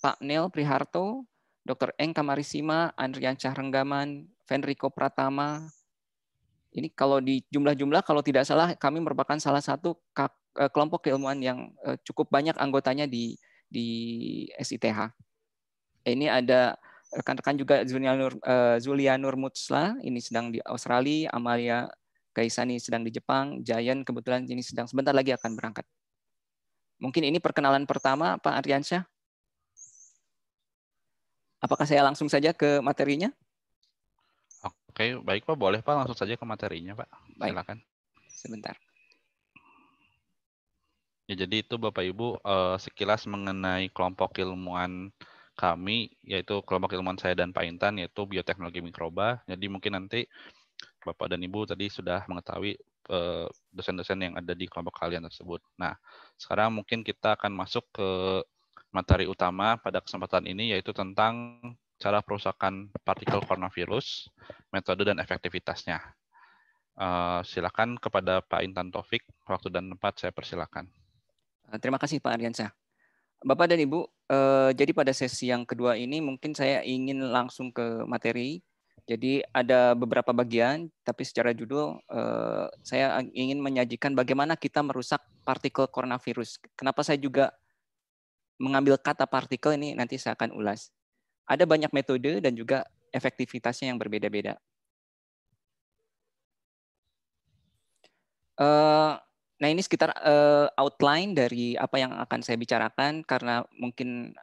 Pak Neil Priharto, Dr. Eng Kamarisima, Andrian Cahrenggaman, Fenrico Pratama. Ini kalau di jumlah-jumlah, kalau tidak salah, kami merupakan salah satu eh, kelompok keilmuan yang eh, cukup banyak anggotanya di, di SITH. Ini ada rekan-rekan juga Zulianur, eh, Zulianur Mutsla, ini sedang di Australia, Amalia Kaisani sedang di Jepang, Jayan kebetulan ini sedang sebentar lagi akan berangkat. Mungkin ini perkenalan pertama Pak Aryansyah. Apakah saya langsung saja ke materinya? Oke, baik Pak. Boleh Pak langsung saja ke materinya Pak. Baik. Silakan. Sebentar. Ya, jadi itu Bapak Ibu eh, sekilas mengenai kelompok ilmuwan kami, yaitu kelompok ilmuwan saya dan Pak Intan, yaitu bioteknologi mikroba. Jadi mungkin nanti Bapak dan Ibu tadi sudah mengetahui eh, dosen-dosen yang ada di kelompok kalian tersebut. Nah, sekarang mungkin kita akan masuk ke materi utama pada kesempatan ini yaitu tentang cara perusakan partikel coronavirus, metode dan efektivitasnya. Eh, silakan kepada Pak Intan Taufik, waktu dan tempat saya persilakan. Eh, terima kasih Pak Aryansyah. Bapak dan Ibu, eh, jadi pada sesi yang kedua ini mungkin saya ingin langsung ke materi. Jadi ada beberapa bagian, tapi secara judul saya ingin menyajikan bagaimana kita merusak partikel coronavirus. Kenapa saya juga mengambil kata partikel ini nanti saya akan ulas. Ada banyak metode dan juga efektivitasnya yang berbeda-beda. Eh, nah ini sekitar eh, outline dari apa yang akan saya bicarakan karena mungkin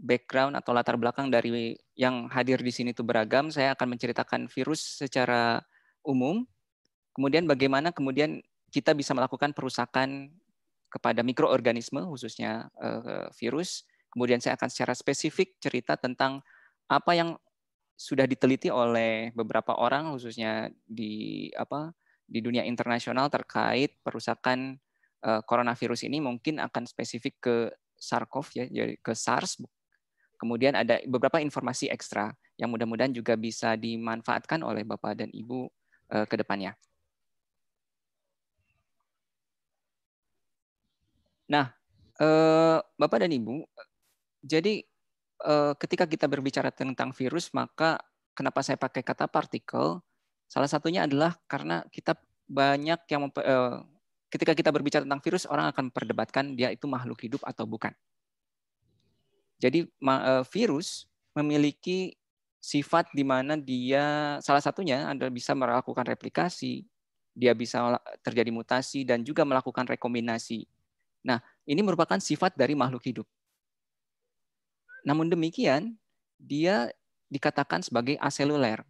background atau latar belakang dari yang hadir di sini itu beragam. Saya akan menceritakan virus secara umum, kemudian bagaimana kemudian kita bisa melakukan perusakan kepada mikroorganisme khususnya eh, virus. Kemudian saya akan secara spesifik cerita tentang apa yang sudah diteliti oleh beberapa orang khususnya di apa di dunia internasional terkait perusakan eh, coronavirus ini mungkin akan spesifik ke SARS-CoV ya, jadi ke SARS. Kemudian ada beberapa informasi ekstra yang mudah-mudahan juga bisa dimanfaatkan oleh Bapak dan Ibu eh, ke depannya. Nah, eh, Bapak dan Ibu, jadi eh, ketika kita berbicara tentang virus, maka kenapa saya pakai kata partikel? Salah satunya adalah karena kita banyak yang eh, ketika kita berbicara tentang virus, orang akan perdebatkan dia itu makhluk hidup atau bukan. Jadi eh, virus memiliki sifat di mana dia salah satunya Anda bisa melakukan replikasi, dia bisa terjadi mutasi dan juga melakukan rekombinasi Nah, ini merupakan sifat dari makhluk hidup. Namun demikian, dia dikatakan sebagai aseluler.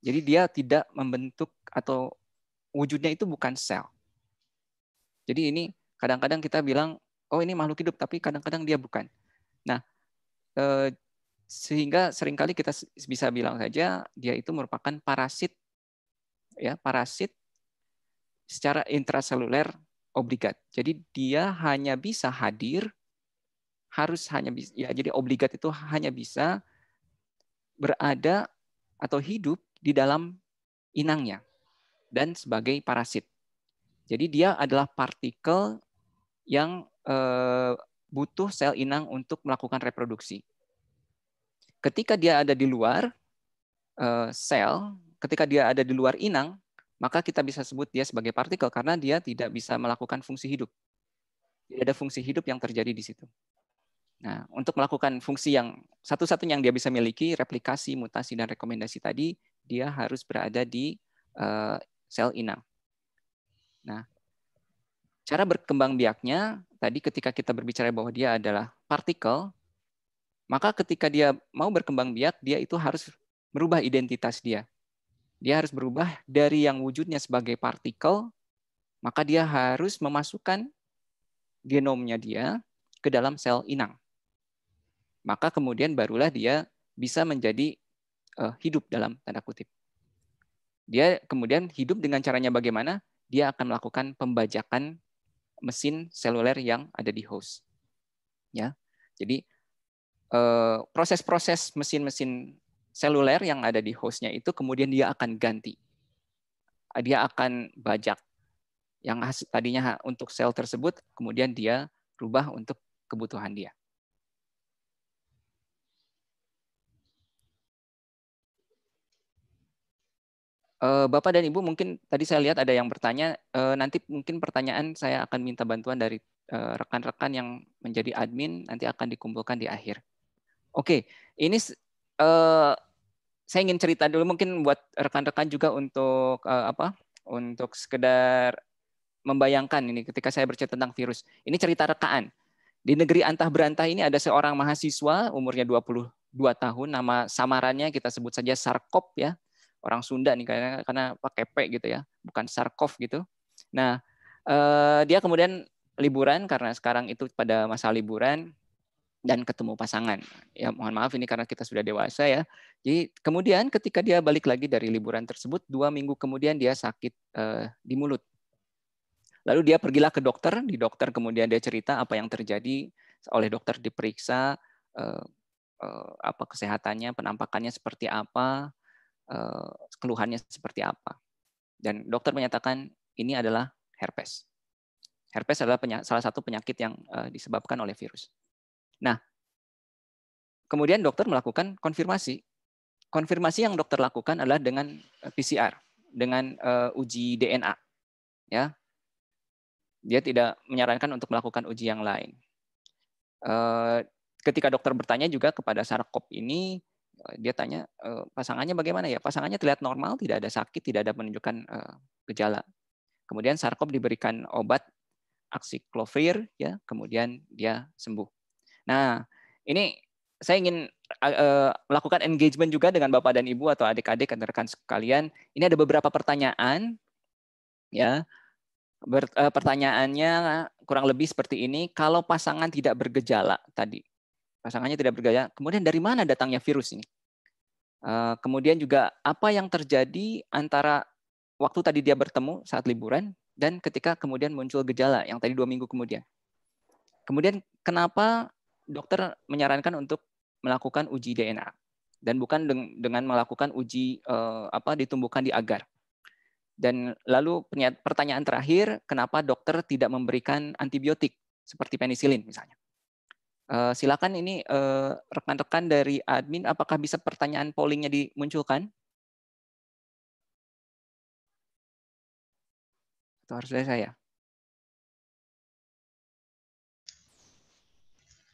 Jadi dia tidak membentuk atau wujudnya itu bukan sel. Jadi ini kadang-kadang kita bilang, oh ini makhluk hidup, tapi kadang-kadang dia bukan. Nah, eh, sehingga seringkali kita bisa bilang saja dia itu merupakan parasit ya parasit secara intraseluler obligat. Jadi dia hanya bisa hadir harus hanya bisa ya jadi obligat itu hanya bisa berada atau hidup di dalam inangnya dan sebagai parasit. Jadi dia adalah partikel yang eh, butuh sel inang untuk melakukan reproduksi. Ketika dia ada di luar eh, sel, ketika dia ada di luar inang, maka kita bisa sebut dia sebagai partikel karena dia tidak bisa melakukan fungsi hidup. Tidak ada fungsi hidup yang terjadi di situ. Nah, untuk melakukan fungsi yang satu-satunya yang dia bisa miliki, replikasi, mutasi, dan rekomendasi tadi, dia harus berada di uh, sel inang. Nah, cara berkembang biaknya, tadi ketika kita berbicara bahwa dia adalah partikel, maka ketika dia mau berkembang biak, dia itu harus merubah identitas dia. Dia harus berubah dari yang wujudnya sebagai partikel, maka dia harus memasukkan genomnya dia ke dalam sel inang. Maka kemudian barulah dia bisa menjadi uh, hidup dalam tanda kutip. Dia kemudian hidup dengan caranya bagaimana? Dia akan melakukan pembajakan mesin seluler yang ada di host. Ya. Jadi eh, proses-proses mesin-mesin seluler yang ada di hostnya itu kemudian dia akan ganti. Dia akan bajak. Yang tadinya untuk sel tersebut, kemudian dia rubah untuk kebutuhan dia. Eh, Bapak dan Ibu mungkin tadi saya lihat ada yang bertanya, eh, nanti mungkin pertanyaan saya akan minta bantuan dari eh, rekan-rekan yang menjadi admin, nanti akan dikumpulkan di akhir. Oke, ini saya ingin cerita dulu mungkin buat rekan-rekan juga untuk uh, apa? Untuk sekedar membayangkan ini ketika saya bercerita tentang virus. Ini cerita rekaan. Di negeri antah berantah ini ada seorang mahasiswa umurnya 22 tahun nama samarannya kita sebut saja Sarkop ya. Orang Sunda nih karena karena pakai P gitu ya, bukan Sarkov gitu. Nah, uh, dia kemudian liburan karena sekarang itu pada masa liburan dan ketemu pasangan. Ya mohon maaf ini karena kita sudah dewasa ya. Jadi kemudian ketika dia balik lagi dari liburan tersebut, dua minggu kemudian dia sakit eh, di mulut. Lalu dia pergilah ke dokter, di dokter kemudian dia cerita apa yang terjadi, oleh dokter diperiksa eh, eh, apa kesehatannya, penampakannya seperti apa, eh, keluhannya seperti apa. Dan dokter menyatakan ini adalah herpes. Herpes adalah salah satu penyakit yang uh, disebabkan oleh virus. Nah, kemudian dokter melakukan konfirmasi konfirmasi yang dokter lakukan adalah dengan eh, PCR, dengan uh, uji DNA. Ya, dia tidak menyarankan untuk melakukan uji yang lain. Uh, ketika dokter bertanya juga kepada sarkop ini, uh, dia tanya uh, pasangannya bagaimana ya? Pasangannya terlihat normal, tidak ada sakit, tidak ada menunjukkan uh, gejala. Kemudian sarkop diberikan obat aksiklofir, ya, kemudian dia sembuh. Nah, ini saya ingin E, melakukan engagement juga dengan Bapak dan Ibu atau adik-adik dan rekan sekalian. Ini ada beberapa pertanyaan ya. E, pertanyaannya kurang lebih seperti ini, kalau pasangan tidak bergejala tadi. Pasangannya tidak bergejala, kemudian dari mana datangnya virus ini? E, kemudian juga apa yang terjadi antara waktu tadi dia bertemu saat liburan dan ketika kemudian muncul gejala yang tadi dua minggu kemudian. Kemudian kenapa dokter menyarankan untuk melakukan uji DNA dan bukan dengan melakukan uji uh, apa ditumbuhkan di agar. Dan lalu pertanyaan terakhir, kenapa dokter tidak memberikan antibiotik seperti penisilin misalnya? Uh, silakan ini eh, rekan-rekan uh, dari admin, apakah bisa pertanyaan pollingnya dimunculkan? Atau harus dari saya?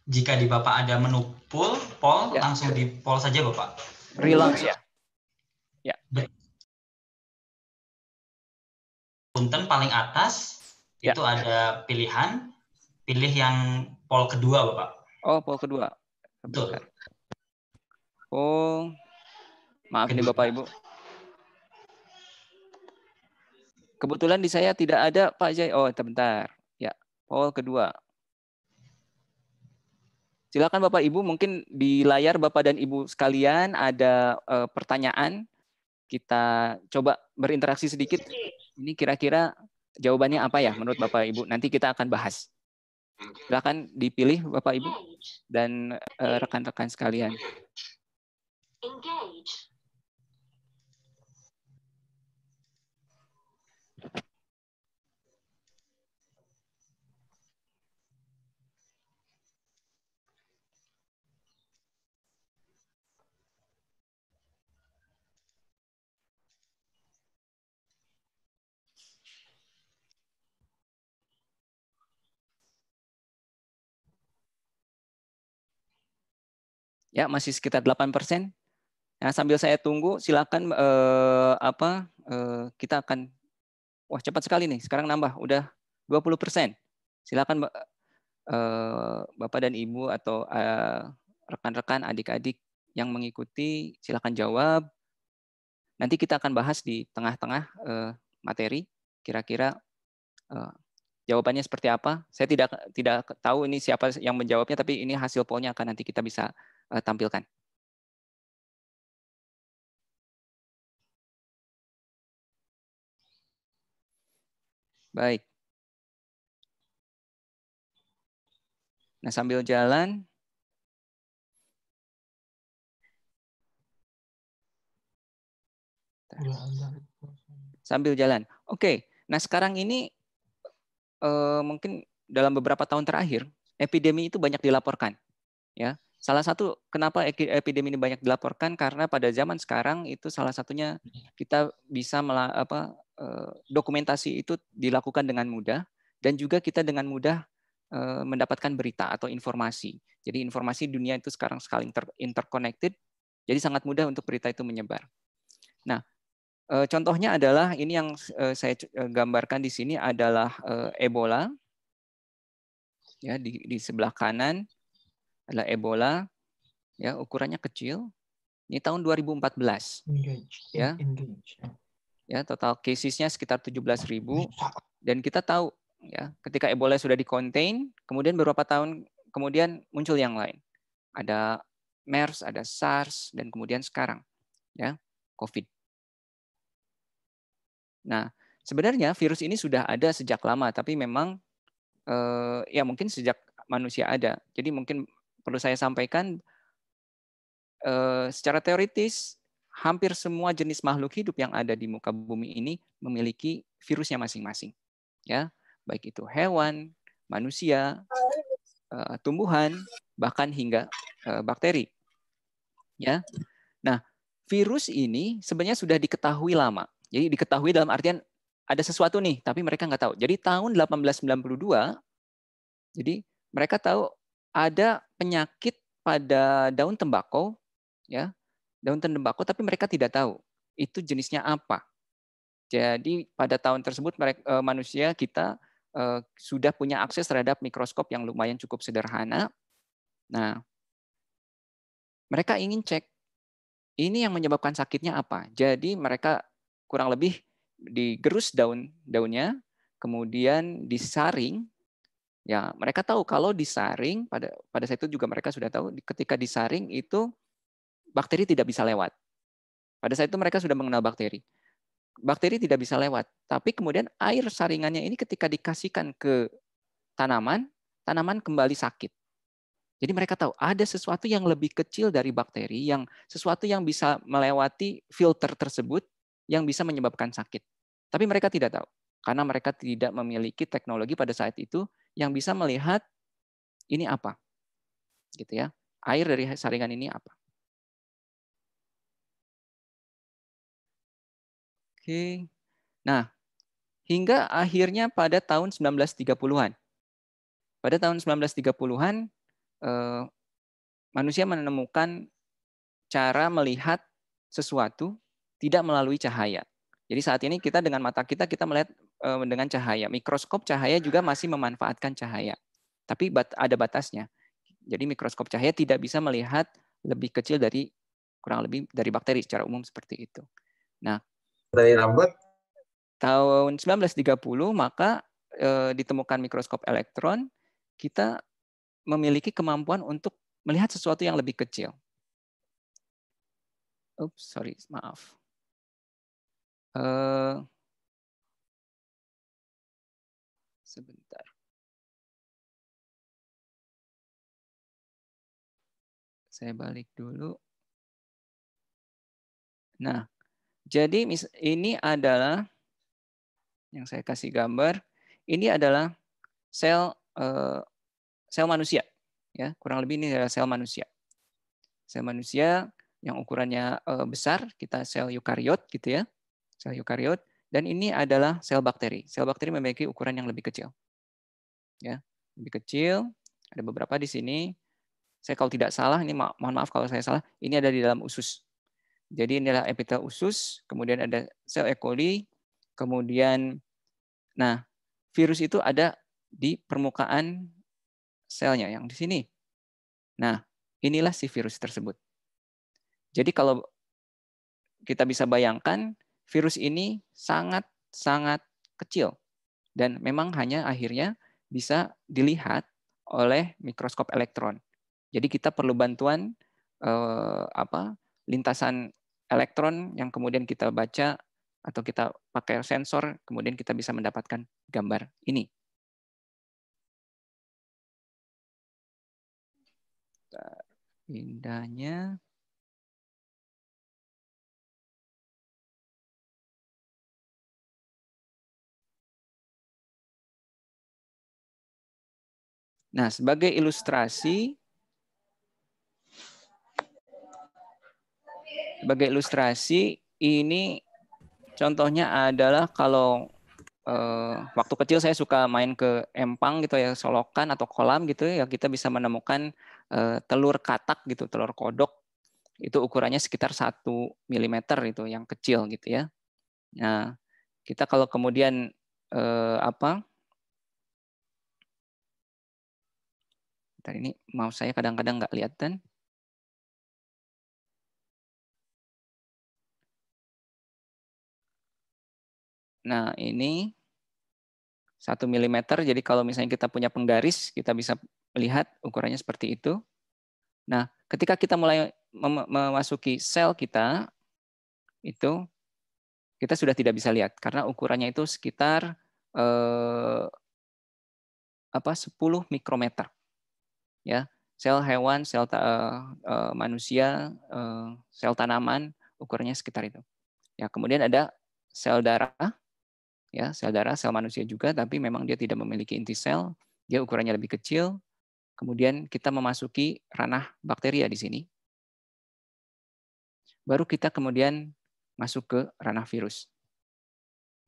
jika di Bapak ada menu pull, pull ya. langsung di pull saja Bapak. Relax ya. Ya. Punten paling atas ya. itu ada pilihan, pilih yang pull kedua Bapak. Oh, pull kedua. Betul. Oh, maaf ini Bapak Ibu. Kebetulan di saya tidak ada Pak Jai. Oh, sebentar. Ya, pol kedua. Silakan Bapak Ibu, mungkin di layar Bapak dan Ibu sekalian ada uh, pertanyaan. Kita coba berinteraksi sedikit. Ini kira-kira jawabannya apa ya menurut Bapak Ibu? Nanti kita akan bahas. Silakan dipilih Bapak Ibu dan eh, rekan-rekan uh, sekalian. ya masih sekitar 8 persen. Nah, sambil saya tunggu, silakan eh, apa eh, kita akan wah cepat sekali nih. Sekarang nambah udah 20 persen. Silakan eh, bapak dan ibu atau eh, rekan-rekan adik-adik yang mengikuti silakan jawab. Nanti kita akan bahas di tengah-tengah eh, materi kira-kira eh, jawabannya seperti apa. Saya tidak tidak tahu ini siapa yang menjawabnya, tapi ini hasil polnya akan nanti kita bisa Eh, tampilkan. Baik. Nah, sambil jalan, sambil jalan. Oke, okay. nah sekarang ini uh, mungkin dalam beberapa tahun terakhir epidemi itu banyak dilaporkan, ya Salah satu kenapa epidemi ini banyak dilaporkan karena pada zaman sekarang itu salah satunya kita bisa apa, eh, dokumentasi itu dilakukan dengan mudah dan juga kita dengan mudah eh, mendapatkan berita atau informasi. Jadi informasi dunia itu sekarang sekali inter interconnected, jadi sangat mudah untuk berita itu menyebar. Nah, eh, contohnya adalah ini yang saya gambarkan di sini adalah Ebola. Ya, di, di sebelah kanan adalah Ebola, ya ukurannya kecil. Ini tahun 2014. Engage. Ya. Engage. Ya, ya total casesnya sekitar ribu. dan kita tahu ya, ketika Ebola sudah dikontain, kemudian beberapa tahun kemudian muncul yang lain. Ada MERS, ada SARS dan kemudian sekarang ya, COVID. Nah, sebenarnya virus ini sudah ada sejak lama tapi memang eh, ya mungkin sejak manusia ada. Jadi mungkin perlu saya sampaikan eh, secara teoritis hampir semua jenis makhluk hidup yang ada di muka bumi ini memiliki virusnya masing-masing. Ya, baik itu hewan, manusia, eh, tumbuhan, bahkan hingga eh, bakteri. Ya. Nah, virus ini sebenarnya sudah diketahui lama. Jadi diketahui dalam artian ada sesuatu nih, tapi mereka nggak tahu. Jadi tahun 1892, jadi mereka tahu ada penyakit pada daun tembakau, ya, daun tembakau, tapi mereka tidak tahu itu jenisnya apa. Jadi pada tahun tersebut mereka, eh, manusia kita eh, sudah punya akses terhadap mikroskop yang lumayan cukup sederhana. Nah, mereka ingin cek ini yang menyebabkan sakitnya apa. Jadi mereka kurang lebih digerus daun daunnya, kemudian disaring Ya, mereka tahu kalau disaring pada pada saat itu juga mereka sudah tahu ketika disaring itu bakteri tidak bisa lewat. Pada saat itu mereka sudah mengenal bakteri. Bakteri tidak bisa lewat, tapi kemudian air saringannya ini ketika dikasihkan ke tanaman, tanaman kembali sakit. Jadi mereka tahu ada sesuatu yang lebih kecil dari bakteri, yang sesuatu yang bisa melewati filter tersebut yang bisa menyebabkan sakit. Tapi mereka tidak tahu karena mereka tidak memiliki teknologi pada saat itu yang bisa melihat ini apa. Gitu ya. Air dari saringan ini apa. Oke. Nah, hingga akhirnya pada tahun 1930-an. Pada tahun 1930-an eh, manusia menemukan cara melihat sesuatu tidak melalui cahaya. Jadi saat ini kita dengan mata kita kita melihat Eh, dengan cahaya. Mikroskop cahaya juga masih memanfaatkan cahaya, tapi ada batasnya. Jadi mikroskop cahaya tidak bisa melihat lebih kecil dari kurang lebih dari bakteri secara umum seperti itu. Nah, dari rambut tahun 1930 maka e, ditemukan mikroskop elektron, kita memiliki kemampuan untuk melihat sesuatu yang lebih kecil. Oops, sorry, maaf. Eh Sebentar. Saya balik dulu. Nah, jadi ini adalah yang saya kasih gambar. Ini adalah sel uh, sel manusia, ya kurang lebih ini adalah sel manusia. Sel manusia yang ukurannya uh, besar, kita sel eukariot gitu ya, sel eukariot. Dan ini adalah sel bakteri. Sel bakteri memiliki ukuran yang lebih kecil. Ya, lebih kecil. Ada beberapa di sini. Saya kalau tidak salah, ini ma mohon maaf kalau saya salah, ini ada di dalam usus. Jadi inilah epitel usus, kemudian ada sel E. coli, kemudian nah, virus itu ada di permukaan selnya yang di sini. Nah, inilah si virus tersebut. Jadi kalau kita bisa bayangkan virus ini sangat-sangat kecil dan memang hanya akhirnya bisa dilihat oleh mikroskop elektron. Jadi kita perlu bantuan eh, apa lintasan elektron yang kemudian kita baca atau kita pakai sensor kemudian kita bisa mendapatkan gambar ini. Indahnya Nah, sebagai ilustrasi sebagai ilustrasi ini contohnya adalah kalau eh, waktu kecil saya suka main ke empang gitu ya, solokan atau kolam gitu ya, kita bisa menemukan eh, telur katak gitu, telur kodok itu ukurannya sekitar 1 mm itu yang kecil gitu ya. Nah, kita kalau kemudian eh, apa Bentar ini mau saya kadang-kadang nggak lihat Nah, ini satu milimeter Jadi kalau misalnya kita punya penggaris, kita bisa lihat ukurannya seperti itu. Nah, ketika kita mulai memasuki sel kita, itu kita sudah tidak bisa lihat karena ukurannya itu sekitar eh, apa 10 mikrometer ya sel hewan sel uh, uh, manusia uh, sel tanaman ukurannya sekitar itu ya kemudian ada sel darah ya sel darah sel manusia juga tapi memang dia tidak memiliki inti sel dia ukurannya lebih kecil kemudian kita memasuki ranah bakteria di sini baru kita kemudian masuk ke ranah virus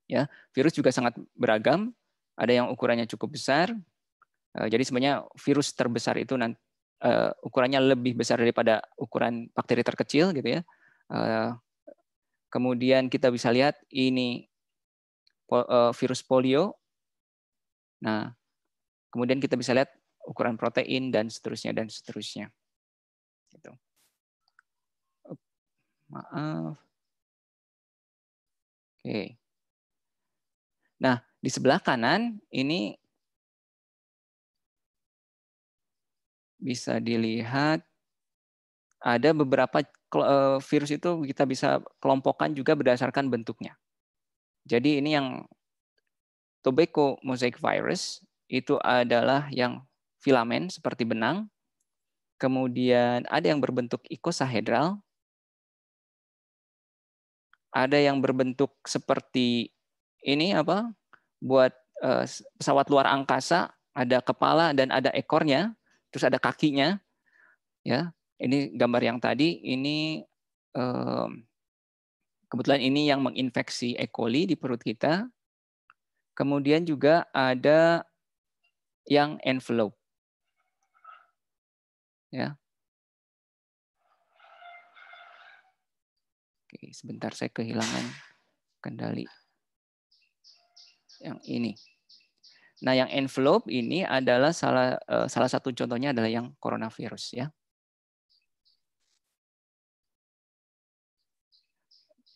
ya virus juga sangat beragam ada yang ukurannya cukup besar Eh, jadi sebenarnya virus terbesar itu nanti uh, ukurannya lebih besar daripada ukuran bakteri terkecil gitu ya. Uh, kemudian kita bisa lihat ini po, uh, virus polio. Nah, kemudian kita bisa lihat ukuran protein dan seterusnya dan seterusnya. Gitu. Maaf. Oke. Nah, di sebelah kanan ini bisa dilihat ada beberapa eh, virus itu kita bisa kelompokkan juga berdasarkan bentuknya. Jadi ini yang tobacco mosaic virus itu adalah yang filamen seperti benang. Kemudian ada yang berbentuk ikosahedral. Ada yang berbentuk seperti ini apa? buat eh, pesawat luar angkasa, ada kepala dan ada ekornya Terus ada kakinya. Ya, ini gambar yang tadi. Ini kebetulan ini yang menginfeksi E. coli di perut kita. Kemudian juga ada yang envelope. Ya. Oke, sebentar saya kehilangan kendali. Yang ini. Nah, yang envelope ini adalah salah eh, salah satu contohnya adalah yang coronavirus ya.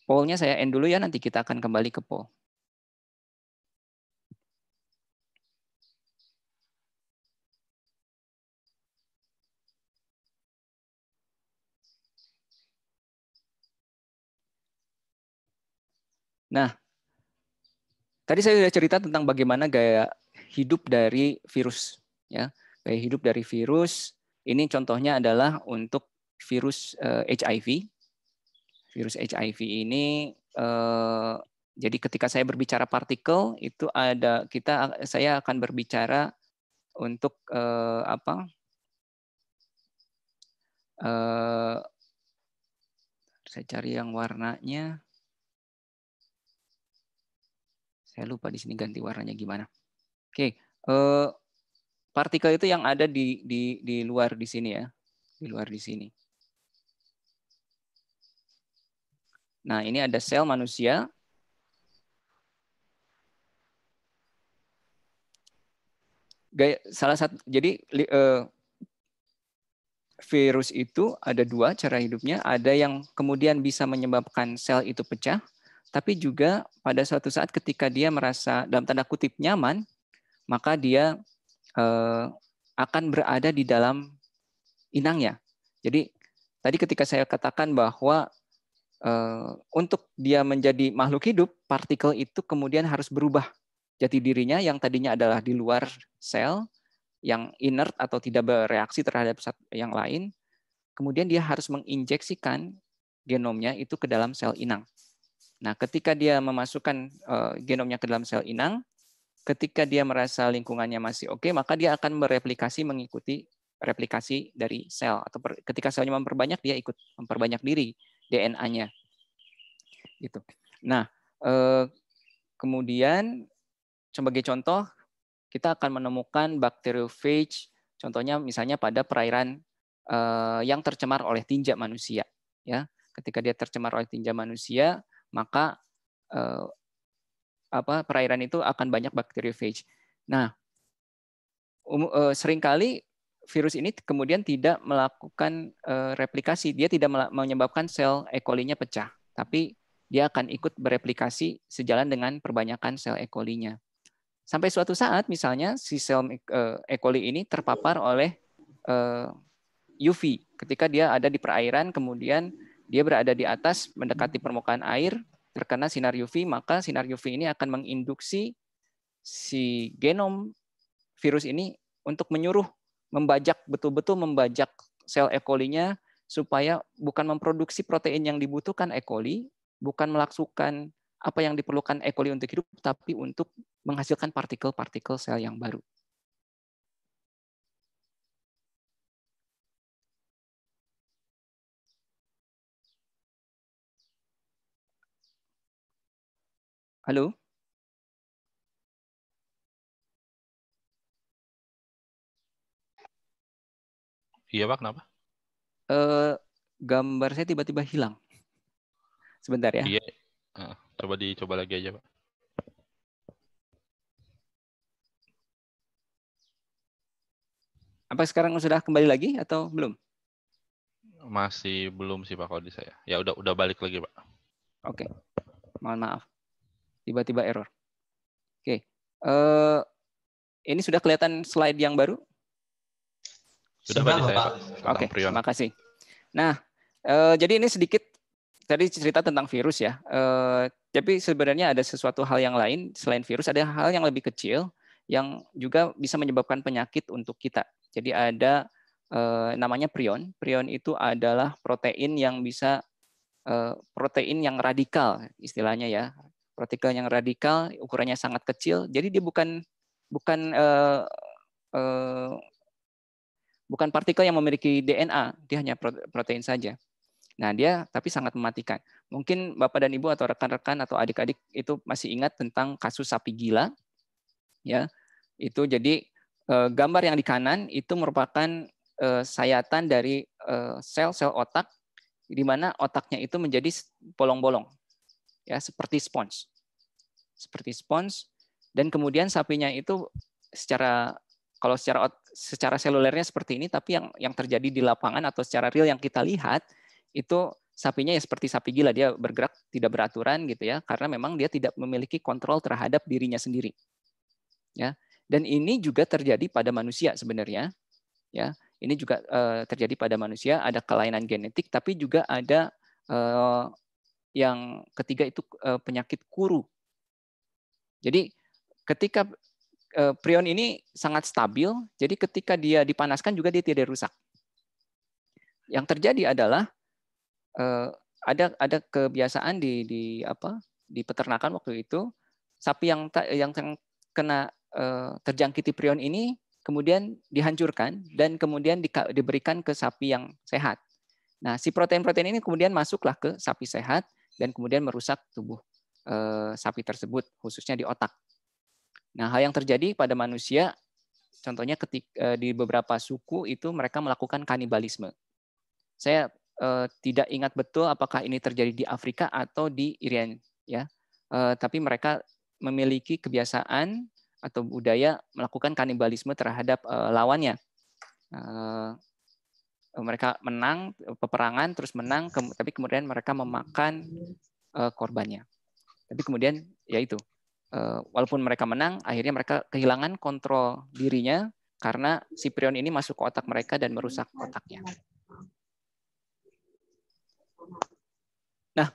Polnya saya end dulu ya, nanti kita akan kembali ke pol. Nah, tadi saya sudah cerita tentang bagaimana gaya hidup dari virus ya gaya hidup dari virus ini contohnya adalah untuk virus uh, eh, HIV virus HIV ini uh, jadi ketika saya berbicara partikel itu ada kita saya akan berbicara untuk uh, apa uh, saya cari yang warnanya saya lupa di sini ganti warnanya gimana Oke, uh, partikel itu yang ada di, di, di luar di sini ya, di luar di sini. Nah, ini ada sel manusia. Gaya, salah satu, jadi uh, virus itu ada dua cara hidupnya. Ada yang kemudian bisa menyebabkan sel itu pecah, tapi juga pada suatu saat ketika dia merasa dalam tanda kutip nyaman, maka dia eh, akan berada di dalam inangnya. Jadi tadi ketika saya katakan bahwa eh, untuk dia menjadi makhluk hidup, partikel itu kemudian harus berubah jati dirinya yang tadinya adalah di luar sel, yang inert atau tidak bereaksi terhadap yang lain, kemudian dia harus menginjeksikan genomnya itu ke dalam sel inang. Nah, ketika dia memasukkan eh, genomnya ke dalam sel inang, ketika dia merasa lingkungannya masih oke, okay, maka dia akan mereplikasi mengikuti replikasi dari sel atau per, ketika selnya memperbanyak dia ikut memperbanyak diri DNA-nya. Gitu. Nah, eh, kemudian sebagai contoh kita akan menemukan bakteriophage, contohnya misalnya pada perairan eh, yang tercemar oleh tinja manusia ya. Ketika dia tercemar oleh tinja manusia, maka eh, apa perairan itu akan banyak bakteriophage. Nah, um, uh, seringkali virus ini kemudian tidak melakukan uh, replikasi, dia tidak menyebabkan sel E. coli-nya pecah, tapi dia akan ikut bereplikasi sejalan dengan perbanyakan sel E. coli-nya. Sampai suatu saat misalnya si sel eh, E. coli ini terpapar oleh UV ketika dia ada di perairan kemudian dia berada di atas mendekati permukaan air terkena sinar UV, maka sinar UV ini akan menginduksi si genom virus ini untuk menyuruh membajak betul-betul membajak sel E. coli-nya supaya bukan memproduksi protein yang dibutuhkan E. coli, bukan melaksukan apa yang diperlukan E. coli untuk hidup, tapi untuk menghasilkan partikel-partikel sel yang baru. Halo? Iya, Pak, kenapa? Uh, gambar saya tiba-tiba hilang. Sebentar ya. Iya. coba dicoba lagi aja, Pak. Apa sekarang sudah kembali lagi atau belum? Masih belum sih Pak kalau di saya. Ya udah udah balik lagi Pak. Oke. Okay. Mohon maaf tiba-tiba error. Oke, uh, ini sudah kelihatan slide yang baru? Sudah, Pak. Pak. Oke, terima kasih. Nah, uh, jadi ini sedikit tadi cerita tentang virus ya. Uh, tapi sebenarnya ada sesuatu hal yang lain selain virus, ada hal yang lebih kecil yang juga bisa menyebabkan penyakit untuk kita. Jadi ada eh, namanya prion. Prion itu adalah protein yang bisa eh, protein yang radikal istilahnya ya partikel yang radikal ukurannya sangat kecil jadi dia bukan bukan uh, uh, bukan partikel yang memiliki DNA dia hanya protein saja nah dia tapi sangat mematikan mungkin bapak dan ibu atau rekan-rekan atau adik-adik itu masih ingat tentang kasus sapi gila ya itu jadi uh, gambar yang di kanan itu merupakan uh, sayatan dari sel-sel uh, otak di mana otaknya itu menjadi bolong-bolong ya seperti spons. Seperti spons dan kemudian sapinya itu secara kalau secara secara selulernya seperti ini tapi yang yang terjadi di lapangan atau secara real yang kita lihat itu sapinya ya seperti sapi gila dia bergerak tidak beraturan gitu ya karena memang dia tidak memiliki kontrol terhadap dirinya sendiri. Ya. Dan ini juga terjadi pada manusia sebenarnya. Ya. Ini juga uh, terjadi pada manusia ada kelainan genetik tapi juga ada uh, yang ketiga itu eh, penyakit kuru. Jadi ketika eh, prion ini sangat stabil, jadi ketika dia dipanaskan juga dia tidak rusak. Yang terjadi adalah eh, ada ada kebiasaan di di apa di peternakan waktu itu sapi yang yang kena terjangkiti prion ini kemudian dihancurkan dan kemudian di, diberikan ke sapi yang sehat. Nah, si protein-protein ini kemudian masuklah ke sapi sehat dan kemudian merusak tubuh e, sapi tersebut, khususnya di otak. Nah, hal yang terjadi pada manusia, contohnya ketika, e, eh, di beberapa suku itu mereka melakukan kanibalisme. Saya e, tidak ingat betul apakah ini terjadi di Afrika atau di Irian, ya. E, tapi mereka memiliki kebiasaan atau budaya melakukan kanibalisme terhadap e, lawannya. E, Eh, mereka menang eh, peperangan terus menang ke, tapi kemudian mereka memakan uh, korbannya tapi kemudian ya itu uh, walaupun mereka menang akhirnya mereka kehilangan kontrol dirinya karena Siprion ini masuk ke otak mereka dan merusak otaknya nah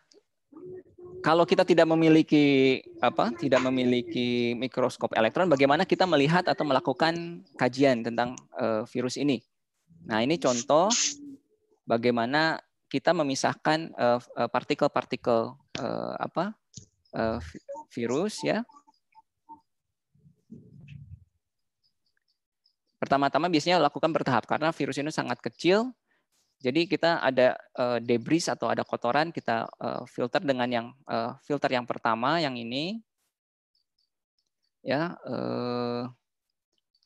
kalau kita tidak memiliki apa tidak memiliki mikroskop elektron bagaimana kita melihat atau melakukan kajian tentang uh, virus ini Nah, ini contoh bagaimana kita memisahkan eh, eh, partikel-partikel uh, uh, apa uh, virus ya. Pertama-tama biasanya lakukan bertahap karena virus ini sangat kecil. Jadi kita ada uh, debris atau ada kotoran kita uh, filter dengan yang uh, filter yang pertama yang ini. Ya, uh,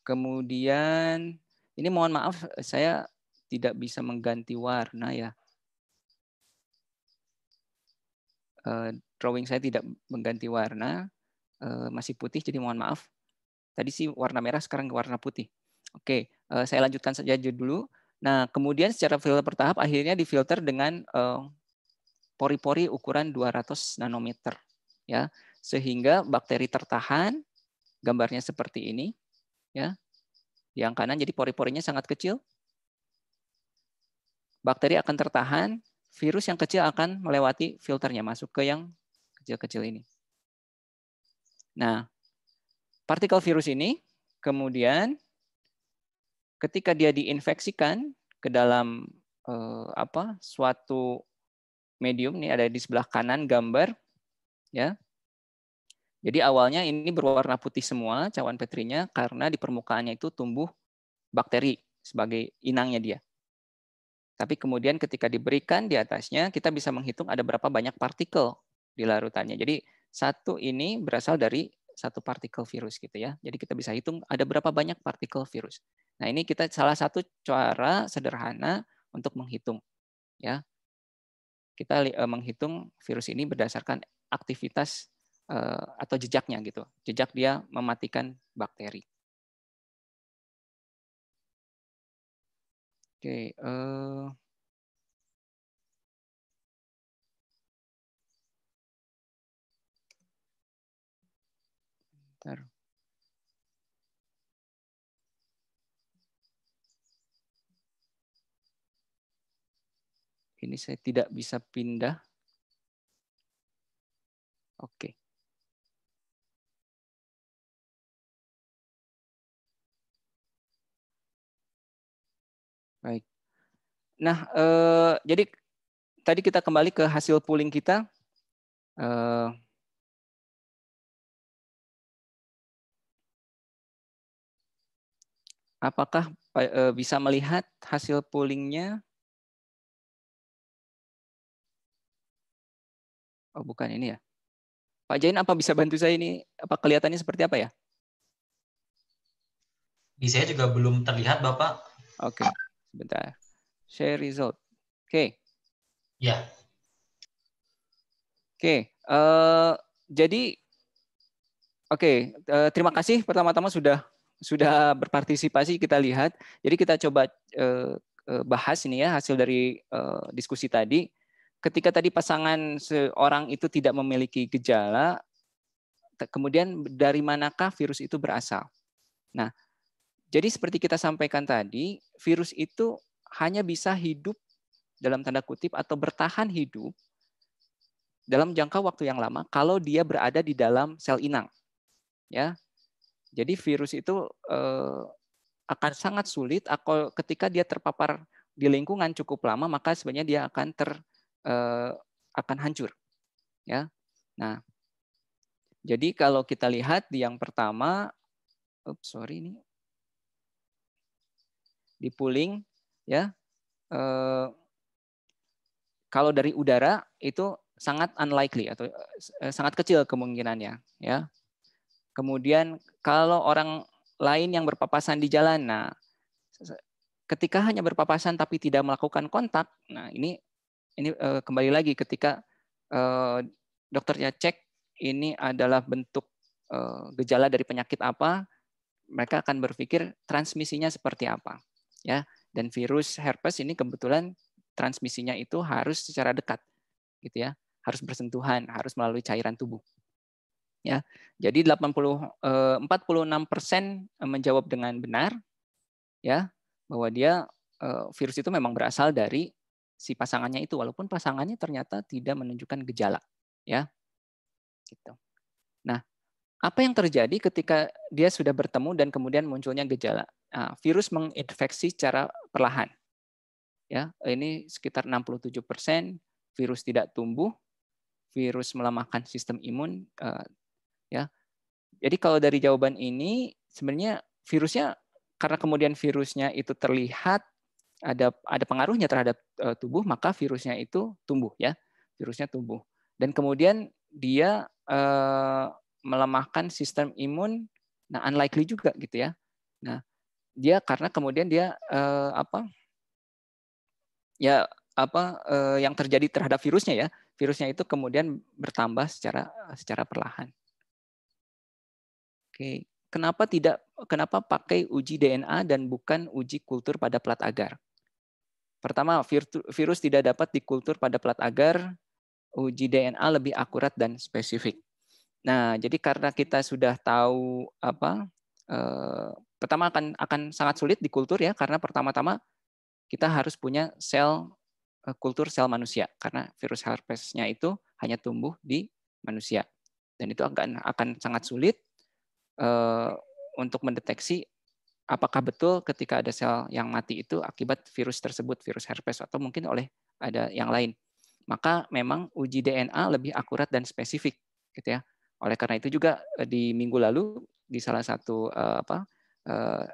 kemudian ini mohon maaf saya tidak bisa mengganti warna ya. Eh, drawing saya tidak mengganti warna, eh, masih putih jadi mohon maaf. Tadi sih warna merah sekarang warna putih. Oke, eh, saya lanjutkan saja dulu. Nah, kemudian secara filter bertahap akhirnya difilter dengan pori-pori ukuran 200 nanometer ya. Sehingga bakteri tertahan, gambarnya seperti ini ya. Yang kanan jadi pori-porinya sangat kecil. Bakteri akan tertahan, virus yang kecil akan melewati filternya masuk ke yang kecil-kecil ini. Nah, partikel virus ini kemudian ketika dia diinfeksikan ke dalam eh, apa suatu medium nih ada di sebelah kanan gambar ya jadi awalnya ini berwarna putih semua cawan petrinya karena di permukaannya itu tumbuh bakteri sebagai inangnya dia. Tapi kemudian ketika diberikan di atasnya, kita bisa menghitung ada berapa banyak partikel di larutannya. Jadi satu ini berasal dari satu partikel virus gitu ya. Jadi kita bisa hitung ada berapa banyak partikel virus. Nah ini kita salah satu cara sederhana untuk menghitung ya. Kita eh, menghitung virus ini berdasarkan aktivitas Eh, atau jejaknya gitu. Jejak dia mematikan bakteri. Oke, okay, uh, eh, Ini saya tidak bisa pindah. Oke. Okay. Nah, eh, jadi tadi kita kembali ke hasil polling kita. Eh, apakah eh, bisa melihat hasil pollingnya Oh, bukan ini ya. Pak Jain, apa bisa bantu saya ini? Apa kelihatannya seperti apa ya? Di saya juga belum terlihat, Bapak. Oke, okay. sebentar share result. Oke. Okay. Ya. Yeah. Oke, okay. uh, eh, jadi oke, okay. uh, eh, terima kasih pertama-tama sudah sudah berpartisipasi kita lihat. Jadi kita coba uh, bahas ini ya hasil dari uh, diskusi tadi. Ketika tadi pasangan seorang itu tidak memiliki gejala, kemudian dari manakah virus itu berasal? Nah, jadi seperti kita sampaikan tadi, virus itu hanya bisa hidup dalam tanda kutip atau bertahan hidup dalam jangka waktu yang lama kalau dia berada di dalam sel inang. Ya. Jadi virus itu eh, akan sangat sulit atau ketika dia terpapar di lingkungan cukup lama maka sebenarnya dia akan ter eh, akan hancur. Ya. Nah, jadi kalau kita lihat di yang pertama, oops, sorry ini di pooling ya eh, kalau dari udara itu sangat unlikely atau eh, eh, sangat kecil kemungkinannya ya kemudian kalau orang lain yang berpapasan di jalan nah ketika hanya berpapasan tapi tidak melakukan kontak nah ini ini eh, kembali lagi ketika eh, dokternya cek ini adalah bentuk eh, gejala dari penyakit apa mereka akan berpikir transmisinya seperti apa ya dan virus herpes ini kebetulan transmisinya itu harus secara dekat, gitu ya, harus bersentuhan, harus melalui cairan tubuh. Ya, jadi 80 46 eh, persen menjawab dengan benar, ya, bahwa dia eh, virus itu memang berasal dari si pasangannya itu, walaupun pasangannya ternyata tidak menunjukkan gejala, ya, gitu. Nah, apa yang terjadi ketika dia sudah bertemu dan kemudian munculnya gejala? Ah, virus menginfeksi secara perlahan. Ya, ini sekitar 67 persen virus tidak tumbuh, virus melemahkan sistem imun. Eh, ya, jadi kalau dari jawaban ini sebenarnya virusnya karena kemudian virusnya itu terlihat ada ada pengaruhnya terhadap eh, tubuh, maka virusnya itu tumbuh ya, virusnya tumbuh. Dan kemudian dia eh, melemahkan sistem imun, nah unlikely juga gitu ya. Nah, dia karena kemudian dia uh, apa ya apa uh, yang terjadi terhadap virusnya ya virusnya itu kemudian bertambah secara secara perlahan. Oke, kenapa tidak kenapa pakai uji DNA dan bukan uji kultur pada plat agar? Pertama, virus tidak dapat dikultur pada plat agar, uji DNA lebih akurat dan spesifik. Nah, jadi karena kita sudah tahu apa eh, pertama akan akan sangat sulit di kultur ya karena pertama-tama kita harus punya sel eh, kultur sel manusia karena virus herpesnya itu hanya tumbuh di manusia dan itu akan akan sangat sulit uh, untuk mendeteksi apakah betul ketika ada sel yang mati itu akibat virus tersebut virus herpes atau mungkin oleh ada yang lain maka memang uji DNA lebih akurat dan spesifik gitu ya oleh karena itu juga eh, di minggu lalu di salah satu apa Eh,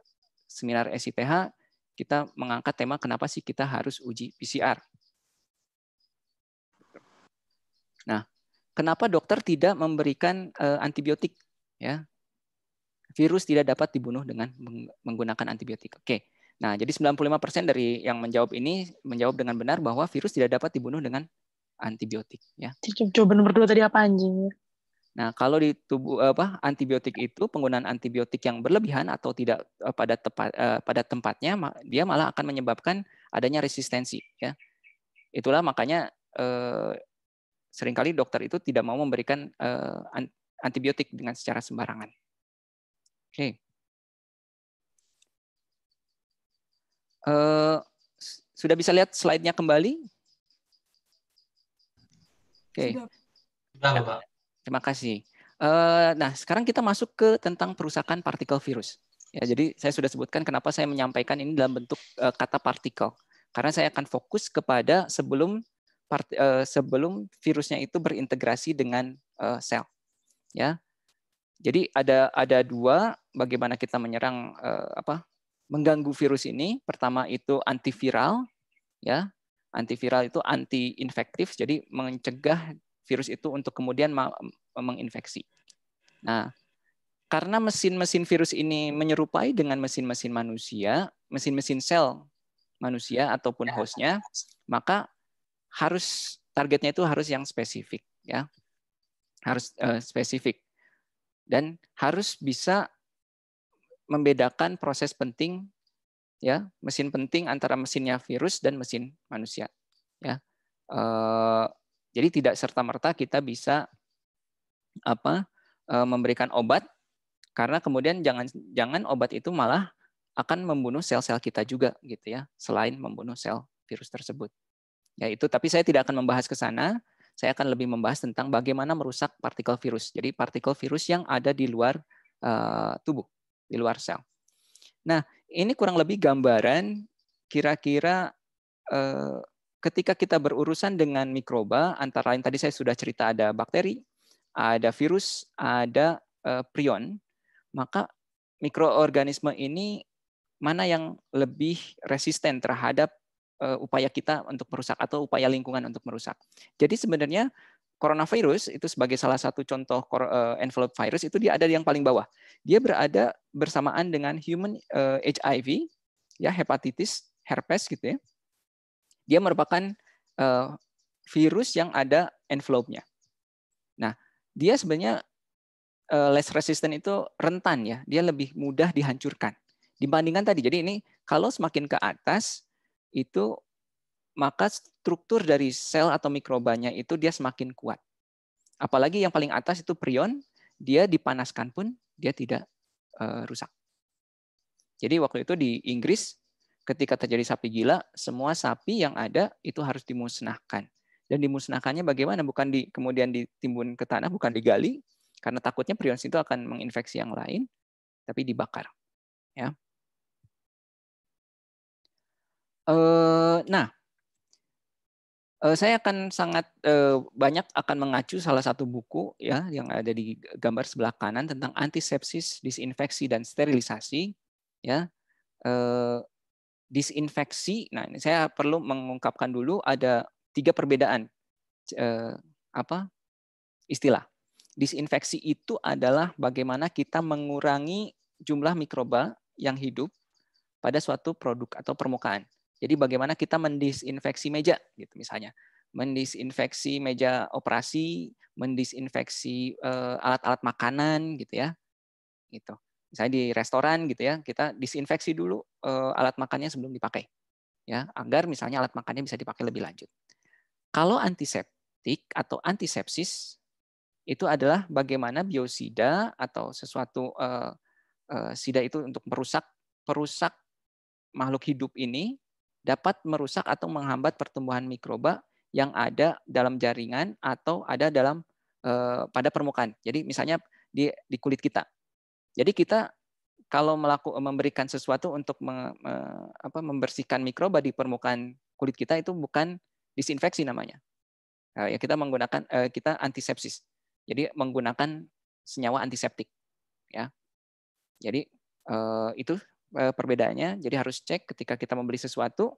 seminar SIPH kita mengangkat tema kenapa sih kita harus uji PCR. Nah, kenapa dokter tidak memberikan eh, antibiotik ya? Virus tidak dapat dibunuh dengan menggunakan antibiotik. Oke. Nah, jadi 95% dari yang menjawab ini menjawab dengan benar bahwa virus tidak dapat dibunuh dengan antibiotik ya. Coba nomor dua tadi apa anjing? Nah, kalau di tubuh apa antibiotik itu penggunaan antibiotik yang berlebihan atau tidak eh, pada tepat eh, pada tempatnya dia malah akan menyebabkan adanya resistensi ya. Itulah makanya eh, seringkali dokter itu tidak mau memberikan antibiotik dengan secara sembarangan. Oke. Okay. Uh, sudah bisa lihat slide-nya kembali? Oke. Okay. Sudah, Pak. Terima kasih. Eh, nah, sekarang kita masuk ke tentang perusakan partikel virus. Ya, jadi saya sudah sebutkan kenapa saya menyampaikan ini dalam bentuk eh, kata partikel. Karena saya akan fokus kepada sebelum eh, sebelum virusnya itu berintegrasi dengan sel. Ya. Jadi ada ada dua bagaimana kita menyerang apa mengganggu virus ini. Pertama itu antiviral ya. Antiviral itu anti infektif jadi mencegah virus itu untuk kemudian menginfeksi. Nah, karena mesin-mesin virus ini menyerupai dengan mesin-mesin manusia, mesin-mesin sel manusia ataupun ya. hostnya, maka harus targetnya itu harus yang spesifik, ya, harus uh, spesifik dan harus bisa membedakan proses penting, ya, mesin penting antara mesinnya virus dan mesin manusia, ya. Uh, jadi tidak serta-merta kita bisa apa eh, memberikan obat karena kemudian jangan jangan obat itu malah akan membunuh sel-sel kita juga gitu ya, selain membunuh sel virus tersebut. Ya itu tapi saya tidak akan membahas ke sana, saya akan lebih membahas tentang bagaimana merusak partikel virus. Jadi partikel virus yang ada di luar uh, tubuh, di luar sel. Nah, ini kurang lebih gambaran kira-kira uh, ketika kita berurusan dengan mikroba, antara lain tadi saya sudah cerita ada bakteri, ada virus, ada eh, prion, maka mikroorganisme ini mana yang lebih resisten terhadap eh, upaya kita untuk merusak atau upaya lingkungan untuk merusak. Jadi sebenarnya coronavirus itu sebagai salah satu contoh eh, envelope virus itu dia ada di yang paling bawah. Dia berada bersamaan dengan human HIV ya hepatitis, herpes gitu ya. Dia merupakan uh, virus yang ada envelope-nya. Nah, dia sebenarnya uh, less resistant itu rentan ya. Dia lebih mudah dihancurkan dibandingkan tadi. Jadi ini kalau semakin ke atas itu maka struktur dari sel atau mikrobanya itu dia semakin kuat. Apalagi yang paling atas itu prion, dia dipanaskan pun dia tidak uh, rusak. Jadi waktu itu di Inggris ketika terjadi sapi gila, semua sapi yang ada itu harus dimusnahkan. Dan dimusnahkannya bagaimana? Bukan di, kemudian ditimbun ke tanah, bukan digali, karena takutnya prions itu akan menginfeksi yang lain, tapi dibakar. Ya. Eh, nah, eh, saya akan sangat eh, banyak akan mengacu salah satu buku ya yang ada di gambar sebelah kanan tentang antisepsis, disinfeksi dan sterilisasi. Ya, disinfeksi. Nah, ini saya perlu mengungkapkan dulu ada tiga perbedaan eh, apa istilah. Disinfeksi itu adalah bagaimana kita mengurangi jumlah mikroba yang hidup pada suatu produk atau permukaan. Jadi bagaimana kita mendisinfeksi meja gitu misalnya, mendisinfeksi meja operasi, mendisinfeksi eh, alat-alat eh, makanan gitu ya. Gitu misalnya di restoran gitu ya kita disinfeksi dulu eh, alat makannya sebelum dipakai ya agar misalnya alat makannya bisa dipakai lebih lanjut kalau antiseptik atau antisepsis itu adalah bagaimana biosida atau sesuatu uh, uh, sida itu untuk merusak perusak makhluk hidup ini dapat merusak atau menghambat pertumbuhan mikroba yang ada dalam jaringan atau ada dalam uh, pada permukaan. Jadi misalnya di, di kulit kita jadi kita kalau melaku, memberikan sesuatu untuk me, me, apa, membersihkan mikroba di permukaan kulit kita itu bukan disinfeksi namanya. Eh, ya kita menggunakan eh, kita antisepsis. Jadi menggunakan senyawa antiseptik. Ya. Jadi eh, itu perbedaannya. Jadi harus cek ketika kita membeli sesuatu.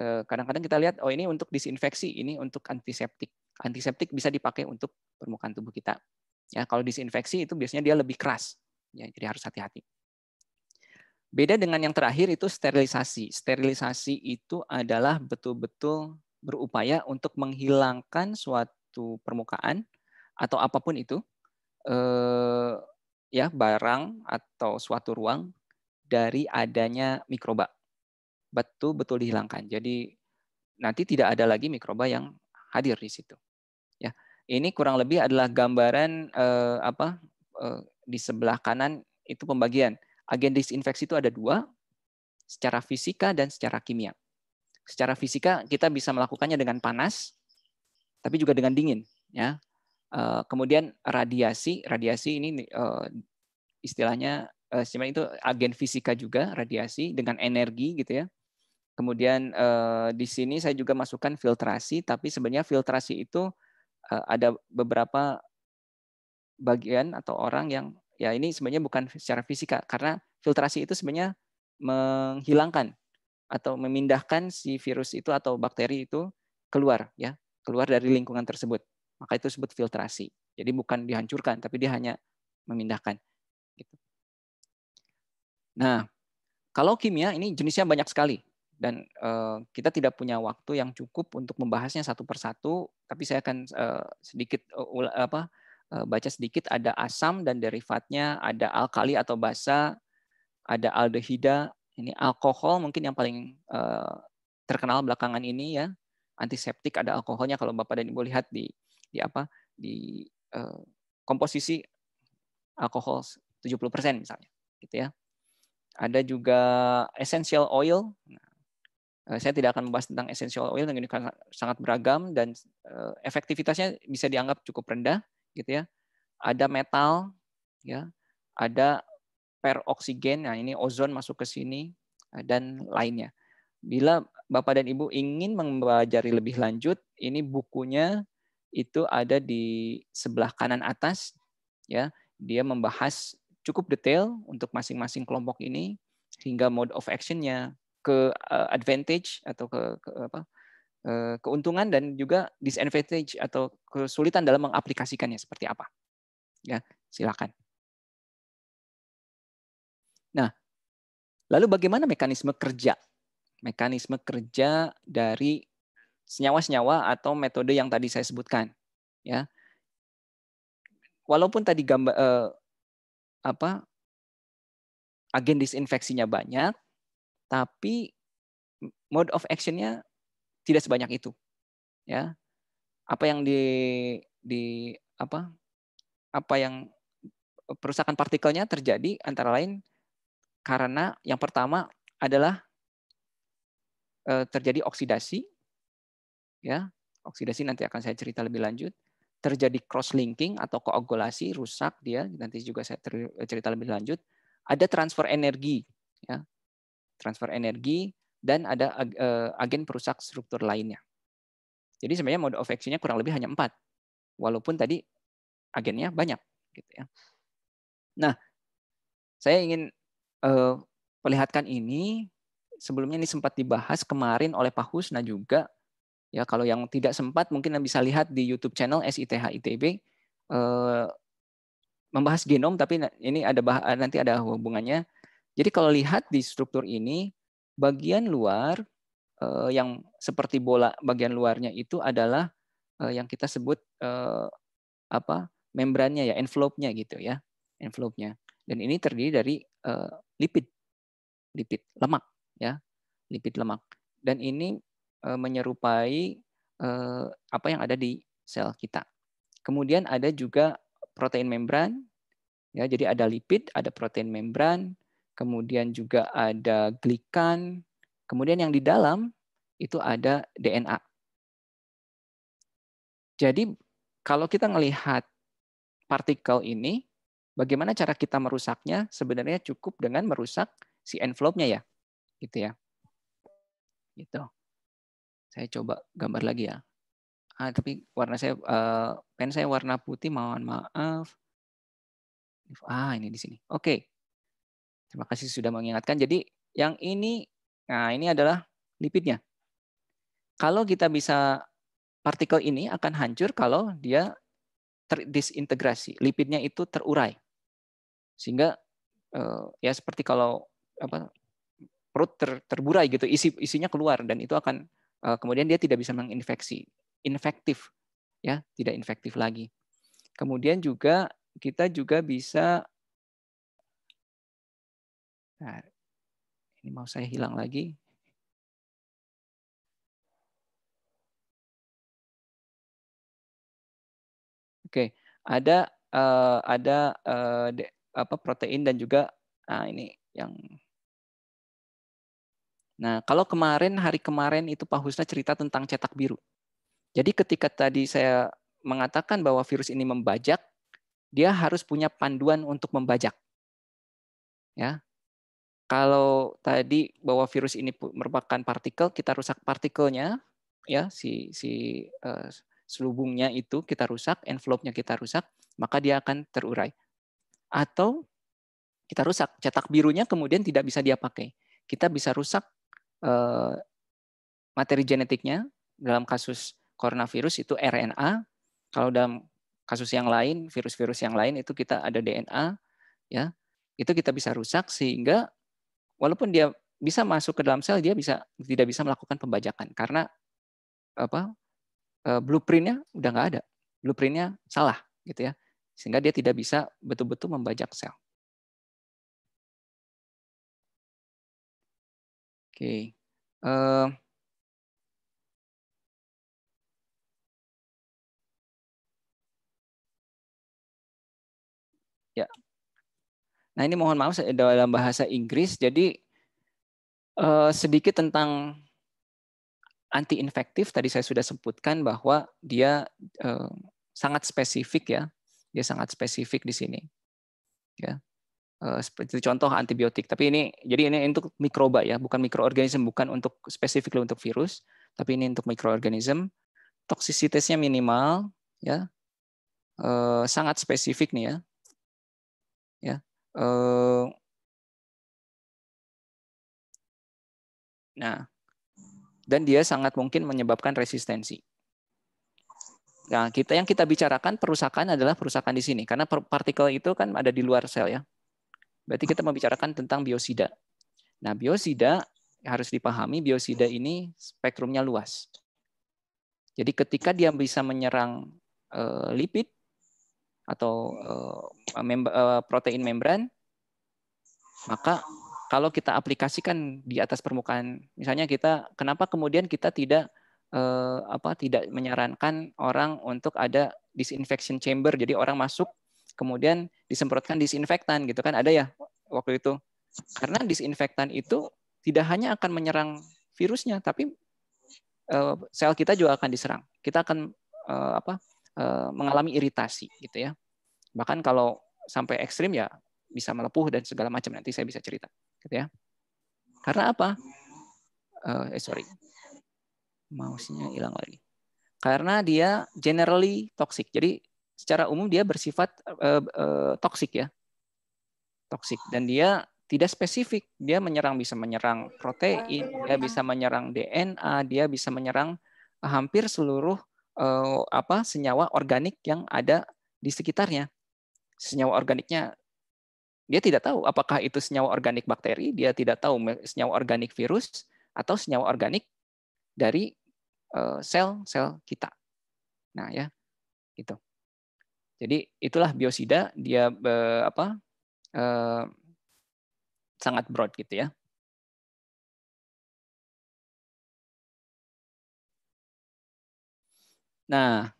Kadang-kadang kita lihat oh ini untuk disinfeksi, ini untuk antiseptik. Antiseptik bisa dipakai untuk permukaan tubuh kita. Ya kalau disinfeksi itu biasanya dia lebih keras ya jadi harus hati-hati. Beda dengan yang terakhir itu sterilisasi. Sterilisasi itu adalah betul-betul berupaya untuk menghilangkan suatu permukaan atau apapun itu eh, ya barang atau suatu ruang dari adanya mikroba. Betul-betul dihilangkan. Jadi nanti tidak ada lagi mikroba yang hadir di situ. Ya. Ini kurang lebih adalah gambaran eh, apa eh, di sebelah kanan itu pembagian. Agen disinfeksi itu ada dua, secara fisika dan secara kimia. Secara fisika kita bisa melakukannya dengan panas, tapi juga dengan dingin. Ya, eh, kemudian radiasi, radiasi ini eh, istilahnya eh, sebenarnya itu agen fisika juga radiasi dengan energi gitu ya. Kemudian di sini saya juga masukkan filtrasi, tapi sebenarnya filtrasi itu ada beberapa bagian atau orang yang ya ini sebenarnya bukan secara fisika karena filtrasi itu sebenarnya menghilangkan atau memindahkan si virus itu atau bakteri itu keluar ya keluar dari lingkungan tersebut maka itu disebut filtrasi jadi bukan dihancurkan tapi dia hanya memindahkan gitu. nah kalau kimia ini jenisnya banyak sekali dan eh, kita tidak punya waktu yang cukup untuk membahasnya satu persatu tapi saya akan eh, sedikit apa Eh, baca sedikit ada asam dan derivatnya, ada alkali atau basa, ada aldehida, ini alkohol mungkin yang paling eh, terkenal belakangan ini ya. Antiseptik ada alkoholnya kalau Bapak dan Ibu lihat di di apa? di eh, komposisi alkohol 70% misalnya, gitu ya. Ada juga essential oil. Nah, saya tidak akan membahas tentang essential oil yang ini sangat beragam dan efektivitasnya bisa dianggap cukup rendah gitu ya. Ada metal, ya. Ada peroksigen, nah ini ozon masuk ke sini eh, dan lainnya. Bila Bapak dan Ibu ingin mempelajari lebih lanjut, ini bukunya itu ada di sebelah kanan atas ya. Dia membahas cukup detail untuk masing-masing kelompok ini hingga mode of actionnya ke eh, advantage atau ke, ke apa Eh, keuntungan dan juga disadvantage atau kesulitan dalam mengaplikasikannya seperti apa. Ya, silakan. Nah, lalu bagaimana mekanisme kerja? Mekanisme kerja dari senyawa-senyawa atau metode yang tadi saya sebutkan, ya. Walaupun tadi gambar eh, apa agen disinfeksinya banyak, tapi mode of actionnya tidak sebanyak itu. Ya. Apa yang di di apa? Apa yang perusakan partikelnya terjadi antara lain karena yang pertama adalah eh, terjadi oksidasi ya. Oksidasi nanti akan saya cerita lebih lanjut terjadi cross linking atau koagulasi rusak dia nanti juga saya cerita lebih lanjut ada transfer energi ya transfer energi dan ada eh, agen perusak struktur lainnya. Jadi sebenarnya mode of action-nya kurang lebih hanya empat, walaupun tadi agennya banyak. Gitu ya. Nah, saya ingin eh, perlihatkan ini. Sebelumnya ini sempat dibahas kemarin oleh Pak Husna juga. Ya, kalau yang tidak sempat mungkin bisa lihat di YouTube channel SITH ITB eh, membahas genom, tapi ini ada nanti ada hubungannya. Jadi kalau lihat di struktur ini Bagian luar eh, yang seperti bola bagian luarnya itu adalah eh, yang kita sebut eh, apa membrannya ya envelope-nya gitu ya envelope-nya dan ini terdiri dari lipid lipid lemak ya lipid lemak dan ini menyerupai apa yang ada di sel kita kemudian ada juga protein membran ya jadi ada lipid ada protein membran kemudian juga ada glikan, kemudian yang di dalam itu ada DNA. Jadi kalau kita melihat partikel ini, bagaimana cara kita merusaknya? Sebenarnya cukup dengan merusak si envelope-nya ya. Gitu ya. Gitu. Saya coba gambar lagi ya. Ah, tapi warna saya uh, pen saya warna putih, mohon maaf. Ah, ini di sini. Oke. Okay. Terima kasih sudah mengingatkan. Jadi yang ini, nah ini adalah lipidnya. Kalau kita bisa partikel ini akan hancur kalau dia terdisintegrasi, lipidnya itu terurai. Sehingga eh, ya seperti kalau apa perut ter, terburai gitu, isi isinya keluar dan itu akan eh, kemudian dia tidak bisa menginfeksi, infektif ya, tidak infektif lagi. Kemudian juga kita juga bisa Nah, ini mau saya hilang lagi. Oke, ada uh, ada uh, de, apa protein dan juga nah ini yang Nah, kalau kemarin hari kemarin itu Pak Husna cerita tentang cetak biru. Jadi ketika tadi saya mengatakan bahwa virus ini membajak, dia harus punya panduan untuk membajak. Ya. Kalau tadi bahwa virus ini merupakan partikel, kita rusak partikelnya, ya si si uh, selubungnya itu kita rusak, envelope-nya kita rusak, maka dia akan terurai. Atau kita rusak cetak birunya kemudian tidak bisa dia pakai. Kita bisa rusak uh, materi genetiknya dalam kasus coronavirus itu RNA. Kalau dalam kasus yang lain, virus-virus yang lain itu kita ada DNA, ya itu kita bisa rusak sehingga walaupun dia bisa masuk ke dalam sel, dia bisa tidak bisa melakukan pembajakan karena apa e, blueprintnya udah nggak ada, blueprintnya salah gitu ya, sehingga dia tidak bisa betul-betul membajak sel. Oke, okay. E, uh, Nah ini mohon maaf dalam bahasa Inggris. Jadi eh, sedikit tentang anti antiinfektif tadi saya sudah sebutkan bahwa dia eh, sangat spesifik ya. Dia sangat spesifik di sini. Ya. Eh, seperti contoh antibiotik. Tapi ini jadi ini untuk mikroba ya, bukan mikroorganisme, bukan untuk spesifik untuk virus, tapi ini untuk mikroorganisme. Toksisitasnya minimal ya. Eh, sangat spesifik nih ya. Ya, Uh, nah, dan dia sangat mungkin menyebabkan resistensi. Nah, kita yang kita bicarakan perusakan adalah perusakan di sini karena partikel itu kan ada di luar sel ya. Berarti kita membicarakan tentang biosida. Nah, biosida harus dipahami biosida ini spektrumnya luas. Jadi ketika dia bisa menyerang uh, lipid, atau uh, mem uh, protein membran, maka kalau kita aplikasikan di atas permukaan, misalnya kita, kenapa kemudian kita tidak uh, apa tidak menyarankan orang untuk ada disinfection chamber, jadi orang masuk kemudian disemprotkan disinfektan gitu kan ada ya waktu itu, karena disinfektan itu tidak hanya akan menyerang virusnya, tapi uh, sel kita juga akan diserang, kita akan uh, apa Eh, mengalami iritasi gitu ya. Bahkan kalau sampai ekstrim ya bisa melepuh dan segala macam nanti saya bisa cerita gitu ya. Karena apa? Uh, eh sorry, mouse hilang lagi. Karena dia generally toxic. Jadi secara umum dia bersifat uh, uh, toxic ya, toxic dan dia tidak spesifik. Dia menyerang bisa menyerang protein, dia bisa menyerang DNA, dia bisa menyerang hampir seluruh uh, apa senyawa organik yang ada di sekitarnya. Senyawa organiknya dia tidak tahu apakah itu senyawa organik bakteri, dia tidak tahu senyawa organik virus atau senyawa organik dari eh, sel-sel kita. Nah, ya. Itu. Jadi itulah biosida dia uh, apa Uh, sangat broad gitu ya. Nah,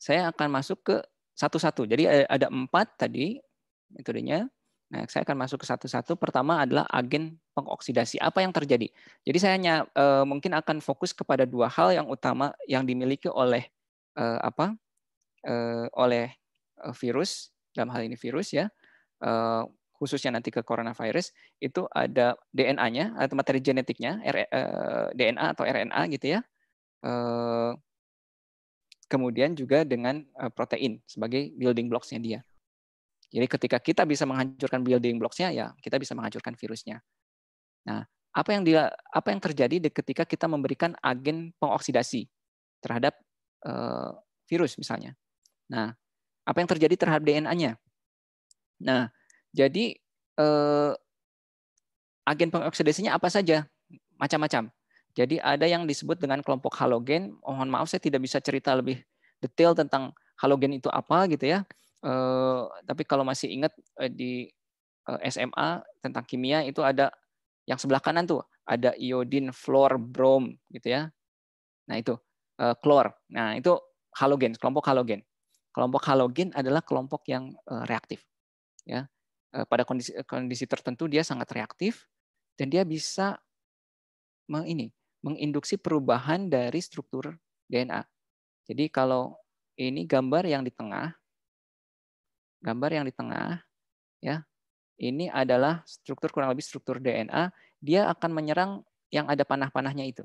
saya akan masuk ke satu-satu. Jadi eh, ada empat tadi metodenya. Nah, saya akan masuk ke satu-satu. Pertama adalah agen pengoksidasi. Apa yang terjadi? Jadi saya hanya e, mungkin akan fokus kepada dua hal yang utama yang dimiliki oleh e, apa? E, oleh virus dalam hal ini virus ya. E, khususnya nanti ke coronavirus itu ada DNA-nya atau materi genetiknya, DNA atau RNA gitu ya. Eh, kemudian juga dengan eh, protein sebagai building blocks-nya dia. Jadi ketika kita bisa menghancurkan building blocks-nya ya kita bisa menghancurkan virusnya. Nah, apa yang dia apa yang terjadi ketika kita memberikan agen pengoksidasi terhadap uh, virus misalnya. Nah, apa yang terjadi terhadap DNA-nya? Nah, jadi uh, agen pengoksidasinya apa saja? Macam-macam. Jadi ada yang disebut dengan kelompok halogen. Mohon maaf saya tidak bisa cerita lebih detail tentang halogen itu apa gitu ya. Eh, tapi kalau masih ingat eh, di eh, SMA tentang kimia itu ada yang sebelah kanan tuh ada iodin, fluor, brom gitu ya. Nah itu eh, klor. Nah itu halogen, kelompok halogen. Kelompok halogen adalah kelompok yang eh, reaktif. Ya, eh, pada kondisi kondisi tertentu dia sangat reaktif dan dia bisa ini menginduksi perubahan dari struktur DNA. Jadi kalau ini gambar yang di tengah, gambar yang di tengah, ya, ini adalah struktur kurang lebih struktur DNA. Dia akan menyerang yang ada panah-panahnya itu,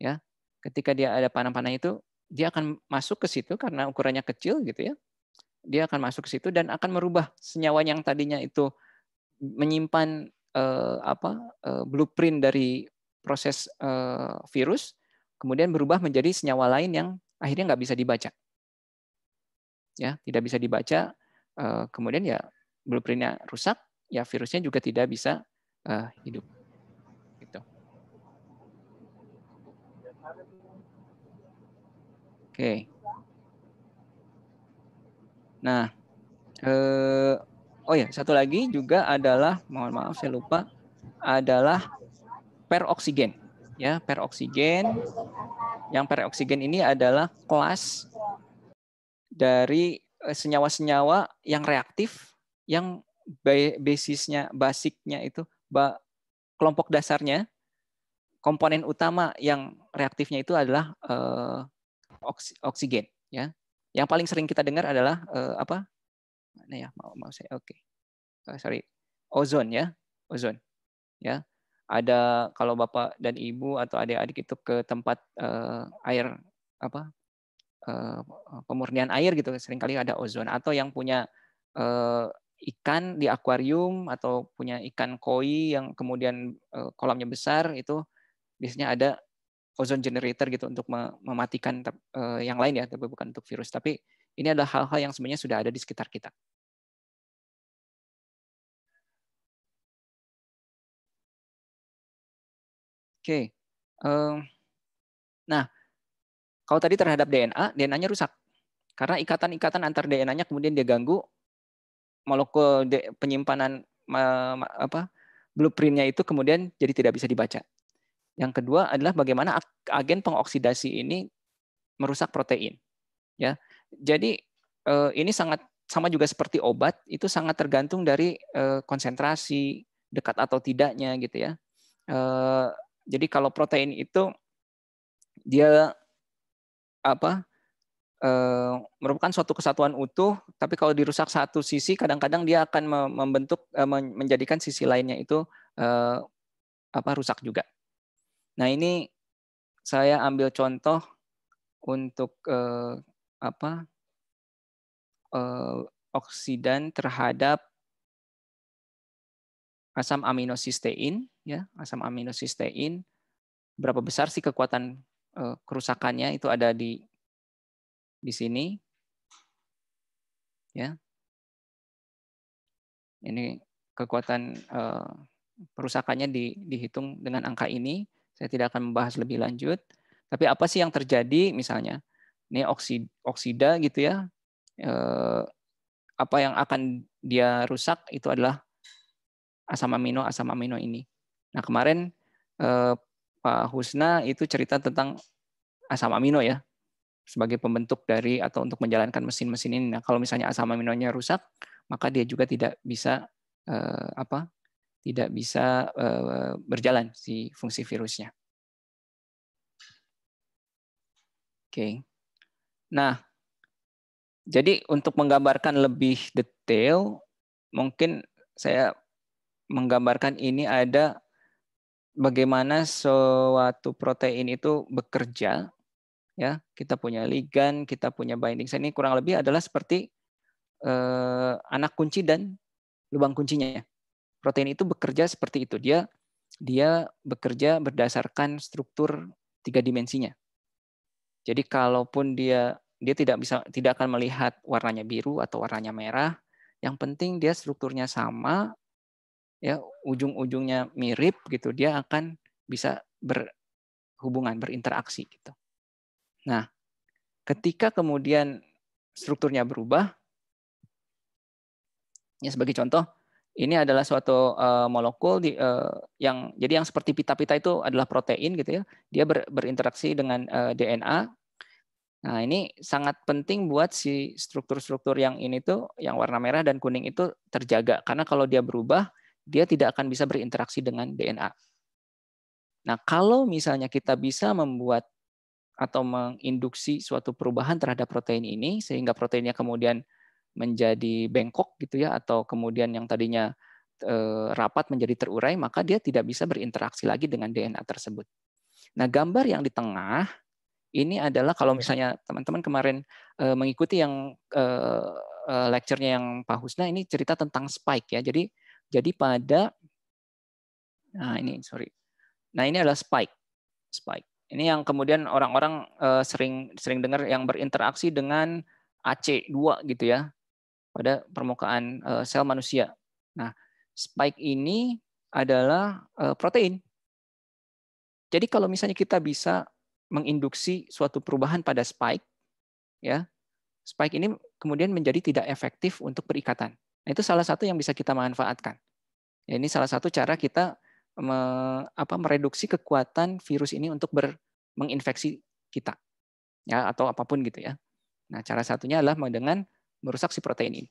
ya. Ketika dia ada panah panah itu, dia akan masuk ke situ karena ukurannya kecil gitu ya. Dia akan masuk ke situ dan akan merubah senyawa yang tadinya itu menyimpan eh, apa eh, blueprint dari proses uh, virus, kemudian berubah menjadi senyawa lain yang akhirnya nggak bisa dibaca. Ya, tidak bisa dibaca, uh, kemudian ya blueprintnya rusak, ya virusnya juga tidak bisa uh, hidup. Gitu. Oke. Okay. Nah, eh, oh ya satu lagi juga adalah mohon maaf saya lupa adalah per oksigen Ya, per oksigen Yang per oksigen ini adalah kelas dari eh, senyawa-senyawa yang reaktif yang basisnya basicnya itu kelompok dasarnya komponen utama yang reaktifnya itu adalah uh, oksigen ya yang paling sering kita dengar adalah uh, apa mana ya mau mau saya oke okay. uh, sorry ozon ya ozon ya ada kalau bapak dan ibu atau adik-adik itu ke tempat uh, air apa uh, pemurnian air gitu seringkali ada ozon atau yang punya uh, ikan di akuarium atau punya ikan koi yang kemudian uh, kolamnya besar itu biasanya ada ozon generator gitu untuk mematikan uh, yang lain ya tapi bukan untuk virus tapi ini adalah hal-hal yang sebenarnya sudah ada di sekitar kita Oke. Um, nah, kalau tadi terhadap DNA, DNA-nya rusak. Karena ikatan-ikatan antar DNA-nya kemudian dia ganggu molekul penyimpanan apa blueprintnya itu kemudian jadi tidak bisa dibaca. Yang kedua adalah bagaimana agen pengoksidasi ini merusak protein. Ya, jadi eh, ini sangat sama juga seperti obat itu sangat tergantung dari eh, konsentrasi dekat atau tidaknya gitu ya eh, jadi kalau protein itu dia apa e, merupakan suatu kesatuan utuh, tapi kalau dirusak satu sisi, kadang-kadang dia akan membentuk e, menjadikan sisi lainnya itu e, apa rusak juga. Nah ini saya ambil contoh untuk e, apa e, oksidan terhadap asam aminosistein ya asam aminosistein berapa besar sih kekuatan uh, kerusakannya itu ada di di sini ya ini kekuatan uh, eh, perusakannya di, dihitung dengan angka ini saya tidak akan membahas lebih lanjut tapi apa sih yang terjadi misalnya ini oksida gitu ya uh, apa yang akan dia rusak itu adalah asam amino asam amino ini. Nah kemarin eh, Pak Husna itu cerita tentang asam amino ya sebagai pembentuk dari atau untuk menjalankan mesin-mesin ini. Nah kalau misalnya asam aminonya rusak, maka dia juga tidak bisa eh, apa? Tidak bisa eh, berjalan si fungsi virusnya. Oke. Okay. Nah, jadi untuk menggambarkan lebih detail, mungkin saya menggambarkan ini ada bagaimana suatu protein itu bekerja ya kita punya ligan kita punya binding ini kurang lebih adalah seperti eh, anak kunci dan lubang kuncinya ya. protein itu bekerja seperti itu dia dia bekerja berdasarkan struktur tiga dimensinya jadi kalaupun dia dia tidak bisa tidak akan melihat warnanya biru atau warnanya merah yang penting dia strukturnya sama ya ujung-ujungnya mirip gitu dia akan bisa berhubungan berinteraksi gitu. Nah, ketika kemudian strukturnya berubah ya sebagai contoh ini adalah suatu uh, molekul di, uh, yang jadi yang seperti pita-pita itu adalah protein gitu ya. Dia ber, berinteraksi dengan uh, eh, DNA. Nah, ini sangat penting buat si struktur-struktur yang ini tuh yang warna merah dan kuning itu terjaga karena kalau dia berubah dia tidak akan bisa berinteraksi dengan DNA. Nah, kalau misalnya kita bisa membuat atau menginduksi suatu perubahan terhadap protein ini sehingga proteinnya kemudian menjadi bengkok gitu ya atau kemudian yang tadinya eh, rapat menjadi terurai maka dia tidak bisa berinteraksi lagi dengan DNA tersebut. Nah, gambar yang di tengah ini adalah kalau misalnya teman-teman kemarin eh, mengikuti yang eh, lecture-nya yang Pak Husna ini cerita tentang spike ya. Jadi jadi pada nah ini sorry. Nah, ini adalah spike. Spike. Ini yang kemudian orang-orang eh, sering sering dengar yang berinteraksi dengan AC2 gitu ya pada permukaan eh, sel manusia. Nah, spike ini adalah eh, protein. Jadi kalau misalnya kita bisa menginduksi suatu perubahan pada spike, ya, spike ini kemudian menjadi tidak efektif untuk perikatan. Nah, itu salah satu yang bisa kita manfaatkan. Ya, ini salah satu cara kita me, apa, mereduksi kekuatan virus ini untuk ber, menginfeksi kita, ya atau apapun gitu ya. Nah, cara satunya adalah dengan merusak si protein ini.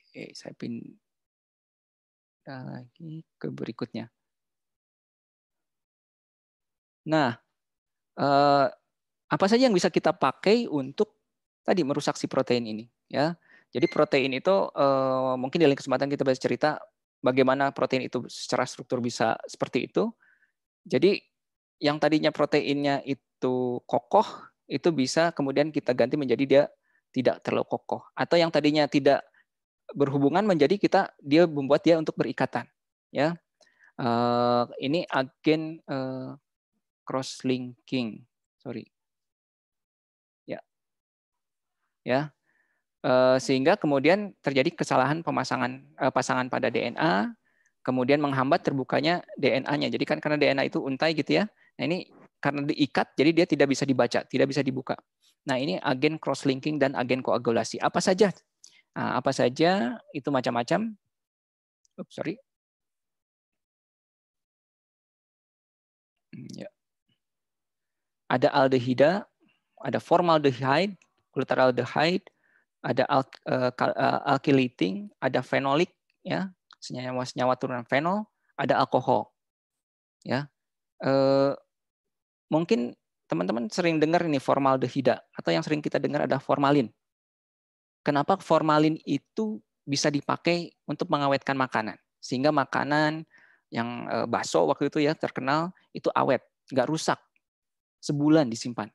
Oke, saya pin lagi ke berikutnya. Nah, eh, apa saja yang bisa kita pakai untuk tadi merusak si protein ini ya. Jadi protein itu eh, mungkin di lain kesempatan kita bahas cerita bagaimana protein itu secara struktur bisa seperti itu. Jadi yang tadinya proteinnya itu kokoh itu bisa kemudian kita ganti menjadi dia tidak terlalu kokoh atau yang tadinya tidak berhubungan menjadi kita dia membuat dia untuk berikatan ya. Uh, ini agen uh, eh, cross linking. Sorry, ya eh, sehingga kemudian terjadi kesalahan pemasangan eh, pasangan pada DNA kemudian menghambat terbukanya DNA-nya jadi kan karena DNA itu untai gitu ya nah ini karena diikat jadi dia tidak bisa dibaca tidak bisa dibuka nah ini agen cross linking dan agen koagulasi apa saja nah, apa saja itu macam-macam Oops, sorry hmm, ya ada aldehida ada formaldehyde glutaraldehyde, ada al eh, eh, alkylating, ada fenolik ya, senyawa-senyawa turunan fenol, ada alkohol. Ya. Uh, mungkin teman-teman sering dengar ini formaldehida atau yang sering kita dengar ada formalin. Kenapa formalin itu bisa dipakai untuk mengawetkan makanan? Sehingga makanan yang baso waktu itu ya terkenal itu awet, nggak rusak. Sebulan disimpan.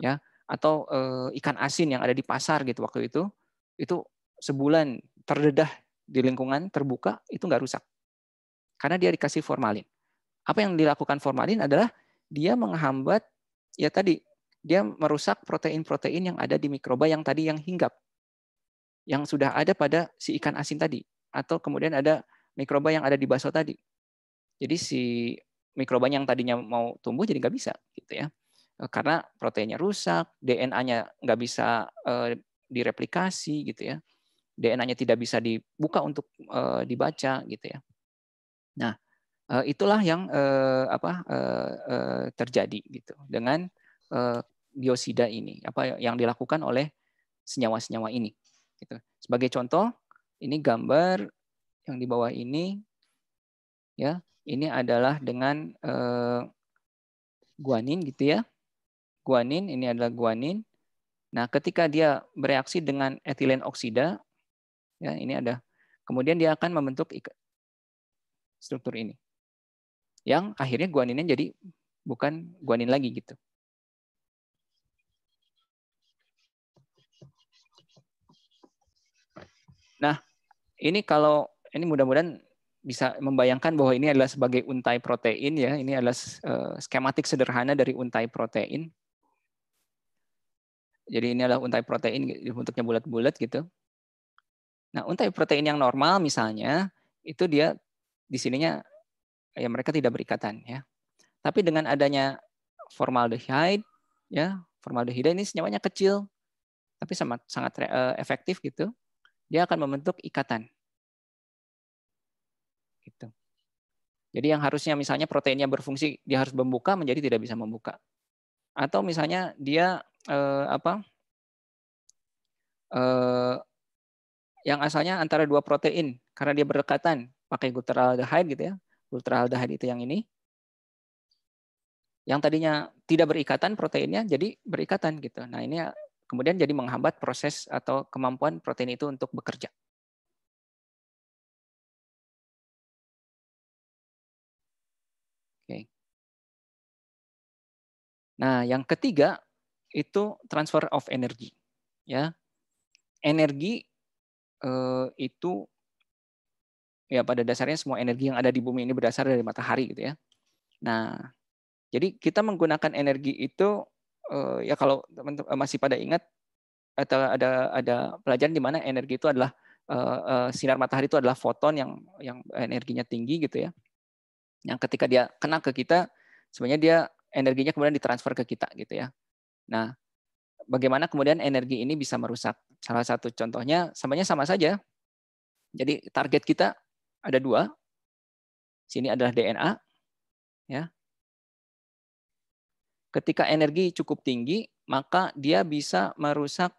Ya atau e, ikan asin yang ada di pasar gitu waktu itu itu sebulan terdedah di lingkungan terbuka itu nggak rusak karena dia dikasih formalin apa yang dilakukan formalin adalah dia menghambat ya tadi dia merusak protein-protein yang ada di mikroba yang tadi yang hinggap yang sudah ada pada si ikan asin tadi atau kemudian ada mikroba yang ada di baso tadi jadi si mikroba yang tadinya mau tumbuh jadi nggak bisa gitu ya Eh, karena proteinnya rusak, DNA-nya nggak bisa uh, direplikasi gitu ya, DNA-nya tidak bisa dibuka untuk uh, dibaca gitu ya. Nah uh, itulah yang uh, apa uh, uh, terjadi gitu dengan uh, biosida ini, apa yang dilakukan oleh senyawa-senyawa ini. Gitu. Sebagai contoh, ini gambar yang di bawah ini, ya, ini adalah dengan uh, guanin gitu ya guanin, ini adalah guanin. Nah, ketika dia bereaksi dengan etilen oksida, ya ini ada. Kemudian dia akan membentuk struktur ini. Yang akhirnya guaninnya jadi bukan guanin lagi gitu. Nah, ini kalau ini mudah-mudahan bisa membayangkan bahwa ini adalah sebagai untai protein ya. Ini adalah eh, skematik sederhana dari untai protein. Jadi ini adalah untai protein gitu, bentuknya bulat-bulat gitu. Nah, untai protein yang normal misalnya itu dia di sininya ya mereka tidak berikatan ya. Tapi dengan adanya formaldehyde ya, formaldehida ini senyawanya kecil tapi sangat sangat eh, efektif gitu. Dia akan membentuk ikatan. Gitu. Jadi yang harusnya misalnya proteinnya berfungsi dia harus membuka menjadi tidak bisa membuka atau misalnya dia eh, apa eh, yang asalnya antara dua protein karena dia berdekatan pakai glutaraldehyde gitu ya glutaraldehyde itu yang ini yang tadinya tidak berikatan proteinnya jadi berikatan gitu nah ini ya kemudian jadi menghambat proses atau kemampuan protein itu untuk bekerja. Nah, yang ketiga itu transfer of energy. Ya, energi eh, itu ya pada dasarnya semua energi yang ada di bumi ini berdasar dari matahari gitu ya. Nah, jadi kita menggunakan energi itu eh, ya kalau teman-teman eh, masih pada ingat atau ada ada pelajaran di mana energi itu adalah eh, eh, sinar matahari itu adalah foton yang yang energinya tinggi gitu ya. Yang ketika dia kena ke kita sebenarnya dia energinya kemudian ditransfer ke kita gitu ya. Nah, bagaimana kemudian energi ini bisa merusak? Salah satu contohnya samanya sama saja. Jadi target kita ada dua. Sini adalah DNA, ya. Ketika energi cukup tinggi, maka dia bisa merusak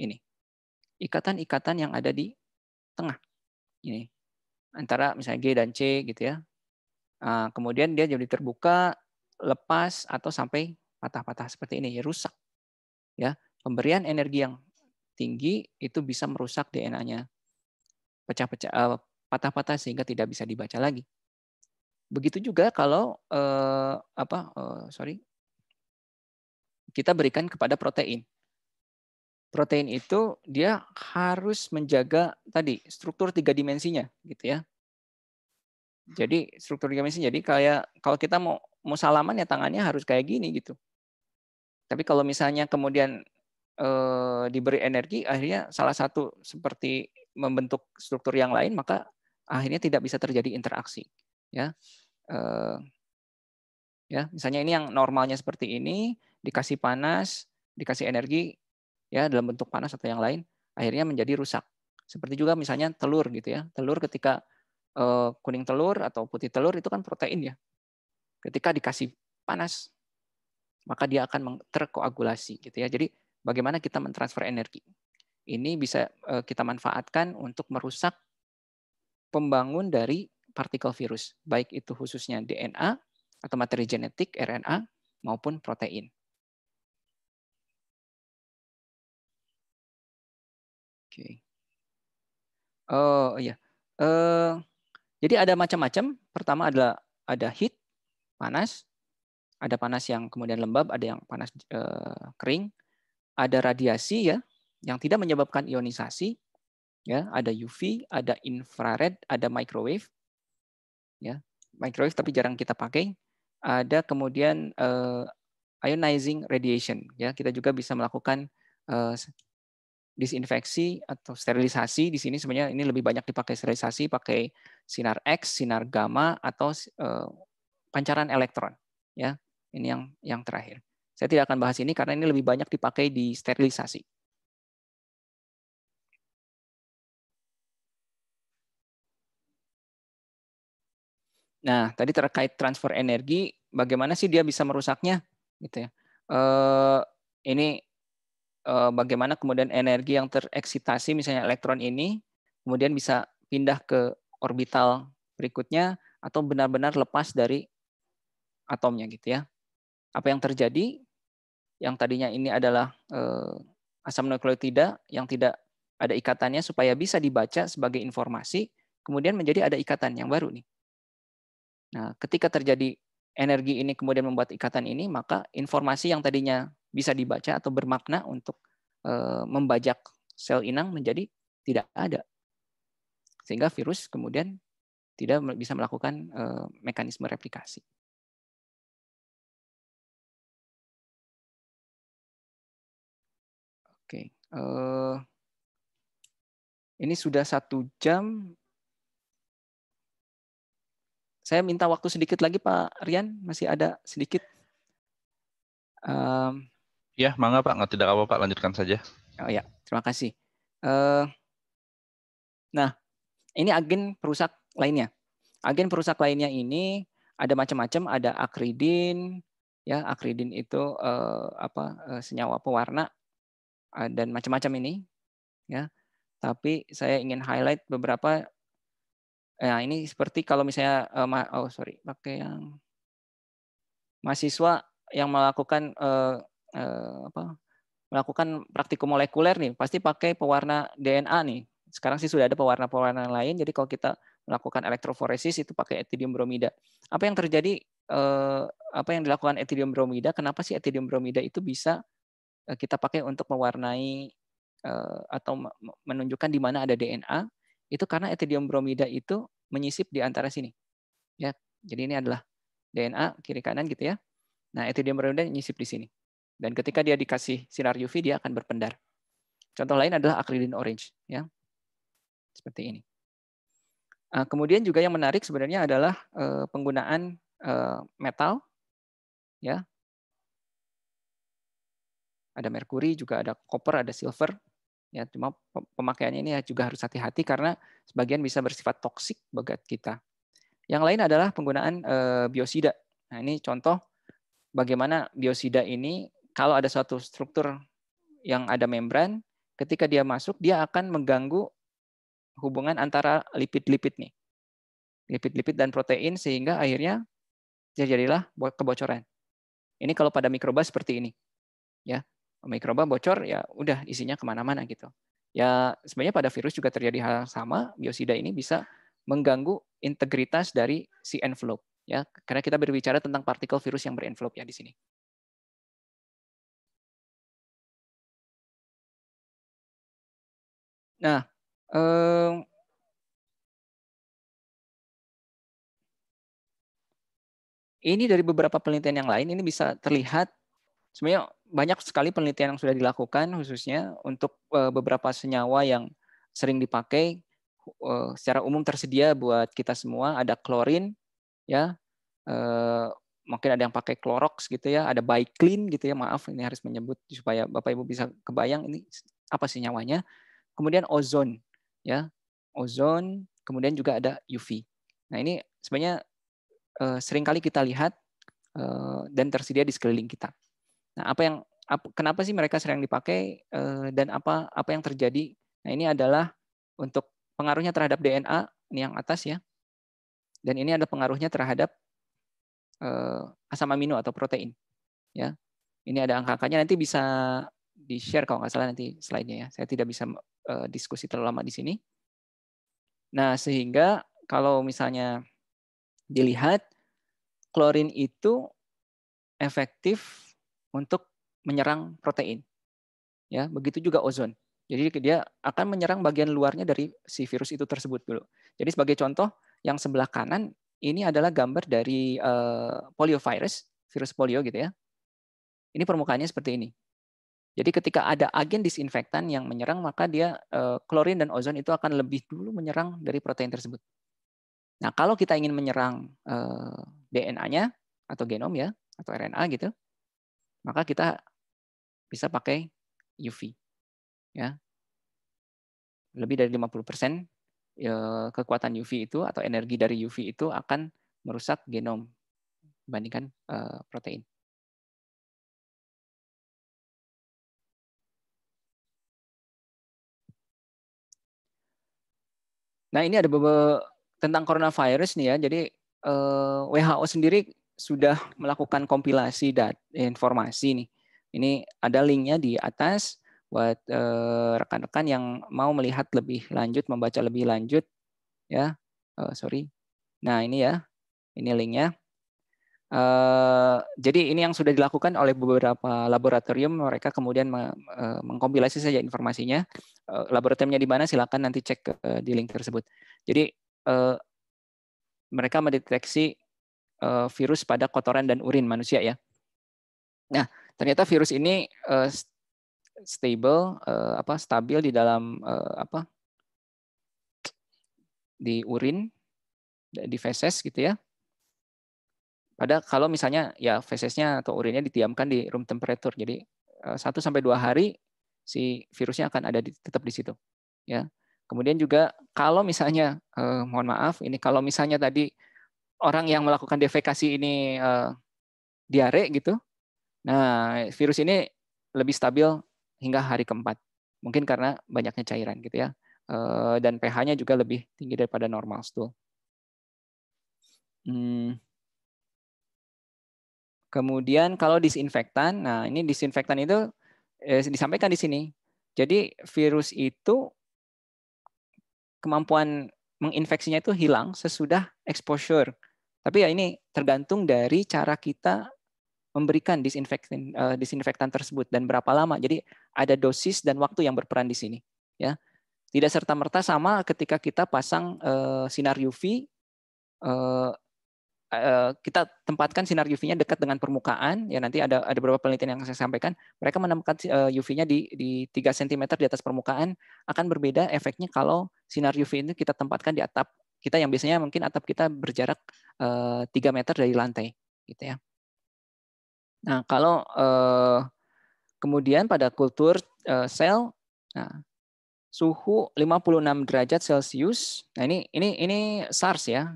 ini ikatan-ikatan yang ada di tengah ini antara misalnya G dan C gitu ya. Ah, kemudian dia jadi terbuka, lepas atau sampai patah-patah seperti ini, ya rusak. Ya, pemberian energi yang tinggi itu bisa merusak DNA-nya. Pecah-pecah uh, patah-patah sehingga tidak bisa dibaca lagi. Begitu juga kalau uh, apa uh, sorry kita berikan kepada protein. Protein itu dia harus menjaga tadi struktur tiga dimensinya gitu ya. Jadi struktur tiga dimensi jadi kayak kalau kita mau mau salaman ya tangannya harus kayak gini gitu. Tapi kalau misalnya kemudian e, diberi energi, akhirnya salah satu seperti membentuk struktur yang lain, maka akhirnya tidak bisa terjadi interaksi. Ya, e, ya misalnya ini yang normalnya seperti ini, dikasih panas, dikasih energi, ya dalam bentuk panas atau yang lain, akhirnya menjadi rusak. Seperti juga misalnya telur gitu ya, telur ketika e, kuning telur atau putih telur itu kan protein ya, Ketika dikasih panas, maka dia akan terkoagulasi gitu ya. Jadi bagaimana kita mentransfer energi? Ini bisa e, kita manfaatkan untuk merusak pembangun dari partikel virus, baik itu khususnya DNA atau materi genetik RNA maupun protein. Oke. Okay. Oh iya. Uh, jadi ada macam-macam. Pertama adalah ada heat, panas, ada panas yang kemudian lembab, ada yang panas eh, kering, ada radiasi ya yang tidak menyebabkan ionisasi, ya, ada UV, ada infrared, ada microwave. Ya, microwave tapi jarang kita pakai. Ada kemudian eh, ionizing radiation ya. Kita juga bisa melakukan eh, disinfeksi atau sterilisasi. Di sini sebenarnya ini lebih banyak dipakai sterilisasi pakai sinar X, sinar gamma atau eh, pancaran elektron. Ya, ini yang yang terakhir. Saya tidak akan bahas ini karena ini lebih banyak dipakai di sterilisasi. Nah, tadi terkait transfer energi, bagaimana sih dia bisa merusaknya? Gitu ya. Eh, ini eh, bagaimana kemudian energi yang tereksitasi, misalnya elektron ini, kemudian bisa pindah ke orbital berikutnya atau benar-benar lepas dari atomnya gitu ya. Apa yang terjadi? Yang tadinya ini adalah eh, asam nukleotida yang tidak ada ikatannya supaya bisa dibaca sebagai informasi, kemudian menjadi ada ikatan yang baru nih. Nah, ketika terjadi energi ini kemudian membuat ikatan ini, maka informasi yang tadinya bisa dibaca atau bermakna untuk eh, membajak sel inang menjadi tidak ada. Sehingga virus kemudian tidak bisa melakukan eh, mekanisme replikasi. Oke, uh, ini sudah satu jam. Saya minta waktu sedikit lagi, Pak Rian. Masih ada sedikit. Um, ya, mangga Pak. Nggak tidak apa Pak. Lanjutkan saja. Oh ya, terima kasih. Uh, nah, ini agen perusak lainnya. Agen perusak lainnya ini ada macam-macam. Ada akridin, ya akridin itu uh, apa uh, senyawa pewarna Ah, dan macam-macam ini ya tapi saya ingin highlight beberapa ya ini seperti kalau misalnya eh, oh sorry pakai yang mahasiswa yang melakukan eh, eh, apa melakukan praktikum molekuler nih pasti pakai pewarna DNA nih sekarang sih sudah ada pewarna-pewarna lain jadi kalau kita melakukan elektroforesis itu pakai etidium bromida apa yang terjadi eh, apa yang dilakukan etidium bromida kenapa sih etidium bromida itu bisa Eh, kita pakai untuk mewarnai eh, atau menunjukkan di mana ada DNA itu karena etidium bromida itu menyisip di antara sini. Ya, jadi ini adalah DNA kiri kanan gitu ya. Nah, etidium bromida menyisip di sini. Dan ketika dia dikasih sinar UV dia akan berpendar. Contoh lain adalah akrilin orange ya. Seperti ini. Eh, kemudian juga yang menarik sebenarnya adalah penggunaan metal ya ada merkuri, juga ada koper, ada silver. Ya, cuma pemakaiannya ini ya juga harus hati-hati karena sebagian bisa bersifat toksik bagi kita. Yang lain adalah penggunaan e, biosida. Nah, ini contoh bagaimana biosida ini kalau ada suatu struktur yang ada membran, ketika dia masuk dia akan mengganggu hubungan antara lipid-lipid nih. Lipid-lipid dan protein sehingga akhirnya terjadilah kebocoran. Ini kalau pada mikroba seperti ini. Ya, mikroba bocor ya udah isinya kemana-mana gitu. Ya sebenarnya pada virus juga terjadi hal yang sama, biosida ini bisa mengganggu integritas dari si envelope ya karena kita berbicara tentang partikel virus yang berenvelope ya di sini. Nah, um, ini dari beberapa penelitian yang lain ini bisa terlihat Sebenarnya banyak sekali penelitian yang sudah dilakukan khususnya untuk eh, beberapa senyawa yang sering dipakai eh, secara umum tersedia buat kita semua ada klorin ya eh, mungkin ada yang pakai Clorox gitu ya, ada Biclean gitu ya, maaf ini harus menyebut supaya Bapak Ibu bisa kebayang ini apa sih nyawanya. Kemudian ozon ya, ozon, kemudian juga ada UV. Nah, ini sebenarnya sering seringkali kita lihat dan tersedia di sekeliling kita. Nah, apa yang ap, kenapa sih mereka sering dipakai eh, dan apa apa yang terjadi? Nah, ini adalah untuk pengaruhnya terhadap DNA ini yang atas ya. Dan ini ada pengaruhnya terhadap eh, asam amino atau protein. Ya. Ini ada angka-angkanya nanti bisa di-share kalau nggak salah nanti slide-nya ya. Saya tidak bisa eh, diskusi terlalu lama di sini. Nah, sehingga kalau misalnya dilihat klorin itu efektif untuk menyerang protein. Ya, begitu juga ozon. Jadi dia akan menyerang bagian luarnya dari si virus itu tersebut dulu. Jadi sebagai contoh, yang sebelah kanan ini adalah gambar dari uh, poliovirus, virus polio gitu ya. Ini permukaannya seperti ini. Jadi ketika ada agen disinfektan yang menyerang, maka dia eh, klorin dan ozon itu akan lebih dulu menyerang dari protein tersebut. Nah, kalau kita ingin menyerang eh, DNA-nya atau genom ya, atau RNA gitu, maka kita bisa pakai UV. Ya. Lebih dari 50% ya, kekuatan UV itu atau energi dari UV itu akan merusak genom dibandingkan eh, protein. Nah, ini ada beberapa tentang coronavirus nih ya. Jadi eh, WHO sendiri sudah melakukan kompilasi data informasi nih. Ini ada linknya di atas buat eh, rekan-rekan uh, yang mau melihat lebih lanjut, membaca lebih lanjut, ya. Uh, sorry. Nah ini ya, ini linknya. Uh, jadi ini yang sudah dilakukan oleh beberapa laboratorium, mereka kemudian me, uh, mengkompilasi saja informasinya. Uh, laboratoriumnya di mana silakan nanti cek uh, di link tersebut. Jadi uh, mereka mendeteksi Eh, virus pada kotoran dan urin manusia ya. Nah, ternyata virus ini eh, stable eh, apa stabil di dalam apa di urin di feses gitu ya. Pada kalau misalnya ya fesesnya atau urinnya didiamkan di room temperature. Jadi 1 sampai 2 hari si virusnya akan ada di, tetap di situ ya. Kemudian juga kalau misalnya eh, mohon maaf ini kalau misalnya tadi orang yang melakukan defekasi ini uh, diare gitu, nah virus ini lebih stabil hingga hari keempat. Mungkin karena banyaknya cairan gitu ya. Uh, dan pH-nya juga lebih tinggi daripada normal stool. Hmm. Kemudian kalau disinfektan, nah ini disinfektan itu eh, disampaikan di sini. Jadi virus itu kemampuan menginfeksinya itu hilang sesudah exposure tapi ya ini tergantung dari cara kita memberikan disinfektan uh, eh, disinfektan tersebut dan berapa lama. Jadi ada dosis dan waktu yang berperan di sini, ya. Tidak serta merta sama ketika kita pasang uh, sinar UV uh, eh, kita tempatkan sinar UV-nya dekat dengan permukaan, ya nanti ada ada beberapa penelitian yang saya sampaikan, mereka menemukan UV-nya di di 3 cm di atas permukaan akan berbeda efeknya kalau sinar UV ini kita tempatkan di atap kita yang biasanya mungkin atap kita berjarak eh, tiga 3 meter dari lantai gitu ya. Nah, kalau eh, kemudian pada kultur eh, sel nah, suhu 56 derajat Celcius. Nah, ini ini ini SARS ya,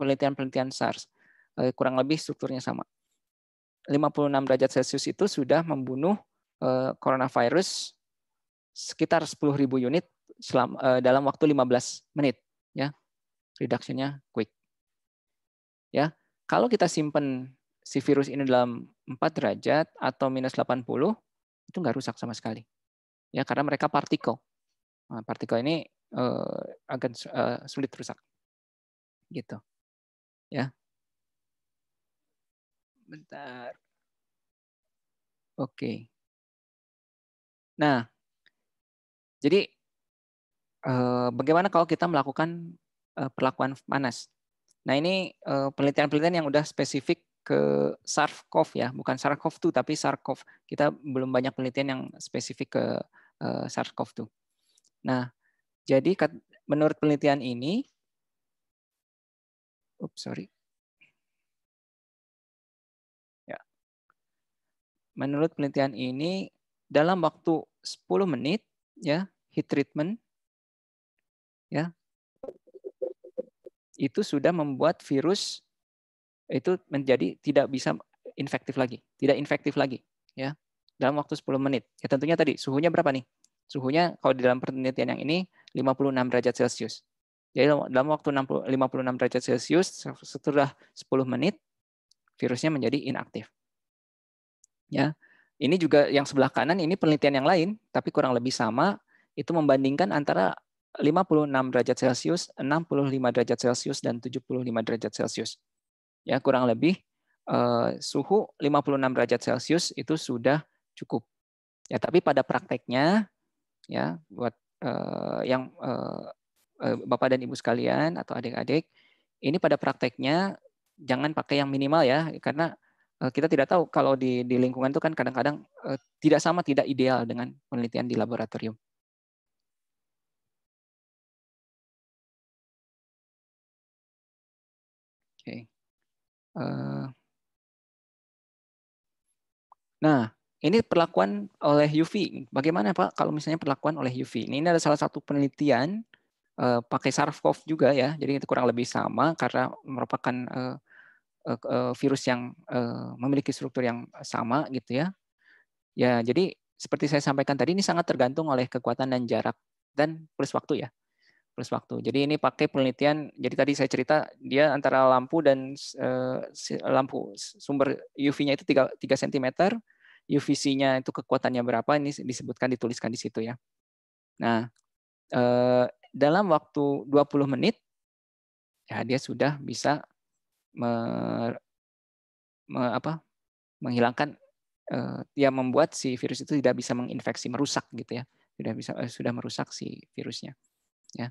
penelitian-penelitian SARS. kurang lebih strukturnya sama. 56 derajat Celcius itu sudah membunuh coronavirus sekitar 10.000 unit dalam waktu 15 menit ya reductionnya quick ya kalau kita simpen si virus ini dalam 4 derajat atau minus 80 itu nggak rusak sama sekali ya karena mereka partikel nah, partikel ini uh, akan uh, sulit rusak gitu ya bentar oke nah jadi Eh, bagaimana kalau kita melakukan eh, perlakuan panas? Nah ini eh, penelitian-penelitian yang udah spesifik ke SARS-CoV ya, bukan SARS-CoV-2 tapi SARS-CoV. Kita belum banyak penelitian yang spesifik ke SARS-CoV-2. Nah, jadi menurut penelitian ini, oops, sorry. Ya. Menurut penelitian ini, dalam waktu 10 menit ya, heat treatment ya itu sudah membuat virus itu menjadi tidak bisa infektif lagi, tidak infektif lagi, ya. Dalam waktu 10 menit. Ya tentunya tadi suhunya berapa nih? Suhunya kalau di dalam penelitian yang ini 56 derajat Celcius. Jadi dalam waktu 60, 56 derajat Celcius setelah 10 menit virusnya menjadi inaktif. Ya. Ini juga yang sebelah kanan ini penelitian yang lain tapi kurang lebih sama itu membandingkan antara 56 derajat Celcius, 65 derajat Celcius dan 75 derajat Celcius. Ya, kurang lebih uh, suhu 56 derajat Celcius itu sudah cukup. Ya, tapi pada prakteknya ya buat uh, yang uh, Bapak dan Ibu sekalian atau adik-adik, ini pada prakteknya jangan pakai yang minimal ya karena kita tidak tahu kalau di, di lingkungan itu kan kadang-kadang tidak sama tidak ideal dengan penelitian di laboratorium. Eh, nah, ini perlakuan oleh UV. Bagaimana Pak kalau misalnya perlakuan oleh UV? Ini, ini ada salah satu penelitian eh, pakai SARS-CoV juga ya. Jadi itu kurang lebih sama karena merupakan eh, virus yang memiliki struktur yang sama gitu ya. Ya, jadi seperti saya sampaikan tadi ini sangat tergantung oleh kekuatan dan jarak dan plus waktu ya plus waktu. Jadi ini pakai penelitian. Jadi tadi saya cerita dia antara lampu dan uh, lampu sumber UV-nya itu 3, 3 cm, UVC-nya itu kekuatannya berapa ini disebutkan dituliskan di situ ya. Nah, uh, dalam waktu 20 menit ya dia sudah bisa me, me, apa, menghilangkan uh, ya membuat si virus itu tidak bisa menginfeksi merusak gitu ya. Sudah bisa uh, sudah merusak si virusnya ya.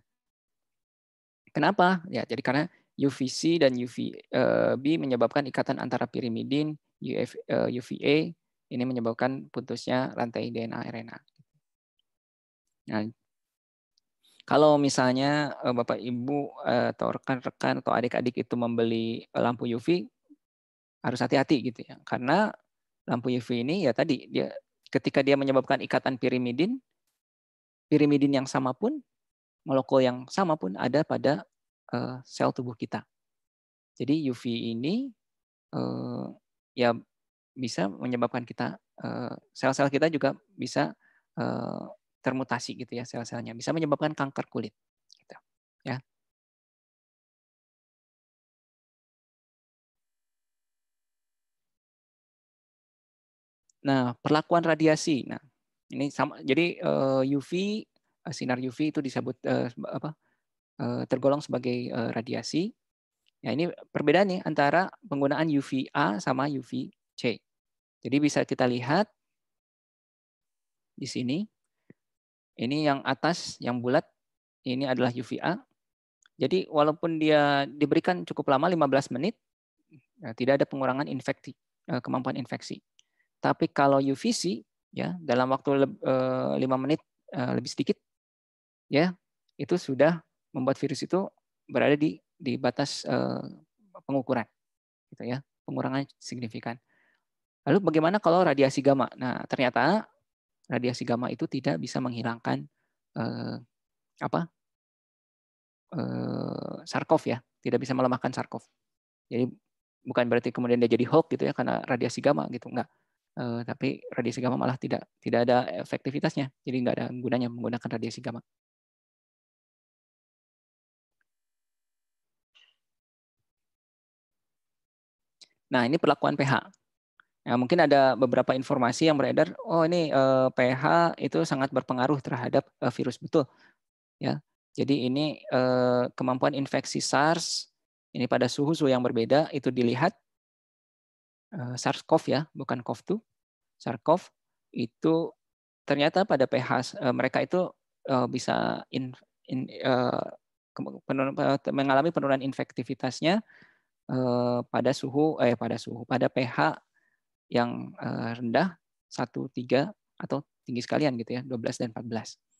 Kenapa? Ya, jadi karena UVC dan UVB eh, menyebabkan ikatan antara pirimidin, UVA eh, ini menyebabkan putusnya rantai DNA RNA. Nah, kalau misalnya eh, Bapak Ibu atau rekan-rekan atau adik-adik itu membeli lampu UV harus hati-hati gitu ya. Karena lampu UV ini ya tadi dia ketika dia menyebabkan ikatan pirimidin pirimidin yang sama pun molekul yang sama pun ada pada eh, sel tubuh kita. Jadi UV ini eh, ya bisa menyebabkan kita eh, sel-sel kita juga bisa termutasi gitu ya sel-selnya, bisa menyebabkan kanker kulit. Gitu, ya. Nah, perlakuan radiasi. Nah, ini sama. Jadi UV Eh, sinar UV itu disebut uh, apa, uh, tergolong sebagai uh, radiasi. Ya ini perbedaan nih antara penggunaan UVA sama UVC. Jadi bisa kita lihat di sini. Ini yang atas, yang bulat, ini adalah UVA. Jadi walaupun dia diberikan cukup lama 15 menit, ya, tidak ada pengurangan infeksi, kemampuan infeksi. Tapi kalau UVC ya dalam waktu 5 menit lebih sedikit ya itu sudah membuat virus itu berada di di batas eh, pengukuran gitu ya pengurangan signifikan lalu bagaimana kalau radiasi gamma nah ternyata radiasi gamma itu tidak bisa menghilangkan eh, apa eh, sarkof ya tidak bisa melemahkan sarkof jadi bukan berarti kemudian dia jadi hoax gitu ya karena radiasi gamma gitu enggak uh, tapi radiasi gamma malah tidak tidak ada efektivitasnya jadi enggak ada gunanya menggunakan radiasi gamma Nah, ini perlakuan pH. Nah, mungkin ada beberapa informasi yang beredar, oh ini eh, pH itu sangat berpengaruh terhadap eh, virus betul. Ya. Jadi ini eh, kemampuan infeksi SARS ini pada suhu-suhu yang berbeda itu dilihat eh, SARS-CoV ya, bukan CoV-2. SARS-CoV itu ternyata pada pH eh, mereka itu eh, bisa in, in, eh, eh mengalami penurunan infektivitasnya Eh, pada suhu eh pada suhu pada pH yang eh, rendah 1 3 atau tinggi sekalian gitu ya 12 dan 14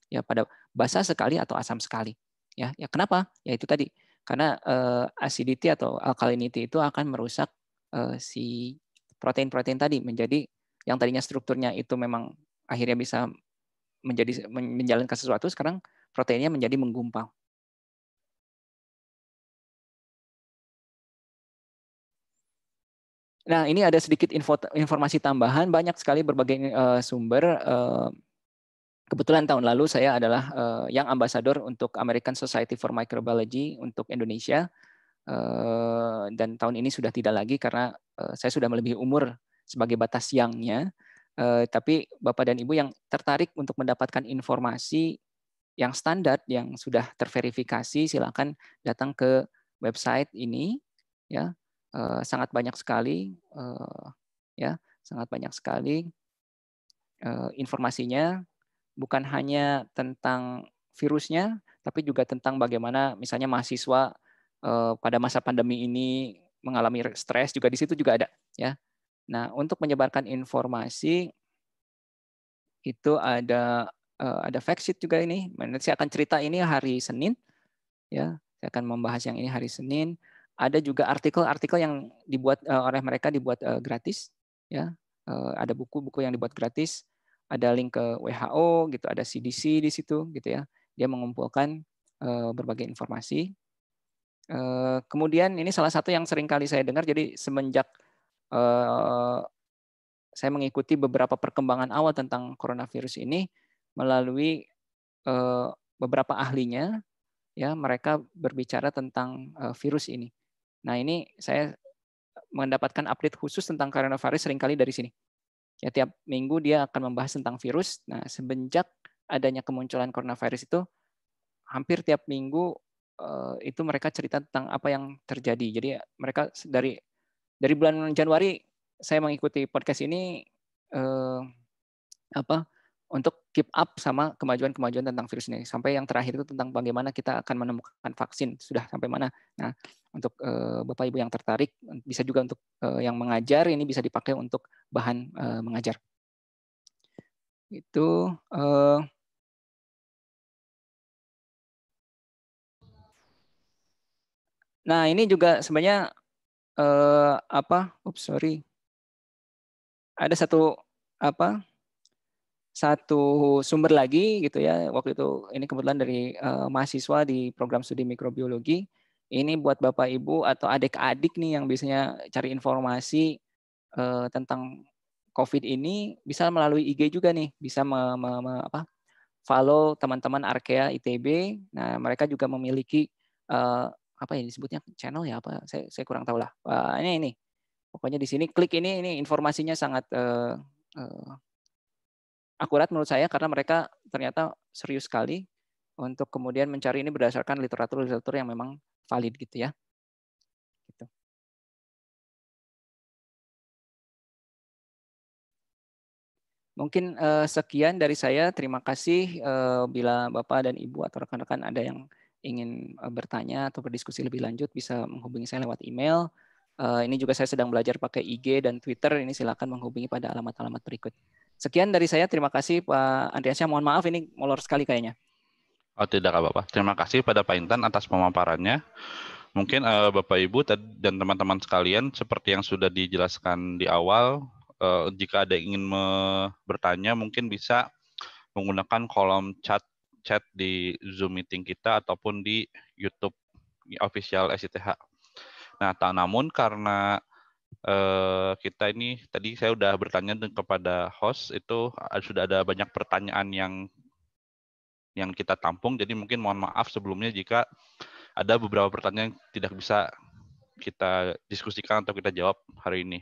ya pada basah sekali atau asam sekali ya ya kenapa ya itu tadi karena eh, acidity atau alkalinity itu akan merusak eh, si protein-protein tadi menjadi yang tadinya strukturnya itu memang akhirnya bisa menjadi menjalankan sesuatu sekarang proteinnya menjadi menggumpal Nah, ini ada sedikit info, informasi tambahan. Banyak sekali berbagai uh, sumber. Uh, kebetulan tahun lalu saya adalah uh, yang ambasador untuk American Society for Microbiology untuk Indonesia. Uh, dan tahun ini sudah tidak lagi karena uh, saya sudah melebihi umur sebagai batas siangnya. Uh, tapi Bapak dan Ibu yang tertarik untuk mendapatkan informasi yang standar, yang sudah terverifikasi, silakan datang ke website ini. ya Eh, sangat banyak sekali uh, ya sangat banyak sekali uh, informasinya bukan hanya tentang virusnya tapi juga tentang bagaimana misalnya mahasiswa uh, pada masa pandemi ini mengalami stres juga di situ juga ada ya nah untuk menyebarkan informasi itu ada uh, ada fact sheet juga ini. Nanti saya akan cerita ini hari Senin, ya. Saya akan membahas yang ini hari Senin. Ada juga artikel-artikel yang dibuat uh, oleh mereka dibuat uh, gratis, ya. Uh, ada buku-buku yang dibuat gratis, ada link ke WHO, gitu, ada CDC di situ, gitu ya. Dia mengumpulkan uh, berbagai informasi. Uh, kemudian ini salah satu yang sering kali saya dengar. Jadi semenjak uh, saya mengikuti beberapa perkembangan awal tentang coronavirus ini melalui beberapa ahlinya ya mereka berbicara tentang virus ini Nah ini saya mendapatkan update khusus tentang coronavirus seringkali dari sini. Ya, tiap minggu dia akan membahas tentang virus. Nah, semenjak adanya kemunculan coronavirus itu, hampir tiap minggu eh, itu mereka cerita tentang apa yang terjadi. Jadi mereka dari dari bulan Januari saya mengikuti podcast ini eh, apa untuk keep up sama kemajuan-kemajuan tentang virus ini sampai yang terakhir itu tentang bagaimana kita akan menemukan vaksin sudah sampai mana. Nah, untuk uh, Bapak Ibu yang tertarik bisa juga untuk uh, yang mengajar ini bisa dipakai untuk bahan uh, mengajar. Itu uh, Nah, ini juga sebenarnya uh, apa? Ups, sorry. Ada satu apa? satu sumber lagi gitu ya waktu itu ini kebetulan dari uh, mahasiswa di program studi mikrobiologi ini buat bapak ibu atau adik-adik nih yang biasanya cari informasi uh, tentang covid ini bisa melalui IG juga nih bisa me, me, me, apa, follow teman-teman Arkea ITB nah mereka juga memiliki uh, apa ya disebutnya channel ya apa saya saya kurang tahu lah uh, ini ini pokoknya di sini klik ini ini informasinya sangat uh, uh, akurat menurut saya karena mereka ternyata serius sekali untuk kemudian mencari ini berdasarkan literatur-literatur yang memang valid gitu ya. Gitu. Mungkin uh, sekian dari saya. Terima kasih uh, bila Bapak dan Ibu atau rekan-rekan ada yang ingin uh, bertanya atau berdiskusi lebih lanjut bisa menghubungi saya lewat email. Uh, ini juga saya sedang belajar pakai IG dan Twitter. Ini silakan menghubungi pada alamat-alamat berikut. Sekian dari saya. Terima kasih Pak Andriansyah. Mohon maaf ini molor sekali kayaknya. Oh, tidak apa-apa. Terima kasih pada Pak Intan atas pemaparannya. Mungkin uh, Bapak Ibu dan teman-teman sekalian seperti yang sudah dijelaskan di awal, uh, jika ada yang ingin bertanya mungkin bisa menggunakan kolom chat chat di Zoom meeting kita ataupun di YouTube official SITH. Nah, tak namun karena Eh, kita ini tadi saya sudah bertanya kepada host itu eh, sudah ada banyak pertanyaan yang yang kita tampung. Jadi mungkin mohon maaf sebelumnya jika ada beberapa pertanyaan yang tidak bisa kita diskusikan atau kita jawab hari ini.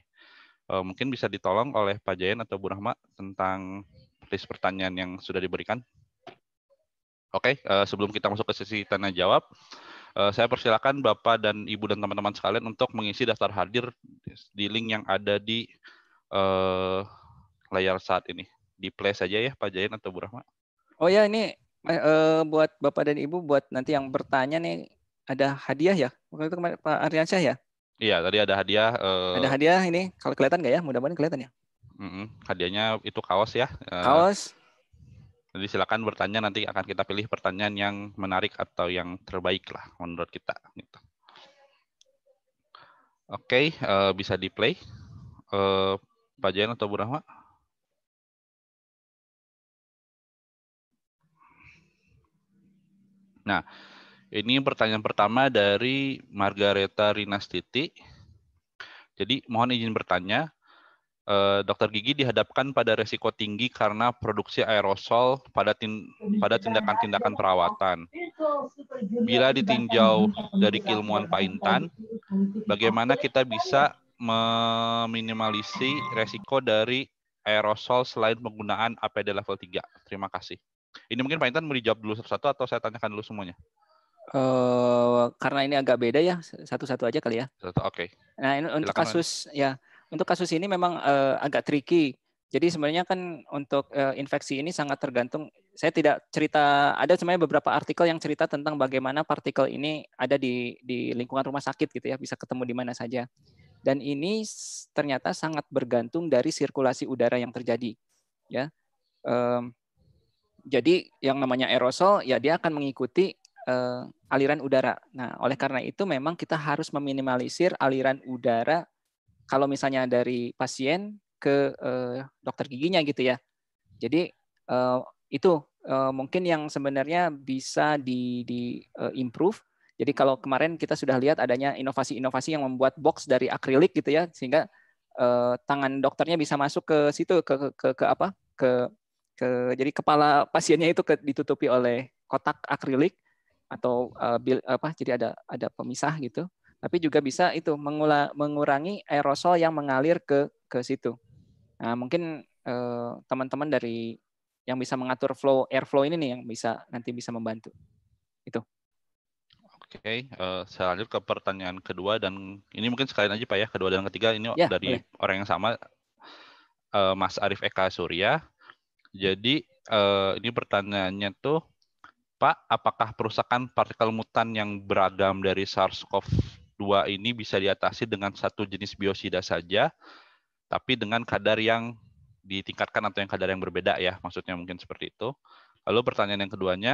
Eh, mungkin bisa ditolong oleh Pak Jayen atau Bu Rahma tentang list pertanyaan yang sudah diberikan. Oke, sebelum kita masuk ke sesi tanya jawab, Eh, saya persilakan Bapak dan Ibu dan teman-teman sekalian untuk mengisi daftar hadir di link yang ada di uh, layar saat ini. Di play saja ya Pak Jain atau Bu Rahma. Oh ya ini uh, buat Bapak dan Ibu buat nanti yang bertanya nih ada hadiah ya? Waktu itu kemarin Pak Aryansyah ya? Iya, tadi ada hadiah. Uh... Ada hadiah ini, kalau kelihatan nggak ya? Mudah-mudahan kelihatan ya. Mm -hmm. Hadiahnya itu kaos ya. Uh... Kaos, jadi silakan bertanya nanti akan kita pilih pertanyaan yang menarik atau yang terbaik lah menurut kita. Gitu. Oke, uh, bisa di play. Uh, eh, Pak Jain atau Bu Rahma? Nah, ini pertanyaan pertama dari Margareta Rinastiti. Jadi mohon izin bertanya, Eh, dokter gigi dihadapkan pada resiko tinggi karena produksi aerosol pada tin, pada tindakan-tindakan perawatan. Bila ditinjau dari keilmuan Paintan, bagaimana kita bisa meminimalisi resiko dari aerosol selain penggunaan APD level 3? Terima kasih. Ini mungkin Pak Intan mau dijawab dulu satu-satu atau saya tanyakan dulu semuanya? Uh, karena ini agak beda ya, satu-satu aja kali ya. Oke. Okay. Nah, ini untuk Silakan kasus ya untuk kasus ini memang uh, agak tricky. Jadi sebenarnya kan untuk uh, infeksi ini sangat tergantung. Saya tidak cerita ada sebenarnya beberapa artikel yang cerita tentang bagaimana partikel ini ada di di lingkungan rumah sakit gitu ya, bisa ketemu di mana saja. Dan ini ternyata sangat bergantung dari sirkulasi udara yang terjadi, ya. Um, jadi yang namanya aerosol ya dia akan mengikuti uh, aliran udara. Nah, oleh karena itu memang kita harus meminimalisir aliran udara kalau misalnya dari pasien ke eh, dokter giginya gitu ya. Jadi eh, itu eh, mungkin yang sebenarnya bisa di, di eh, improve. Jadi kalau kemarin kita sudah lihat adanya inovasi-inovasi yang membuat box dari akrilik gitu ya sehingga eh, tangan dokternya bisa masuk ke situ ke ke, ke apa? ke ke jadi kepala pasiennya itu ke, ditutupi oleh kotak akrilik atau uh, bil, apa jadi ada ada pemisah gitu tapi juga bisa itu mengurangi aerosol yang mengalir ke ke situ. Nah, mungkin eh, teman-teman eh, dari yang bisa mengatur flow airflow ini nih yang bisa nanti bisa membantu. Itu. Oke, okay, uh, eh, saya lanjut ke pertanyaan kedua dan ini mungkin sekalian aja Pak ya, kedua dan ketiga ini yeah, dari boleh. orang yang sama uh, Mas Arif Eka Surya. Jadi uh, ini pertanyaannya tuh Pak, apakah perusakan partikel mutan yang beragam dari SARS-CoV dua ini bisa diatasi dengan satu jenis biosida saja, tapi dengan kadar yang ditingkatkan atau yang kadar yang berbeda ya, maksudnya mungkin seperti itu. Lalu pertanyaan yang keduanya,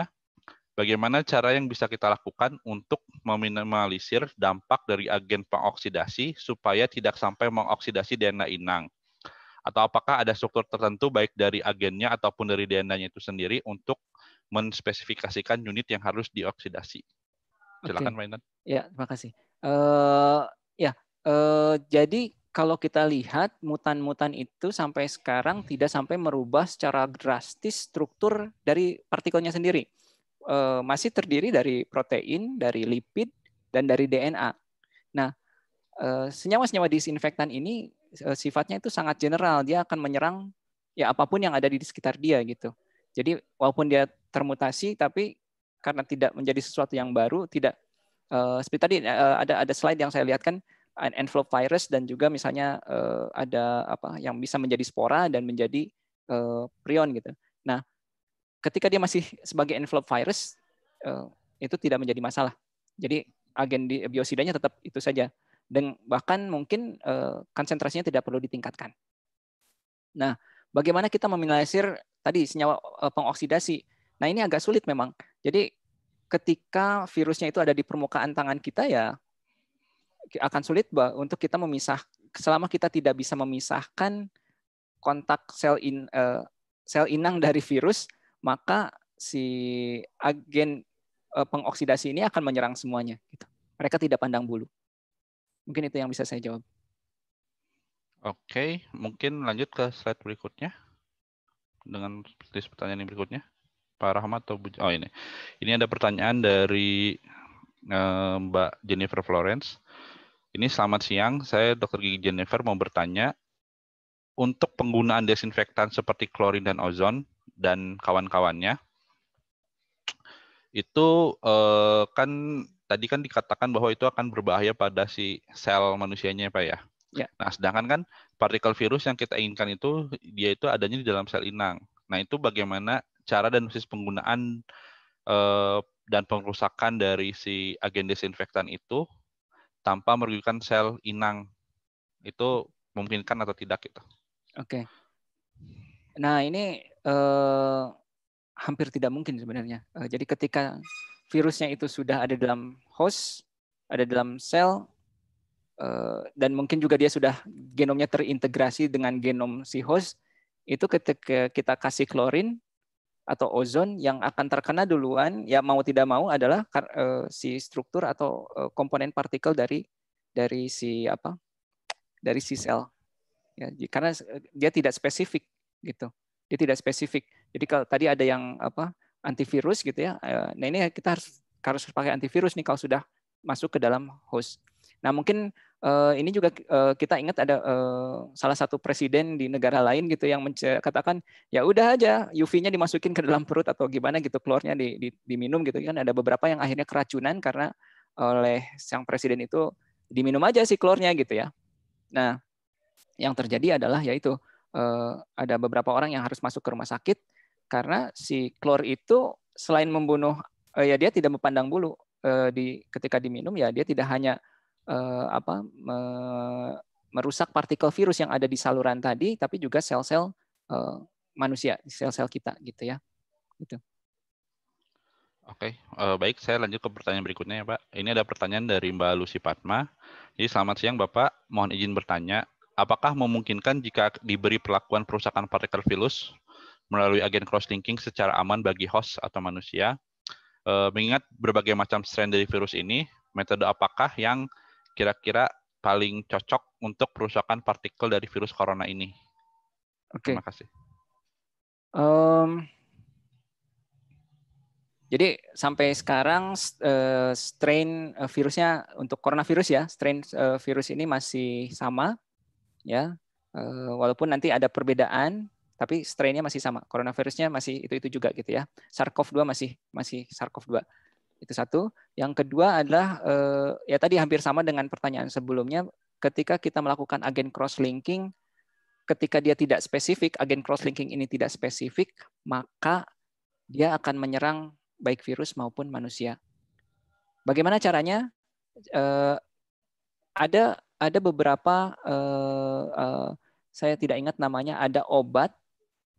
bagaimana cara yang bisa kita lakukan untuk meminimalisir dampak dari agen pengoksidasi supaya tidak sampai mengoksidasi DNA inang? Atau apakah ada struktur tertentu baik dari agennya ataupun dari DNA-nya itu sendiri untuk menspesifikasikan unit yang harus dioksidasi? Silakan, okay. Mainan. Ya, terima kasih. Uh, ya, uh, jadi kalau kita lihat mutan-mutan itu sampai sekarang tidak sampai merubah secara drastis struktur dari partikelnya sendiri. Uh, masih terdiri dari protein, dari lipid, dan dari DNA. Nah, senyawa-senyawa disinfektan ini sifatnya itu sangat general. Dia akan menyerang ya apapun yang ada di sekitar dia gitu. Jadi walaupun dia termutasi, tapi karena tidak menjadi sesuatu yang baru, tidak uh, seperti tadi uh, ada ada slide yang saya lihat lihatkan envelope virus dan juga misalnya uh, ada apa yang bisa menjadi spora dan menjadi uh, prion gitu. Nah, ketika dia masih sebagai envelope virus uh, itu tidak menjadi masalah. Jadi agen di biosidanya tetap itu saja dan bahkan mungkin uh, konsentrasinya tidak perlu ditingkatkan. Nah, bagaimana kita meminimalisir tadi senyawa uh, pengoksidasi? Nah, ini agak sulit memang. Jadi ketika virusnya itu ada di permukaan tangan kita ya akan sulit untuk kita memisah selama kita tidak bisa memisahkan kontak sel in, uh, sel inang dari virus maka si agen uh, pengoksidasi ini akan menyerang semuanya gitu. Mereka tidak pandang bulu. Mungkin itu yang bisa saya jawab. Oke, mungkin lanjut ke slide berikutnya dengan pertanyaan yang berikutnya. Pak Rahmat atau Bu... Oh ini. Ini ada pertanyaan dari eh, Mbak Jennifer Florence. Ini selamat siang, saya Dr. Gigi Jennifer mau bertanya untuk penggunaan desinfektan seperti klorin dan ozon dan kawan-kawannya itu eh, kan tadi kan dikatakan bahwa itu akan berbahaya pada si sel manusianya ya, pak ya. ya. Nah sedangkan kan partikel virus yang kita inginkan itu dia itu adanya di dalam sel inang. Nah itu bagaimana cara dan proses penggunaan uh, dan pengrusakan dari si agen desinfektan itu tanpa merugikan sel inang itu memungkinkan atau tidak itu? Oke. Okay. Nah ini uh, hampir tidak mungkin sebenarnya. Uh, jadi ketika virusnya itu sudah ada dalam host, ada dalam sel, uh, dan mungkin juga dia sudah genomnya terintegrasi dengan genom si host, itu ketika kita kasih klorin atau ozon yang akan terkena duluan ya mau tidak mau adalah eh, si struktur atau eh, komponen partikel dari dari si apa dari si sel ya karena eh, dia tidak spesifik gitu dia tidak spesifik jadi kalau tadi ada yang apa antivirus gitu ya nah ini kita harus harus pakai antivirus nih kalau sudah masuk ke dalam host Nah mungkin uh, ini juga uh, kita ingat ada uh, salah satu presiden di negara lain gitu yang katakan ya udah aja UV-nya dimasukin ke dalam perut atau gimana gitu keluarnya di, di, diminum gitu kan ada beberapa yang akhirnya keracunan karena oleh sang presiden itu diminum aja si klornya gitu ya. Nah yang terjadi adalah yaitu uh, ada beberapa orang yang harus masuk ke rumah sakit karena si klor itu selain membunuh uh, ya dia tidak memandang bulu di ketika diminum ya dia tidak hanya eh, apa me, merusak partikel virus yang ada di saluran tadi, tapi juga sel-sel eh, manusia, sel-sel kita gitu ya. Gitu. Oke, okay. Eh, baik. Saya lanjut ke pertanyaan berikutnya ya, Pak. Ini ada pertanyaan dari Mbak Lucy Patma. Jadi selamat siang Bapak, mohon izin bertanya, apakah memungkinkan jika diberi perlakuan perusakan partikel virus melalui agen cross-linking secara aman bagi host atau manusia? Eh, mengingat berbagai macam strain dari virus ini, metode apakah yang kira-kira paling cocok untuk perusakan partikel dari virus corona ini? Oke. Okay. Terima kasih. Um, jadi sampai sekarang eh, strain eh, virusnya untuk coronavirus ya, strain eh, virus ini masih sama ya. walaupun nanti ada perbedaan, tapi strainnya masih sama. Coronavirusnya masih itu-itu juga gitu ya. Sarkov cov 2 masih masih Sarkov cov 2 itu satu. Yang kedua adalah eh, ya tadi hampir sama dengan pertanyaan sebelumnya ketika kita melakukan agen cross linking ketika dia tidak spesifik, agen cross linking ini tidak spesifik, maka dia akan menyerang baik virus maupun manusia. Bagaimana caranya? Eh, ada ada beberapa eh, eh, saya tidak ingat namanya ada obat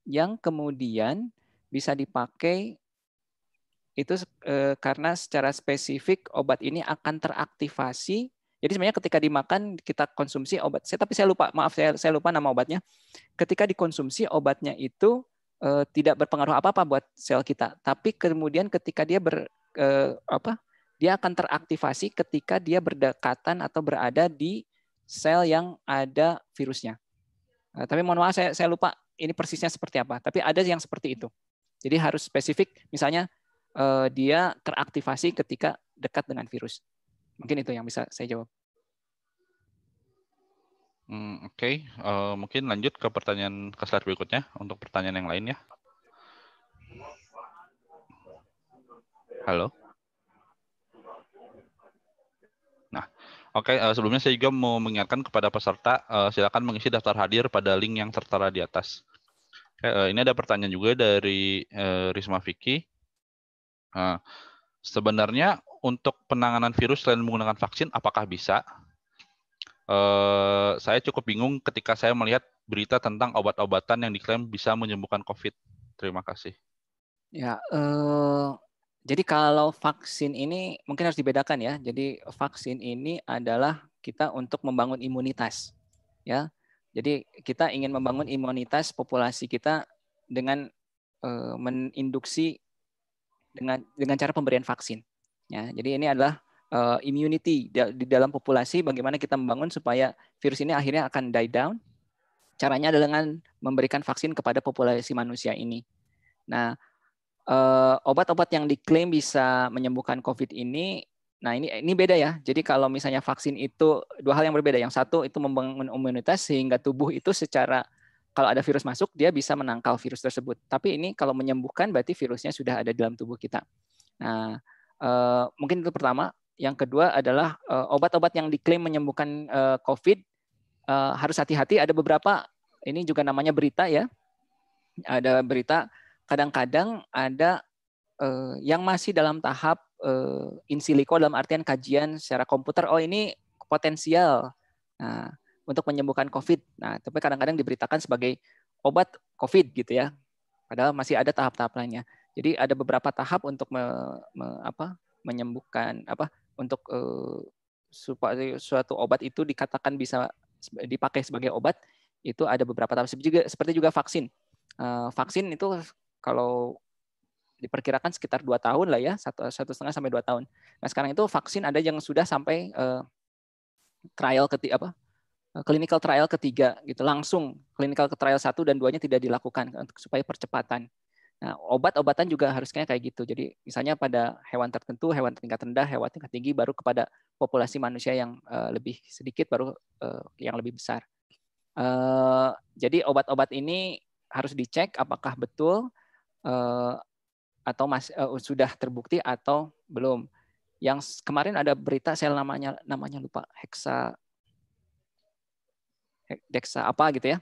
yang kemudian bisa dipakai itu e, karena secara spesifik obat ini akan teraktivasi. Jadi sebenarnya ketika dimakan kita konsumsi obat. Saya tapi saya lupa, maaf saya saya lupa nama obatnya. Ketika dikonsumsi obatnya itu e, tidak berpengaruh apa-apa buat sel kita, tapi kemudian ketika dia ber e, apa? dia akan teraktivasi ketika dia berdekatan atau berada di sel yang ada virusnya. tapi mohon maaf saya saya lupa ini persisnya seperti apa, tapi ada yang seperti itu. Jadi harus spesifik misalnya uh, dia teraktivasi ketika dekat dengan virus. Mungkin itu yang bisa saya jawab. Hmm, Oke, okay. uh, eh, mungkin lanjut ke pertanyaan ke slide berikutnya untuk pertanyaan yang lain ya. Halo. Nah, oke okay, eh, sebelumnya saya juga mau mengingatkan kepada peserta silakan mengisi daftar hadir pada link yang tertera di atas. Okay, ini ada pertanyaan juga dari Risma Vicky. Nah, sebenarnya untuk penanganan virus selain menggunakan vaksin, apakah bisa? Eh, saya cukup bingung ketika saya melihat berita tentang obat-obatan yang diklaim bisa menyembuhkan COVID. Terima kasih. Ya, eh, jadi kalau vaksin ini mungkin harus dibedakan ya. Jadi vaksin ini adalah kita untuk membangun imunitas, ya. Jadi kita ingin membangun imunitas populasi kita dengan eh, meninduksi dengan dengan cara pemberian vaksin. Ya, jadi ini adalah uh, immunity di dalam populasi bagaimana kita membangun supaya virus ini akhirnya akan die down. Caranya adalah dengan memberikan vaksin kepada populasi manusia ini. Nah, eh, obat-obat yang diklaim bisa menyembuhkan COVID ini, nah ini ini beda ya. Jadi kalau misalnya vaksin itu dua hal yang berbeda. Yang satu itu membangun imunitas sehingga tubuh itu secara kalau ada virus masuk dia bisa menangkal virus tersebut. Tapi ini kalau menyembuhkan berarti virusnya sudah ada dalam tubuh kita. Nah, eh, mungkin itu pertama. Yang kedua adalah eh, obat-obat yang diklaim menyembuhkan eh, COVID eh, harus hati-hati. Ada beberapa ini juga namanya berita ya. Ada berita kadang-kadang ada eh, yang masih dalam tahap eh, in silico dalam artian kajian secara komputer. Oh ini potensial. Nah, untuk menyembuhkan COVID. Nah, tapi kadang-kadang diberitakan sebagai obat COVID gitu ya. Padahal masih ada tahap tahap lainnya. Jadi ada beberapa tahap untuk me, me, apa, menyembuhkan apa untuk e, supaya suatu obat itu dikatakan bisa dipakai sebagai obat itu ada beberapa tahap seperti juga seperti juga vaksin. E, vaksin itu kalau diperkirakan sekitar dua tahun lah ya satu satu setengah sampai dua tahun. Nah sekarang itu vaksin ada yang sudah sampai e, trial keti apa Eh, clinical trial ketiga gitu langsung clinical trial satu dan duanya tidak dilakukan supaya percepatan. Nah, obat-obatan juga harusnya kayak gitu. Jadi misalnya pada hewan tertentu, hewan tingkat rendah, hewan tingkat tinggi baru kepada populasi manusia yang uh, lebih sedikit baru uh, yang lebih besar. Uh, jadi obat-obat ini harus dicek apakah betul uh, atau mas, uh, sudah terbukti atau belum. Yang kemarin ada berita saya namanya namanya lupa Hexa deksa apa gitu ya.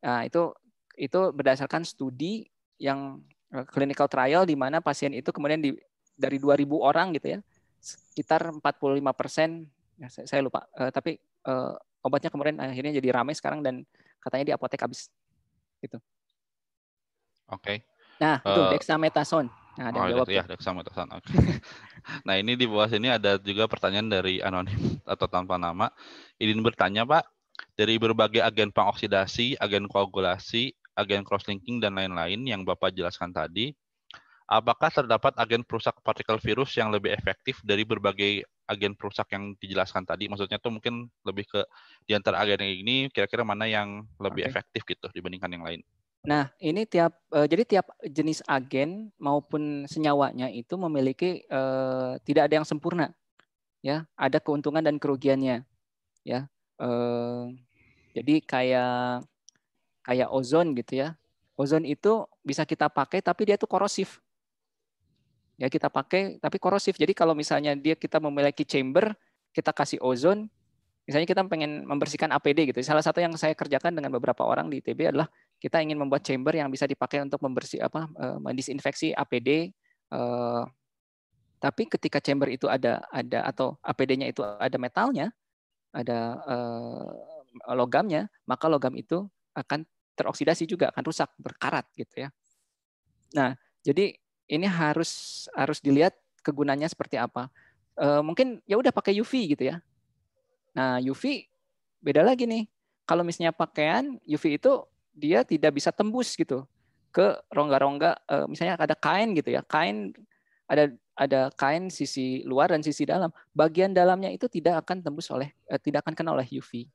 Nah, itu itu berdasarkan studi yang eh, clinical trial di mana pasien itu kemudian di, dari 2000 orang gitu ya, sekitar 45 persen, ya saya, saya lupa, uh, tapi uh, obatnya kemudian akhirnya jadi ramai sekarang dan katanya di apotek habis gitu. Oke. Okay. Nah, itu uh, dexamethasone. Nah, ada oh, jawab. Itu, ya, dexamethasone. Oke. Okay. nah, ini di bawah sini ada juga pertanyaan dari anonim atau tanpa nama. Ini bertanya, Pak dari berbagai agen pengoksidasi, agen koagulasi, agen crosslinking dan lain-lain yang Bapak jelaskan tadi, apakah terdapat agen perusak partikel virus yang lebih efektif dari berbagai agen perusak yang dijelaskan tadi? Maksudnya itu mungkin lebih ke di antara agen yang ini, kira-kira mana yang lebih okay. efektif gitu dibandingkan yang lain? Nah, ini tiap eh, jadi tiap jenis agen maupun senyawanya itu memiliki eh, tidak ada yang sempurna. Ya, ada keuntungan dan kerugiannya. Ya jadi kayak kayak ozon gitu ya. Ozon itu bisa kita pakai tapi dia itu korosif. Ya kita pakai tapi korosif. Jadi kalau misalnya dia kita memiliki chamber, kita kasih ozon, misalnya kita pengen membersihkan APD gitu. Salah satu yang saya kerjakan dengan beberapa orang di ITB adalah kita ingin membuat chamber yang bisa dipakai untuk membersih apa e, mendisinfeksi APD e, tapi ketika chamber itu ada ada atau APD-nya itu ada metalnya, ada uh, logamnya, maka logam itu akan teroksidasi juga, akan rusak, berkarat gitu ya. Nah, jadi ini harus harus dilihat kegunaannya seperti apa. E, mungkin ya udah pakai UV gitu ya. Nah, UV beda lagi nih. Kalau misalnya pakaian UV itu dia tidak bisa tembus gitu ke rongga-rongga eh, misalnya ada kain gitu ya. Kain ada ada kain sisi luar dan sisi dalam. Bagian dalamnya itu tidak akan tembus oleh eh, tidak akan kena oleh UV.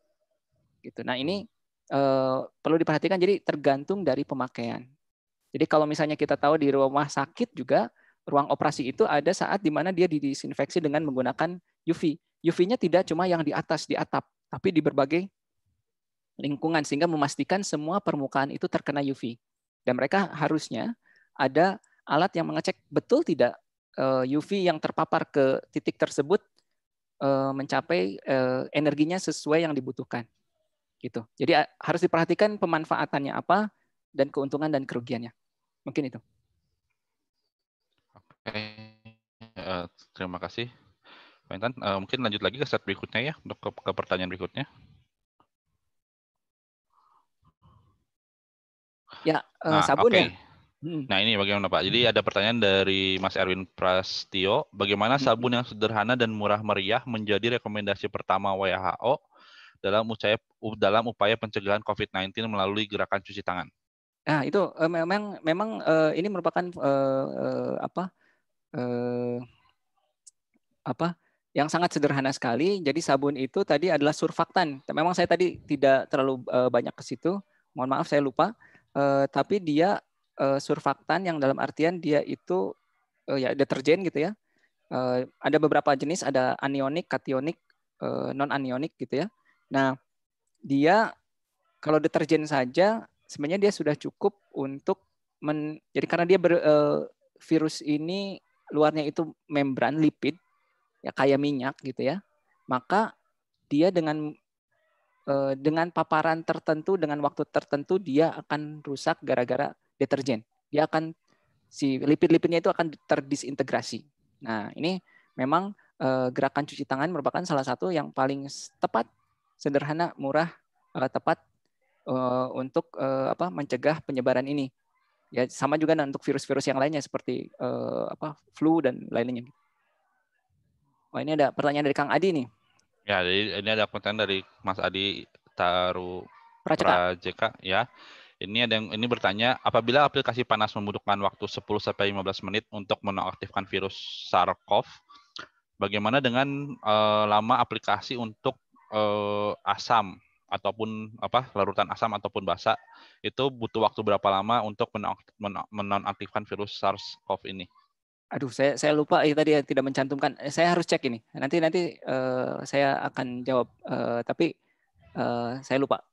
Gitu. Nah, ini eh, perlu diperhatikan jadi tergantung dari pemakaian. Jadi kalau misalnya kita tahu di rumah sakit juga ruang operasi itu ada saat di mana dia didisinfeksi dengan menggunakan UV. UV-nya tidak cuma yang di atas di atap, tapi di berbagai lingkungan sehingga memastikan semua permukaan itu terkena UV. Dan mereka harusnya ada alat yang mengecek betul tidak Eh, UV yang terpapar ke titik tersebut eh, mencapai eh, energinya sesuai yang dibutuhkan. Gitu. Jadi harus diperhatikan pemanfaatannya apa dan keuntungan dan kerugiannya. Mungkin itu. Oke. terima kasih. Pak Intan, mungkin lanjut lagi ke set berikutnya ya untuk ke, ke pertanyaan berikutnya. Ya, nah, sabun okay. ya. Hmm. Nah ini bagaimana Pak? Jadi ada pertanyaan dari Mas Erwin Prastio, bagaimana hmm. sabun yang sederhana dan murah meriah menjadi rekomendasi pertama WHO dalam upaya dalam upaya pencegahan COVID-19 melalui gerakan cuci tangan? Nah itu eh, memang memang eh, ini merupakan eh, apa apa yang sangat sederhana sekali. Jadi sabun itu tadi adalah surfaktan. Memang saya tadi tidak terlalu banyak ke situ. Mohon maaf saya lupa. Uh, tapi dia uh, surfaktan yang dalam artian dia itu uh, ya deterjen gitu ya. Uh, ada beberapa jenis, ada anionik, kationik, uh, non anionik gitu ya. Nah, dia kalau deterjen saja sebenarnya dia sudah cukup untuk men, jadi karena dia ber, uh, virus ini luarnya itu membran lipid ya kayak minyak gitu ya. Maka dia dengan dengan paparan tertentu dengan waktu tertentu dia akan rusak gara-gara deterjen. Dia akan si lipid-lipidnya itu akan terdisintegrasi. Nah, ini memang eh, gerakan cuci tangan merupakan salah satu yang paling tepat, sederhana, murah, eh, tepat eh, untuk apa mencegah penyebaran ini. Ya, sama juga untuk virus-virus yang lainnya seperti apa flu dan lainnya. Wah, ini ada pertanyaan dari Kang Adi nih. Ya, ini ada pertanyaan dari Mas Adi Taru Prajeka. Prajeka ya. Ini ada yang ini bertanya, apabila aplikasi panas membutuhkan waktu 10 sampai 15 menit untuk menonaktifkan virus SARS-CoV, bagaimana dengan uh, lama aplikasi untuk uh, asam ataupun apa larutan asam ataupun basa itu butuh waktu berapa lama untuk menonaktifkan virus SARS-CoV ini? Aduh, saya saya lupa ya, tadi tidak mencantumkan. Eh, saya harus cek ini. Nanti nanti uh, saya akan jawab. Uh, tapi uh, saya lupa.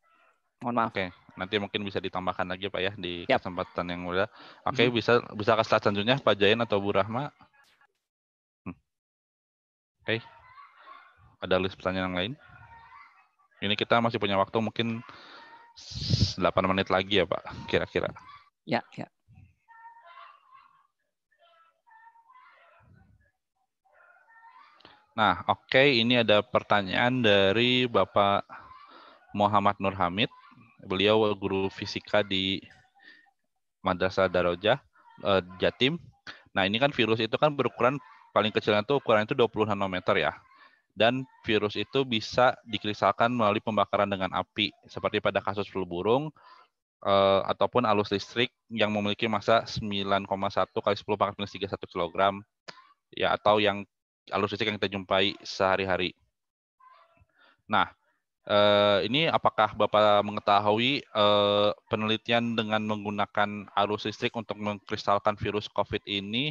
Mohon maaf. Okay nanti mungkin bisa ditambahkan lagi Pak ya di yep. kesempatan yang udah. Oke, okay, hmm. bisa bisa ke slide selanjutnya Pak Jain atau Bu Rahma? Hmm. Oke. Okay. Ada list pertanyaan yang lain? Ini kita masih punya waktu mungkin 8 menit lagi ya Pak, kira-kira. Ya, ya. Nah, oke, okay, ini ada pertanyaan dari Bapak Muhammad Nur Hamid. Beliau guru fisika di Madrasah Daroja eh, Jatim. Nah, ini kan virus itu kan berukuran paling kecilnya itu ukuran itu 20 nanometer ya. Dan virus itu bisa dikristalkan melalui pembakaran dengan api seperti pada kasus flu burung eh, ataupun alus listrik yang memiliki massa 9,1 kali 10 pangkat minus 31 kg ya atau yang alus listrik yang kita jumpai sehari-hari. Nah, Eh, ini apakah Bapak mengetahui uh, penelitian dengan menggunakan arus listrik untuk mengkristalkan virus COVID ini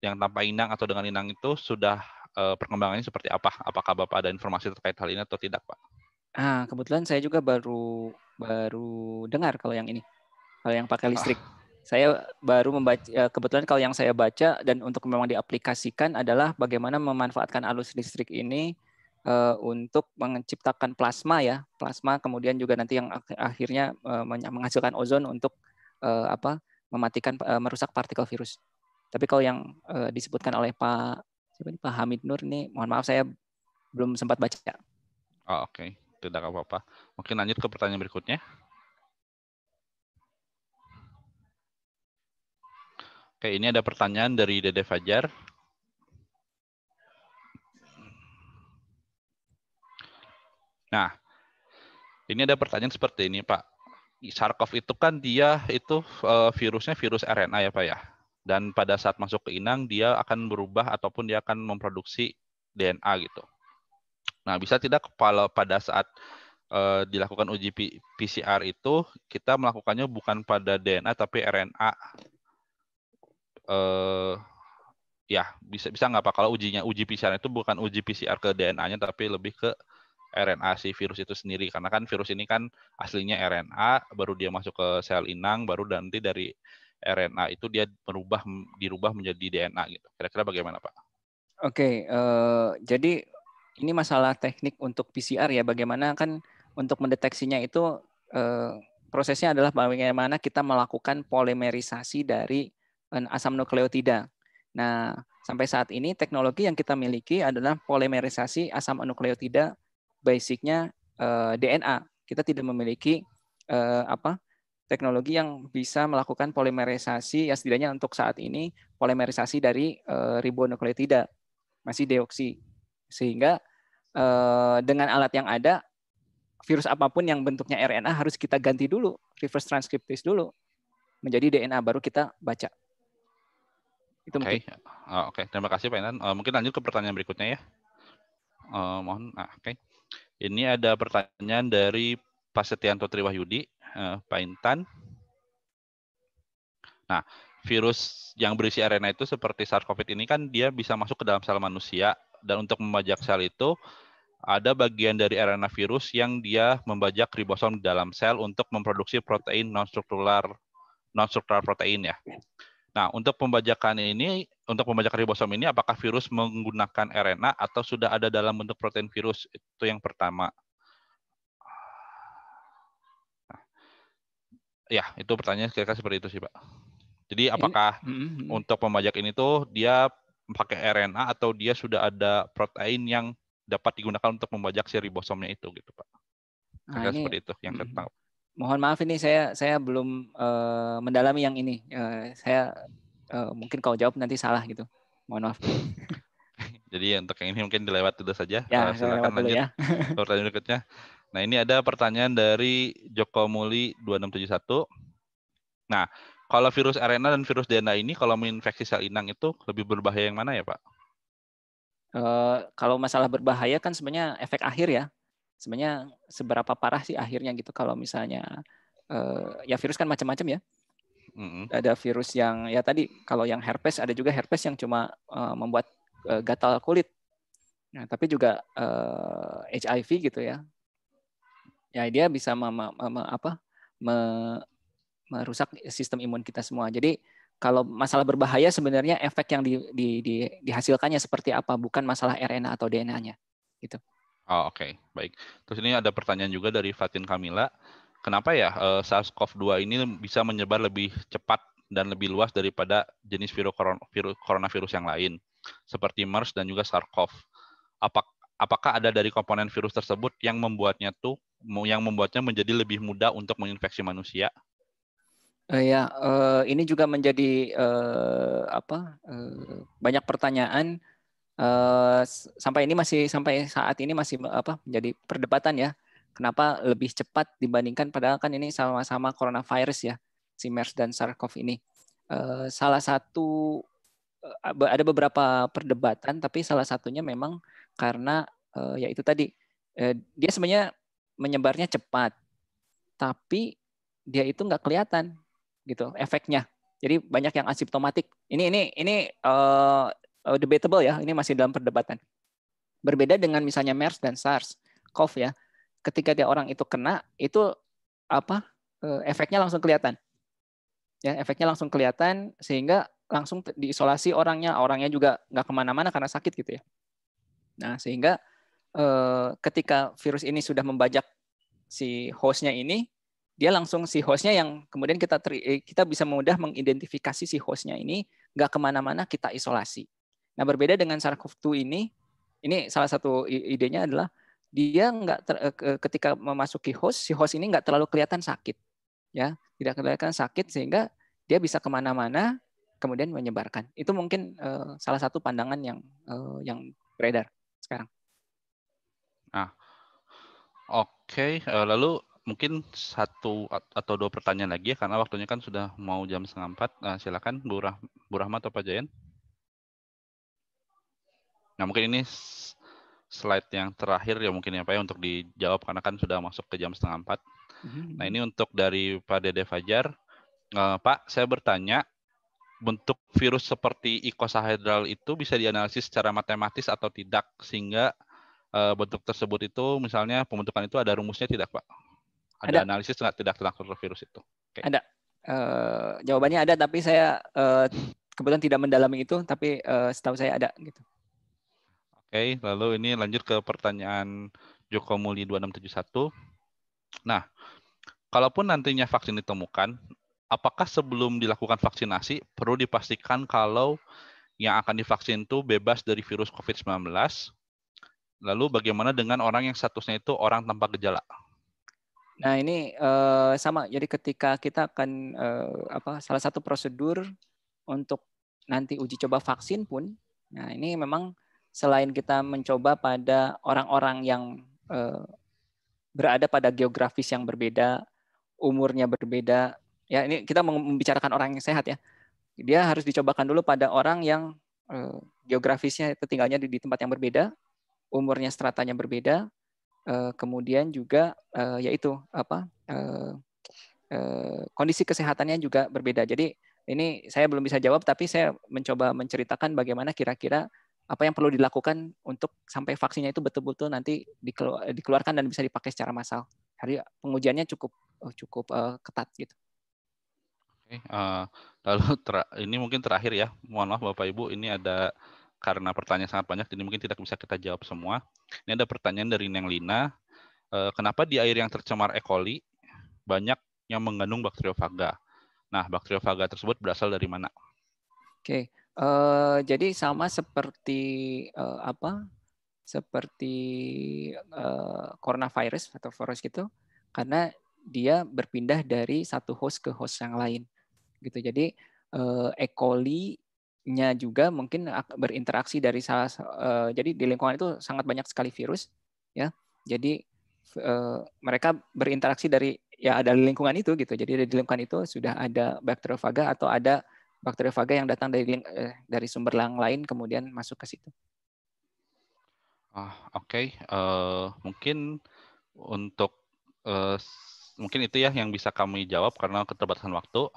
yang tanpa inang atau dengan inang itu sudah uh, perkembangannya seperti apa? Apakah Bapak ada informasi terkait hal ini atau tidak, Pak? Ah, kebetulan saya juga baru baru dengar kalau yang ini. Kalau yang pakai listrik. Ah. Saya baru membaca kebetulan kalau yang saya baca dan untuk memang diaplikasikan adalah bagaimana memanfaatkan arus listrik ini Eh, untuk menciptakan plasma ya plasma kemudian juga nanti yang akhirnya eh, menghasilkan ozon untuk eh, apa mematikan merusak partikel virus tapi kalau yang disebutkan oleh Pak siapa ini, Pak Hamid Nur nih mohon maaf saya belum sempat baca oh, oke okay. tidak apa-apa mungkin lanjut ke pertanyaan berikutnya Oke, ini ada pertanyaan dari Dede Fajar. Nah, ini ada pertanyaan seperti ini, Pak. Sarkov itu kan dia itu eh, virusnya virus RNA ya, Pak ya. Dan pada saat masuk ke inang dia akan berubah ataupun dia akan memproduksi DNA gitu. Nah, bisa tidak kepala pada saat eh, dilakukan uji PCR itu kita melakukannya bukan pada DNA tapi RNA. Uh, eh, ya bisa bisa nggak pak kalau ujinya uji PCR itu bukan uji PCR ke DNA-nya tapi lebih ke RNA si virus itu sendiri karena kan virus ini kan aslinya RNA baru dia masuk ke sel inang baru nanti dari RNA itu dia merubah dirubah menjadi DNA gitu. Kira-kira bagaimana Pak? Oke, uh, jadi ini masalah teknik untuk PCR ya bagaimana kan untuk mendeteksinya itu uh, prosesnya adalah bagaimana kita melakukan polimerisasi dari eh, asam nukleotida. Nah, sampai saat ini teknologi yang kita miliki adalah polimerisasi asam nukleotida basicnya uh, eh, DNA. Kita tidak memiliki uh, apa teknologi yang bisa melakukan polimerisasi ya setidaknya untuk saat ini polimerisasi dari uh, eh, ribonukleotida masih deoksi sehingga uh, dengan alat yang ada virus apapun yang bentuknya RNA harus kita ganti dulu reverse transcriptase dulu menjadi DNA baru kita baca. Oke, okay. oh, okay. terima kasih Pak Enan. Uh, mungkin lanjut ke pertanyaan berikutnya ya uh, mohon, ah, oke. Okay. Ini ada pertanyaan dari Pak Setianto Triwahyudi, uh, Pak Intan. Nah, virus yang berisi RNA itu seperti SARS-CoV ini kan dia bisa masuk ke dalam sel manusia dan untuk membajak sel itu ada bagian dari RNA virus yang dia membajak ribosom di dalam sel untuk memproduksi protein non-struktural non-struktural protein ya. Nah, untuk pembajakan ini untuk pembajak ribosom ini apakah virus menggunakan RNA atau sudah ada dalam bentuk protein virus? Itu yang pertama. Nah, ya, itu pertanyaan kira-kira seperti itu sih, Pak. Jadi apakah mm, -hmm. untuk pembajak ini tuh dia pakai RNA atau dia sudah ada protein yang dapat digunakan untuk membajak si ribosomnya itu gitu, Pak. Nah, kira-kira ini, seperti itu yang mm. -hmm. Mohon maaf ini saya saya belum uh, mendalami yang ini. Uh, saya uh, mungkin kalau jawab nanti salah gitu. Mohon maaf. Jadi untuk yang ini mungkin dilewat dulu saja. Ya, nah, silakan lanjut. Ya. pertanyaan berikutnya. Nah, ini ada pertanyaan dari Joko Muli 2671. Nah, kalau virus RNA dan virus DNA ini kalau menginfeksi sel inang itu lebih berbahaya yang mana ya, Pak? Uh, kalau masalah berbahaya kan sebenarnya efek akhir ya. Sebenarnya seberapa parah sih akhirnya gitu kalau misalnya uh, ya virus kan macam-macam ya hmm Ada virus yang ya tadi kalau yang herpes ada juga herpes yang cuma uh, membuat uh, gatal kulit. Nah, tapi juga uh, eh, HIV gitu ya. Ya dia bisa mem apa? Me, merusak sistem imun kita semua. Jadi kalau masalah berbahaya sebenarnya efek yang di, di, di, dihasilkannya seperti apa, bukan masalah RNA atau DNA-nya. Gitu. Oh, oke. Okay. Baik. Terus ini ada pertanyaan juga dari Fatin Kamila kenapa ya eh, SARS-CoV-2 ini bisa menyebar lebih cepat dan lebih luas daripada jenis virus coronavirus yang lain, seperti MERS dan juga SARS-CoV. Apakah ada dari komponen virus tersebut yang membuatnya tuh, yang membuatnya menjadi lebih mudah untuk menginfeksi manusia? Uh, ya, uh, ini juga menjadi uh, apa? Uh, banyak pertanyaan uh, sampai ini masih sampai saat ini masih apa? Menjadi perdebatan ya Kenapa lebih cepat dibandingkan padahal kan ini sama-sama coronavirus ya, si MERS dan SARS-CoV ini. Eh, salah satu eh, ada beberapa perdebatan tapi salah satunya memang karena eh, ya itu tadi dia sebenarnya menyebarnya cepat tapi dia itu nggak kelihatan gitu efeknya jadi banyak yang asimptomatik ini ini ini uh, debatable ya ini masih dalam perdebatan berbeda dengan misalnya MERS dan SARS CoV ya ketika dia orang itu kena itu apa eh, efeknya langsung kelihatan ya efeknya langsung kelihatan sehingga langsung diisolasi orangnya orangnya juga nggak kemana-mana karena sakit gitu ya nah sehingga eh, ketika virus ini sudah membajak si hostnya ini dia langsung si hostnya yang kemudian kita teri, eh, kita bisa mudah mengidentifikasi si hostnya ini nggak kemana-mana kita isolasi nah berbeda dengan SARS-CoV-2 ini ini salah satu idenya adalah dia nggak ter, eh, ketika memasuki host, si host ini nggak terlalu kelihatan sakit, ya tidak kelihatan sakit sehingga dia bisa kemana-mana kemudian menyebarkan. Itu mungkin uh, salah satu pandangan yang uh, yang beredar sekarang. Nah, oke. Okay. Lalu mungkin satu atau dua pertanyaan lagi ya karena waktunya kan sudah mau jam setengah empat. Nah, silakan Bu, Rah Bu Rahmat atau Pak Jayen. Nah mungkin ini slide yang terakhir ya mungkin ya Pak ya untuk dijawab karena kan sudah masuk ke jam setengah empat. Mm-hmm. Nah ini untuk dari Pak Dede Fajar, uh, Pak saya bertanya bentuk virus seperti icosahedral itu bisa dianalisis secara matematis atau tidak sehingga uh, bentuk tersebut itu misalnya pembentukan itu ada rumusnya tidak Pak? Ada, ada. analisis nggak tidak tentang virus itu? Okay. Ada. Uh, jawabannya ada tapi saya uh, kebetulan tidak mendalami itu tapi uh, setahu saya ada gitu. Oke, lalu ini lanjut ke pertanyaan Joko Muli 2671. Nah, kalaupun nantinya vaksin ditemukan, apakah sebelum dilakukan vaksinasi perlu dipastikan kalau yang akan divaksin itu bebas dari virus COVID-19? Lalu bagaimana dengan orang yang statusnya itu orang tanpa gejala? Nah, ini uh, sama. Jadi ketika kita akan uh, apa salah satu prosedur untuk nanti uji coba vaksin pun, nah ini memang selain kita mencoba pada orang-orang yang eh, berada pada geografis yang berbeda, umurnya berbeda, ya ini kita membicarakan orang yang sehat ya. Dia harus dicobakan dulu pada orang yang eh, geografisnya tinggalnya di, tempat yang berbeda, umurnya stratanya berbeda, eh, kemudian juga yaitu apa? kondisi kesehatannya juga berbeda. Jadi ini saya belum bisa jawab tapi saya mencoba menceritakan bagaimana kira-kira apa yang perlu dilakukan untuk sampai vaksinnya itu betul-betul nanti dikeluarkan dan bisa dipakai secara massal. Hari pengujiannya cukup eh, cukup uh, ketat gitu. Oke, uh, lalu ini mungkin terakhir ya, mohon maaf Bapak Ibu, ini ada karena pertanyaan sangat banyak, jadi mungkin tidak bisa kita jawab semua. Ini ada pertanyaan dari Neng Lina, uh, kenapa di air yang tercemar E. coli banyak yang mengandung bakteriofaga? Nah, bakteriofaga tersebut berasal dari mana? Oke, Eh, jadi sama seperti uh, apa? Seperti uh, coronavirus atau virus gitu, karena dia berpindah dari satu host ke host yang lain, gitu. Jadi uh, E. coli-nya juga mungkin berinteraksi dari salah. Uh, jadi di lingkungan itu sangat banyak sekali virus, ya. Jadi uh, mereka berinteraksi dari ya ada lingkungan itu gitu. Jadi di lingkungan itu sudah ada bakteriofaga atau ada bakteriofaga yang datang dari eh, dari sumber yang lain kemudian masuk ke situ. Ah, oke. Okay. Uh, eh, mungkin untuk uh, mungkin itu ya yang bisa kami jawab karena keterbatasan waktu.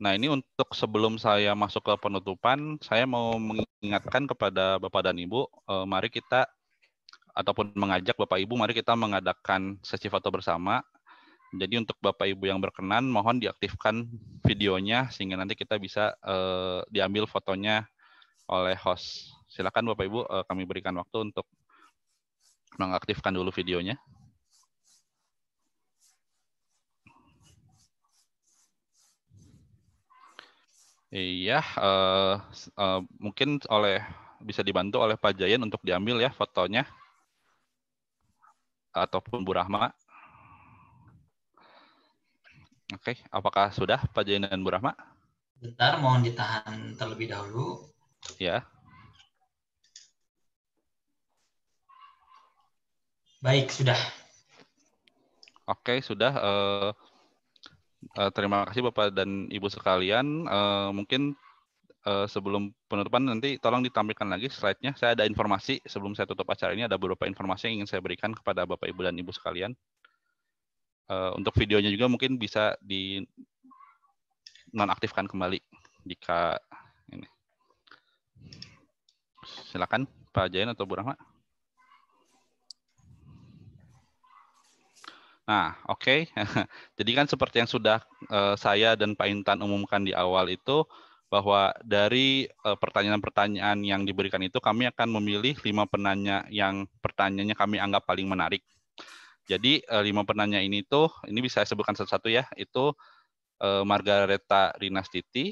Nah, ini untuk sebelum saya masuk ke penutupan, saya mau mengingatkan kepada Bapak dan Ibu, uh, mari kita ataupun mengajak Bapak Ibu, mari kita mengadakan sesi foto bersama jadi untuk Bapak Ibu yang berkenan mohon diaktifkan videonya sehingga nanti kita bisa uh, diambil fotonya oleh host. Silakan Bapak Ibu uh, kami berikan waktu untuk mengaktifkan dulu videonya. Iya, uh, uh, mungkin oleh bisa dibantu oleh Pak Jayan untuk diambil ya fotonya ataupun Bu Rahma. Oke, apakah sudah Pak Jain dan Bu Rahma? Bentar, mohon ditahan terlebih dahulu. Ya. Baik, sudah. Oke, sudah. Uh, uh, terima kasih Bapak dan Ibu sekalian. Uh, mungkin uh, sebelum penutupan nanti tolong ditampilkan lagi slide-nya. Saya ada informasi sebelum saya tutup acara ini ada beberapa informasi yang ingin saya berikan kepada Bapak Ibu dan Ibu sekalian uh, untuk videonya juga mungkin bisa di nonaktifkan kembali jika ini. Silakan Pak Jain atau Bu Rahma. Nah, oke. Okay. Jadi kan seperti yang sudah eh, saya dan Pak Intan umumkan di awal itu bahwa dari eh, pertanyaan-pertanyaan yang diberikan itu kami akan memilih lima penanya yang pertanyaannya kami anggap paling menarik jadi eh, lima penanya ini tuh, ini bisa saya sebutkan satu-satu ya, itu eh, Margareta Rinastiti,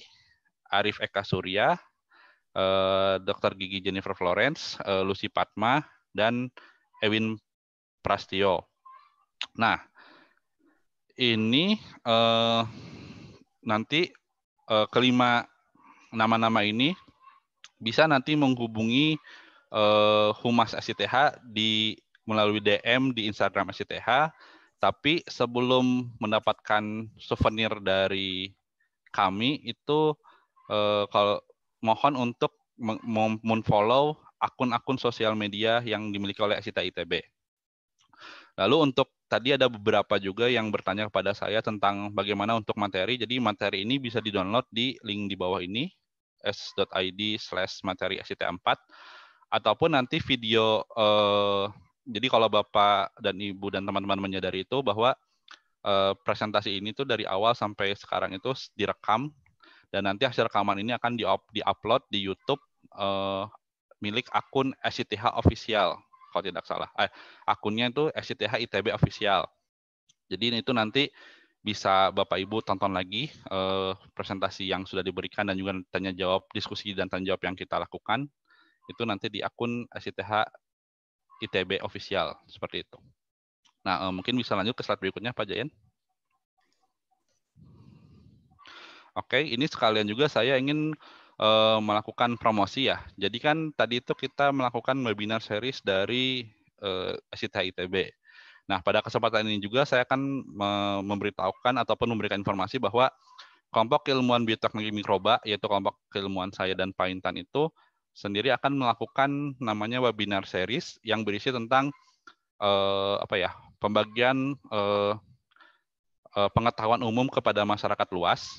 Arif Eka Surya, eh, Dr. Gigi Jennifer Florence, Lucy Patma, dan Ewin Prastio. Nah, ini nanti kelima nama-nama ini bisa nanti menghubungi Humas SITH di melalui DM di Instagram SCTH. Tapi sebelum mendapatkan souvenir dari kami itu eh, kalau mohon untuk memfollow akun-akun sosial media yang dimiliki oleh Sita ITB. Lalu untuk tadi ada beberapa juga yang bertanya kepada saya tentang bagaimana untuk materi. Jadi materi ini bisa didownload di link di bawah ini s.id materi SIT4 ataupun nanti video eh, jadi kalau Bapak dan Ibu dan teman-teman menyadari itu bahwa uh, presentasi ini tuh dari awal sampai sekarang itu direkam dan nanti hasil rekaman ini akan diupload di, di YouTube uh, milik akun SITH official kalau tidak salah. Eh, akunnya itu SITH ITB official. Jadi itu nanti bisa Bapak Ibu tonton lagi eh, presentasi yang sudah diberikan dan juga tanya jawab diskusi dan tanya jawab yang kita lakukan itu nanti di akun SITH ITB official seperti itu. Nah, eh, mungkin bisa lanjut ke slide berikutnya Pak Jayen. Oke, ini sekalian juga saya ingin uh, melakukan promosi ya. Jadi kan tadi itu kita melakukan webinar series dari uh, eh, SITH ITB. Nah, pada kesempatan ini juga saya akan memberitahukan ataupun memberikan informasi bahwa kelompok ilmuwan bioteknologi mikroba, yaitu kelompok keilmuan saya dan Pak Intan itu sendiri akan melakukan namanya webinar series yang berisi tentang eh, apa ya pembagian eh, eh, pengetahuan umum kepada masyarakat luas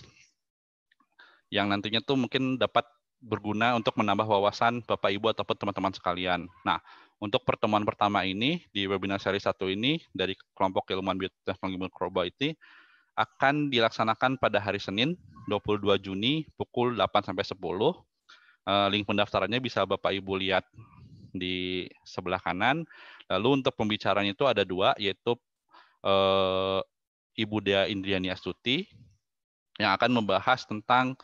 yang nantinya tuh mungkin dapat berguna untuk menambah wawasan Bapak Ibu ataupun teman-teman sekalian. Nah, untuk pertemuan pertama ini di webinar seri satu ini dari kelompok ilmuwan bioteknologi mikroba akan dilaksanakan pada hari Senin 22 Juni pukul 8 sampai 10 Eh, link pendaftarannya bisa Bapak Ibu lihat di sebelah kanan. Lalu untuk pembicaraan itu ada dua, yaitu eh, Ibu Dea Indriani Astuti yang akan membahas tentang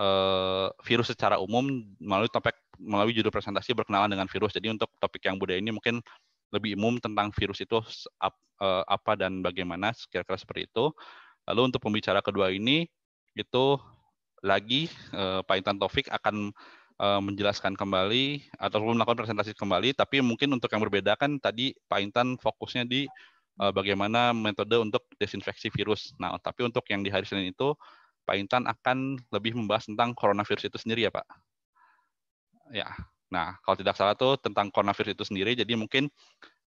eh, virus secara umum melalui topik melalui judul presentasi berkenalan dengan virus. Jadi untuk topik yang budaya ini mungkin lebih umum tentang virus itu apa dan bagaimana kira-kira seperti itu. Lalu untuk pembicara kedua ini itu lagi Pak Intan Taufik akan Eh, menjelaskan kembali ataupun melakukan presentasi kembali. Tapi mungkin untuk yang berbeda kan tadi Pak Intan fokusnya di eh, bagaimana metode untuk desinfeksi virus. Nah, tapi untuk yang di hari Senin itu Pak Intan akan lebih membahas tentang coronavirus itu sendiri ya Pak. Ya, nah kalau tidak salah tuh tentang coronavirus itu sendiri. Jadi mungkin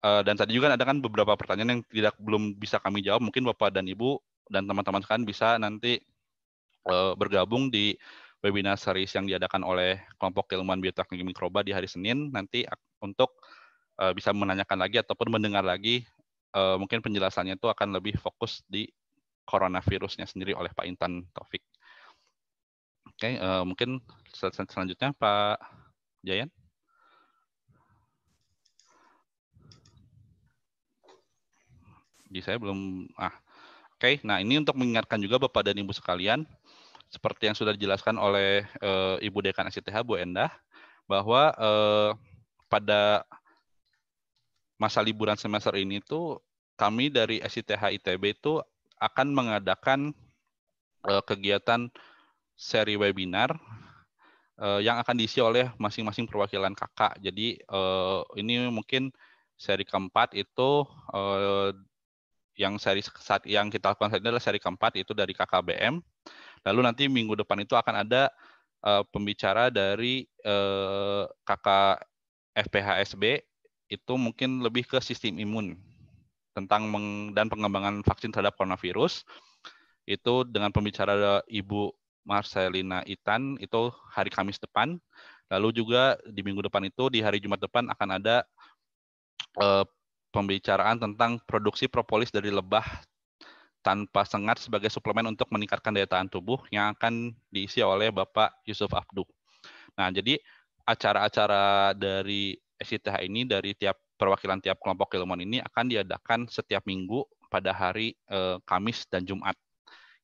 eh, dan tadi juga ada kan beberapa pertanyaan yang tidak belum bisa kami jawab mungkin bapak dan ibu dan teman-teman kan bisa nanti bergabung di webinar series yang diadakan oleh kelompok ilmuwan bioteknologi mikroba di hari Senin nanti untuk uh, bisa menanyakan lagi ataupun mendengar lagi uh, mungkin penjelasannya itu akan lebih fokus di coronavirusnya sendiri oleh Pak Intan Taufik. Oke, okay, uh, eh, mungkin sel sel selanjutnya Pak Jayan. Di saya belum ah. Oke, okay, nah ini untuk mengingatkan juga Bapak dan Ibu sekalian seperti yang sudah dijelaskan oleh e, Ibu Dekan SITH Bu Endah bahwa e, pada masa liburan semester ini tuh kami dari SITH ITB itu akan mengadakan e, kegiatan seri webinar e, yang akan diisi oleh masing-masing perwakilan kakak. Jadi e, ini mungkin seri keempat itu e, yang seri saat yang kita lakukan saat ini adalah seri keempat itu dari KKBM. Lalu nanti minggu depan itu akan ada uh, pembicara dari uh, kakak FPHSB itu mungkin lebih ke sistem imun tentang meng, dan pengembangan vaksin terhadap coronavirus itu dengan pembicara Ibu Marcelina Itan itu hari Kamis depan. Lalu juga di minggu depan itu di hari Jumat depan akan ada uh, pembicaraan tentang produksi propolis dari lebah tanpa sengat sebagai suplemen untuk meningkatkan daya tahan tubuh yang akan diisi oleh Bapak Yusuf Abdu. Nah, jadi acara-acara dari SITH ini dari tiap perwakilan tiap kelompok ilmuwan ini akan diadakan setiap minggu pada hari eh, Kamis dan Jumat.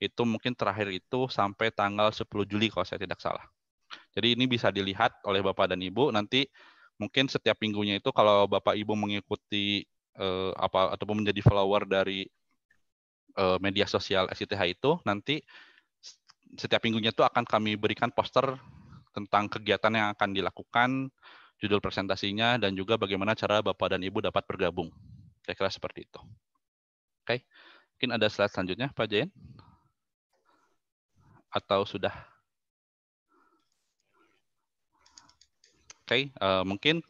Itu mungkin terakhir itu sampai tanggal 10 Juli kalau saya tidak salah. Jadi ini bisa dilihat oleh Bapak dan Ibu nanti mungkin setiap minggunya itu kalau Bapak Ibu mengikuti eh, apa ataupun menjadi follower dari uh, media sosial SITH itu nanti setiap minggunya itu akan kami berikan poster tentang kegiatan yang akan dilakukan, judul presentasinya, dan juga bagaimana cara Bapak dan Ibu dapat bergabung. Saya kira seperti itu. Oke, okay. mungkin ada slide selanjutnya, Pak Jain? Atau sudah? Oke, okay. uh, eh, mungkin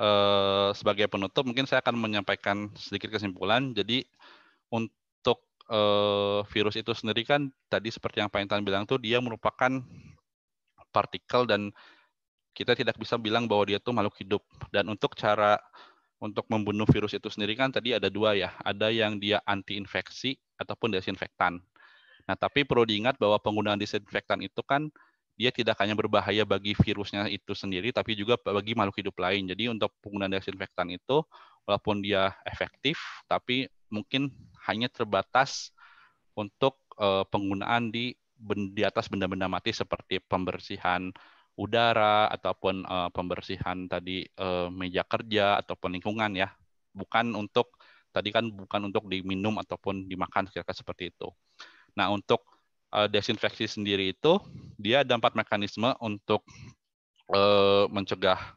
uh, sebagai penutup, mungkin saya akan menyampaikan sedikit kesimpulan. Jadi untuk eh, virus itu sendiri kan tadi seperti yang Pak Intan bilang tuh dia merupakan partikel dan kita tidak bisa bilang bahwa dia itu makhluk hidup. Dan untuk cara untuk membunuh virus itu sendiri kan tadi ada dua ya, ada yang dia antiinfeksi ataupun desinfektan. Nah, tapi perlu diingat bahwa penggunaan desinfektan itu kan dia tidak hanya berbahaya bagi virusnya itu sendiri, tapi juga bagi makhluk hidup lain. Jadi untuk penggunaan desinfektan itu, walaupun dia efektif, tapi mungkin hanya terbatas untuk uh, penggunaan di di atas benda-benda mati seperti pembersihan udara ataupun uh, pembersihan tadi uh, meja kerja ataupun lingkungan ya bukan untuk tadi kan bukan untuk diminum ataupun dimakan kira-kira seperti itu. Nah untuk uh, desinfeksi sendiri itu dia ada empat mekanisme untuk uh, mencegah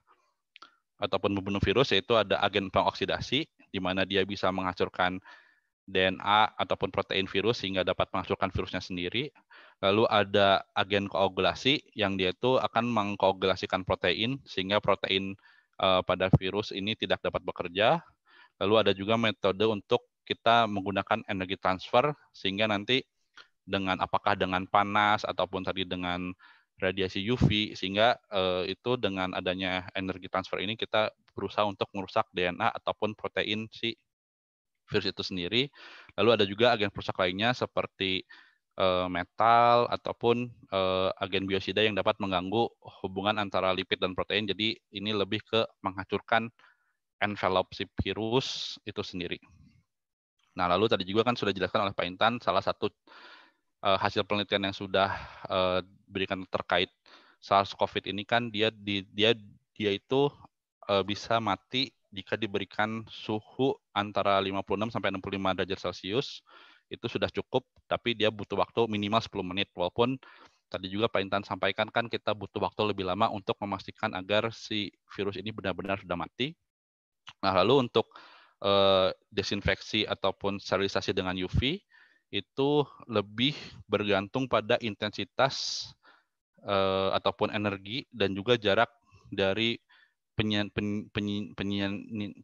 ataupun membunuh virus yaitu ada agen pengoksidasi, di mana dia bisa menghasilkan DNA ataupun protein virus sehingga dapat menghasilkan virusnya sendiri. Lalu ada agen koagulasi yang dia itu akan mengkoagulasikan protein sehingga protein eh, pada virus ini tidak dapat bekerja. Lalu ada juga metode untuk kita menggunakan energi transfer sehingga nanti dengan apakah dengan panas ataupun tadi dengan radiasi UV sehingga eh, itu dengan adanya energi transfer ini kita berusaha untuk merusak DNA ataupun protein si virus itu sendiri. Lalu ada juga agen perusak lainnya seperti eh, metal ataupun eh, agen biosida yang dapat mengganggu hubungan antara lipid dan protein. Jadi ini lebih ke menghancurkan envelope si virus itu sendiri. Nah, lalu tadi juga kan sudah dijelaskan oleh Pak Intan salah satu eh, hasil penelitian yang sudah diberikan berikan terkait SARS-CoV ini kan dia dia dia itu uh, bisa mati jika diberikan suhu antara 56 sampai 65 derajat Celcius itu sudah cukup tapi dia butuh waktu minimal 10 menit walaupun tadi juga Pak Intan sampaikan kan kita butuh waktu lebih lama untuk memastikan agar si virus ini benar-benar sudah mati. Nah, lalu untuk uh, desinfeksi ataupun sterilisasi dengan UV itu lebih bergantung pada intensitas uh, ataupun energi dan juga jarak dari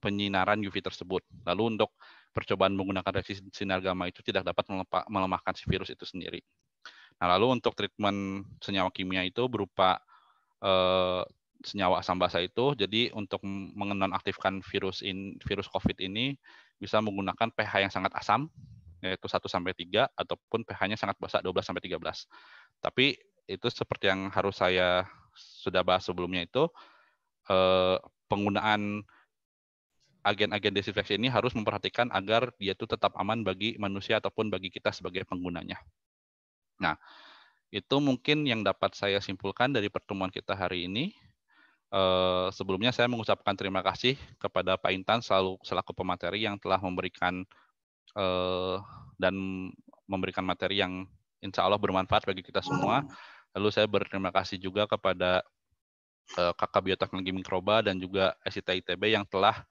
penyinaran UV tersebut. Lalu untuk percobaan menggunakan resistensi sinar gamma itu tidak dapat melemahkan si virus itu sendiri. Nah, lalu untuk treatment senyawa kimia itu berupa eh, senyawa asam basa itu. Jadi untuk mengenonaktifkan virus in, virus COVID ini bisa menggunakan pH yang sangat asam yaitu 1 sampai 3 ataupun pH-nya sangat basa 12 sampai 13. Tapi itu seperti yang harus saya sudah bahas sebelumnya itu eh, penggunaan agen-agen desinfeksi ini harus memperhatikan agar dia itu tetap aman bagi manusia ataupun bagi kita sebagai penggunanya. Nah, itu mungkin yang dapat saya simpulkan dari pertemuan kita hari ini. Eh, sebelumnya saya mengucapkan terima kasih kepada Pak Intan selalu selaku pemateri yang telah memberikan eh, dan memberikan materi yang insya Allah bermanfaat bagi kita semua. Lalu saya berterima kasih juga kepada Eh, Kakak bioteknologi Mikroba dan juga SIT ITB yang telah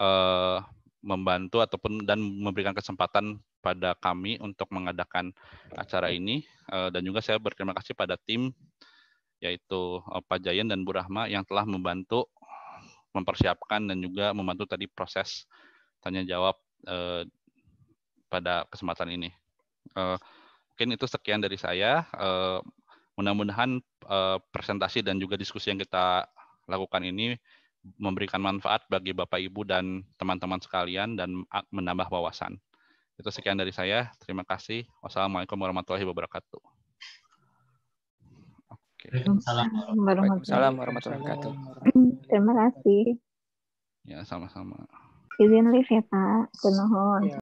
eh, membantu ataupun dan memberikan kesempatan pada kami untuk mengadakan acara ini eh, dan juga saya berterima kasih pada tim yaitu Pak Jayan dan Bu Rahma yang telah membantu mempersiapkan dan juga membantu tadi proses tanya jawab pada kesempatan ini mungkin itu sekian dari saya. Mudah-mudahan uh, presentasi dan juga diskusi yang kita lakukan ini memberikan manfaat bagi Bapak Ibu dan teman-teman sekalian dan menambah wawasan. Itu sekian dari saya. Terima kasih. Wassalamualaikum warahmatullahi wabarakatuh. Oke. warahmatullahi wabarakatuh. Terima kasih. Ya, sama-sama. Izin live ya, Pak. Kunohon. Ya.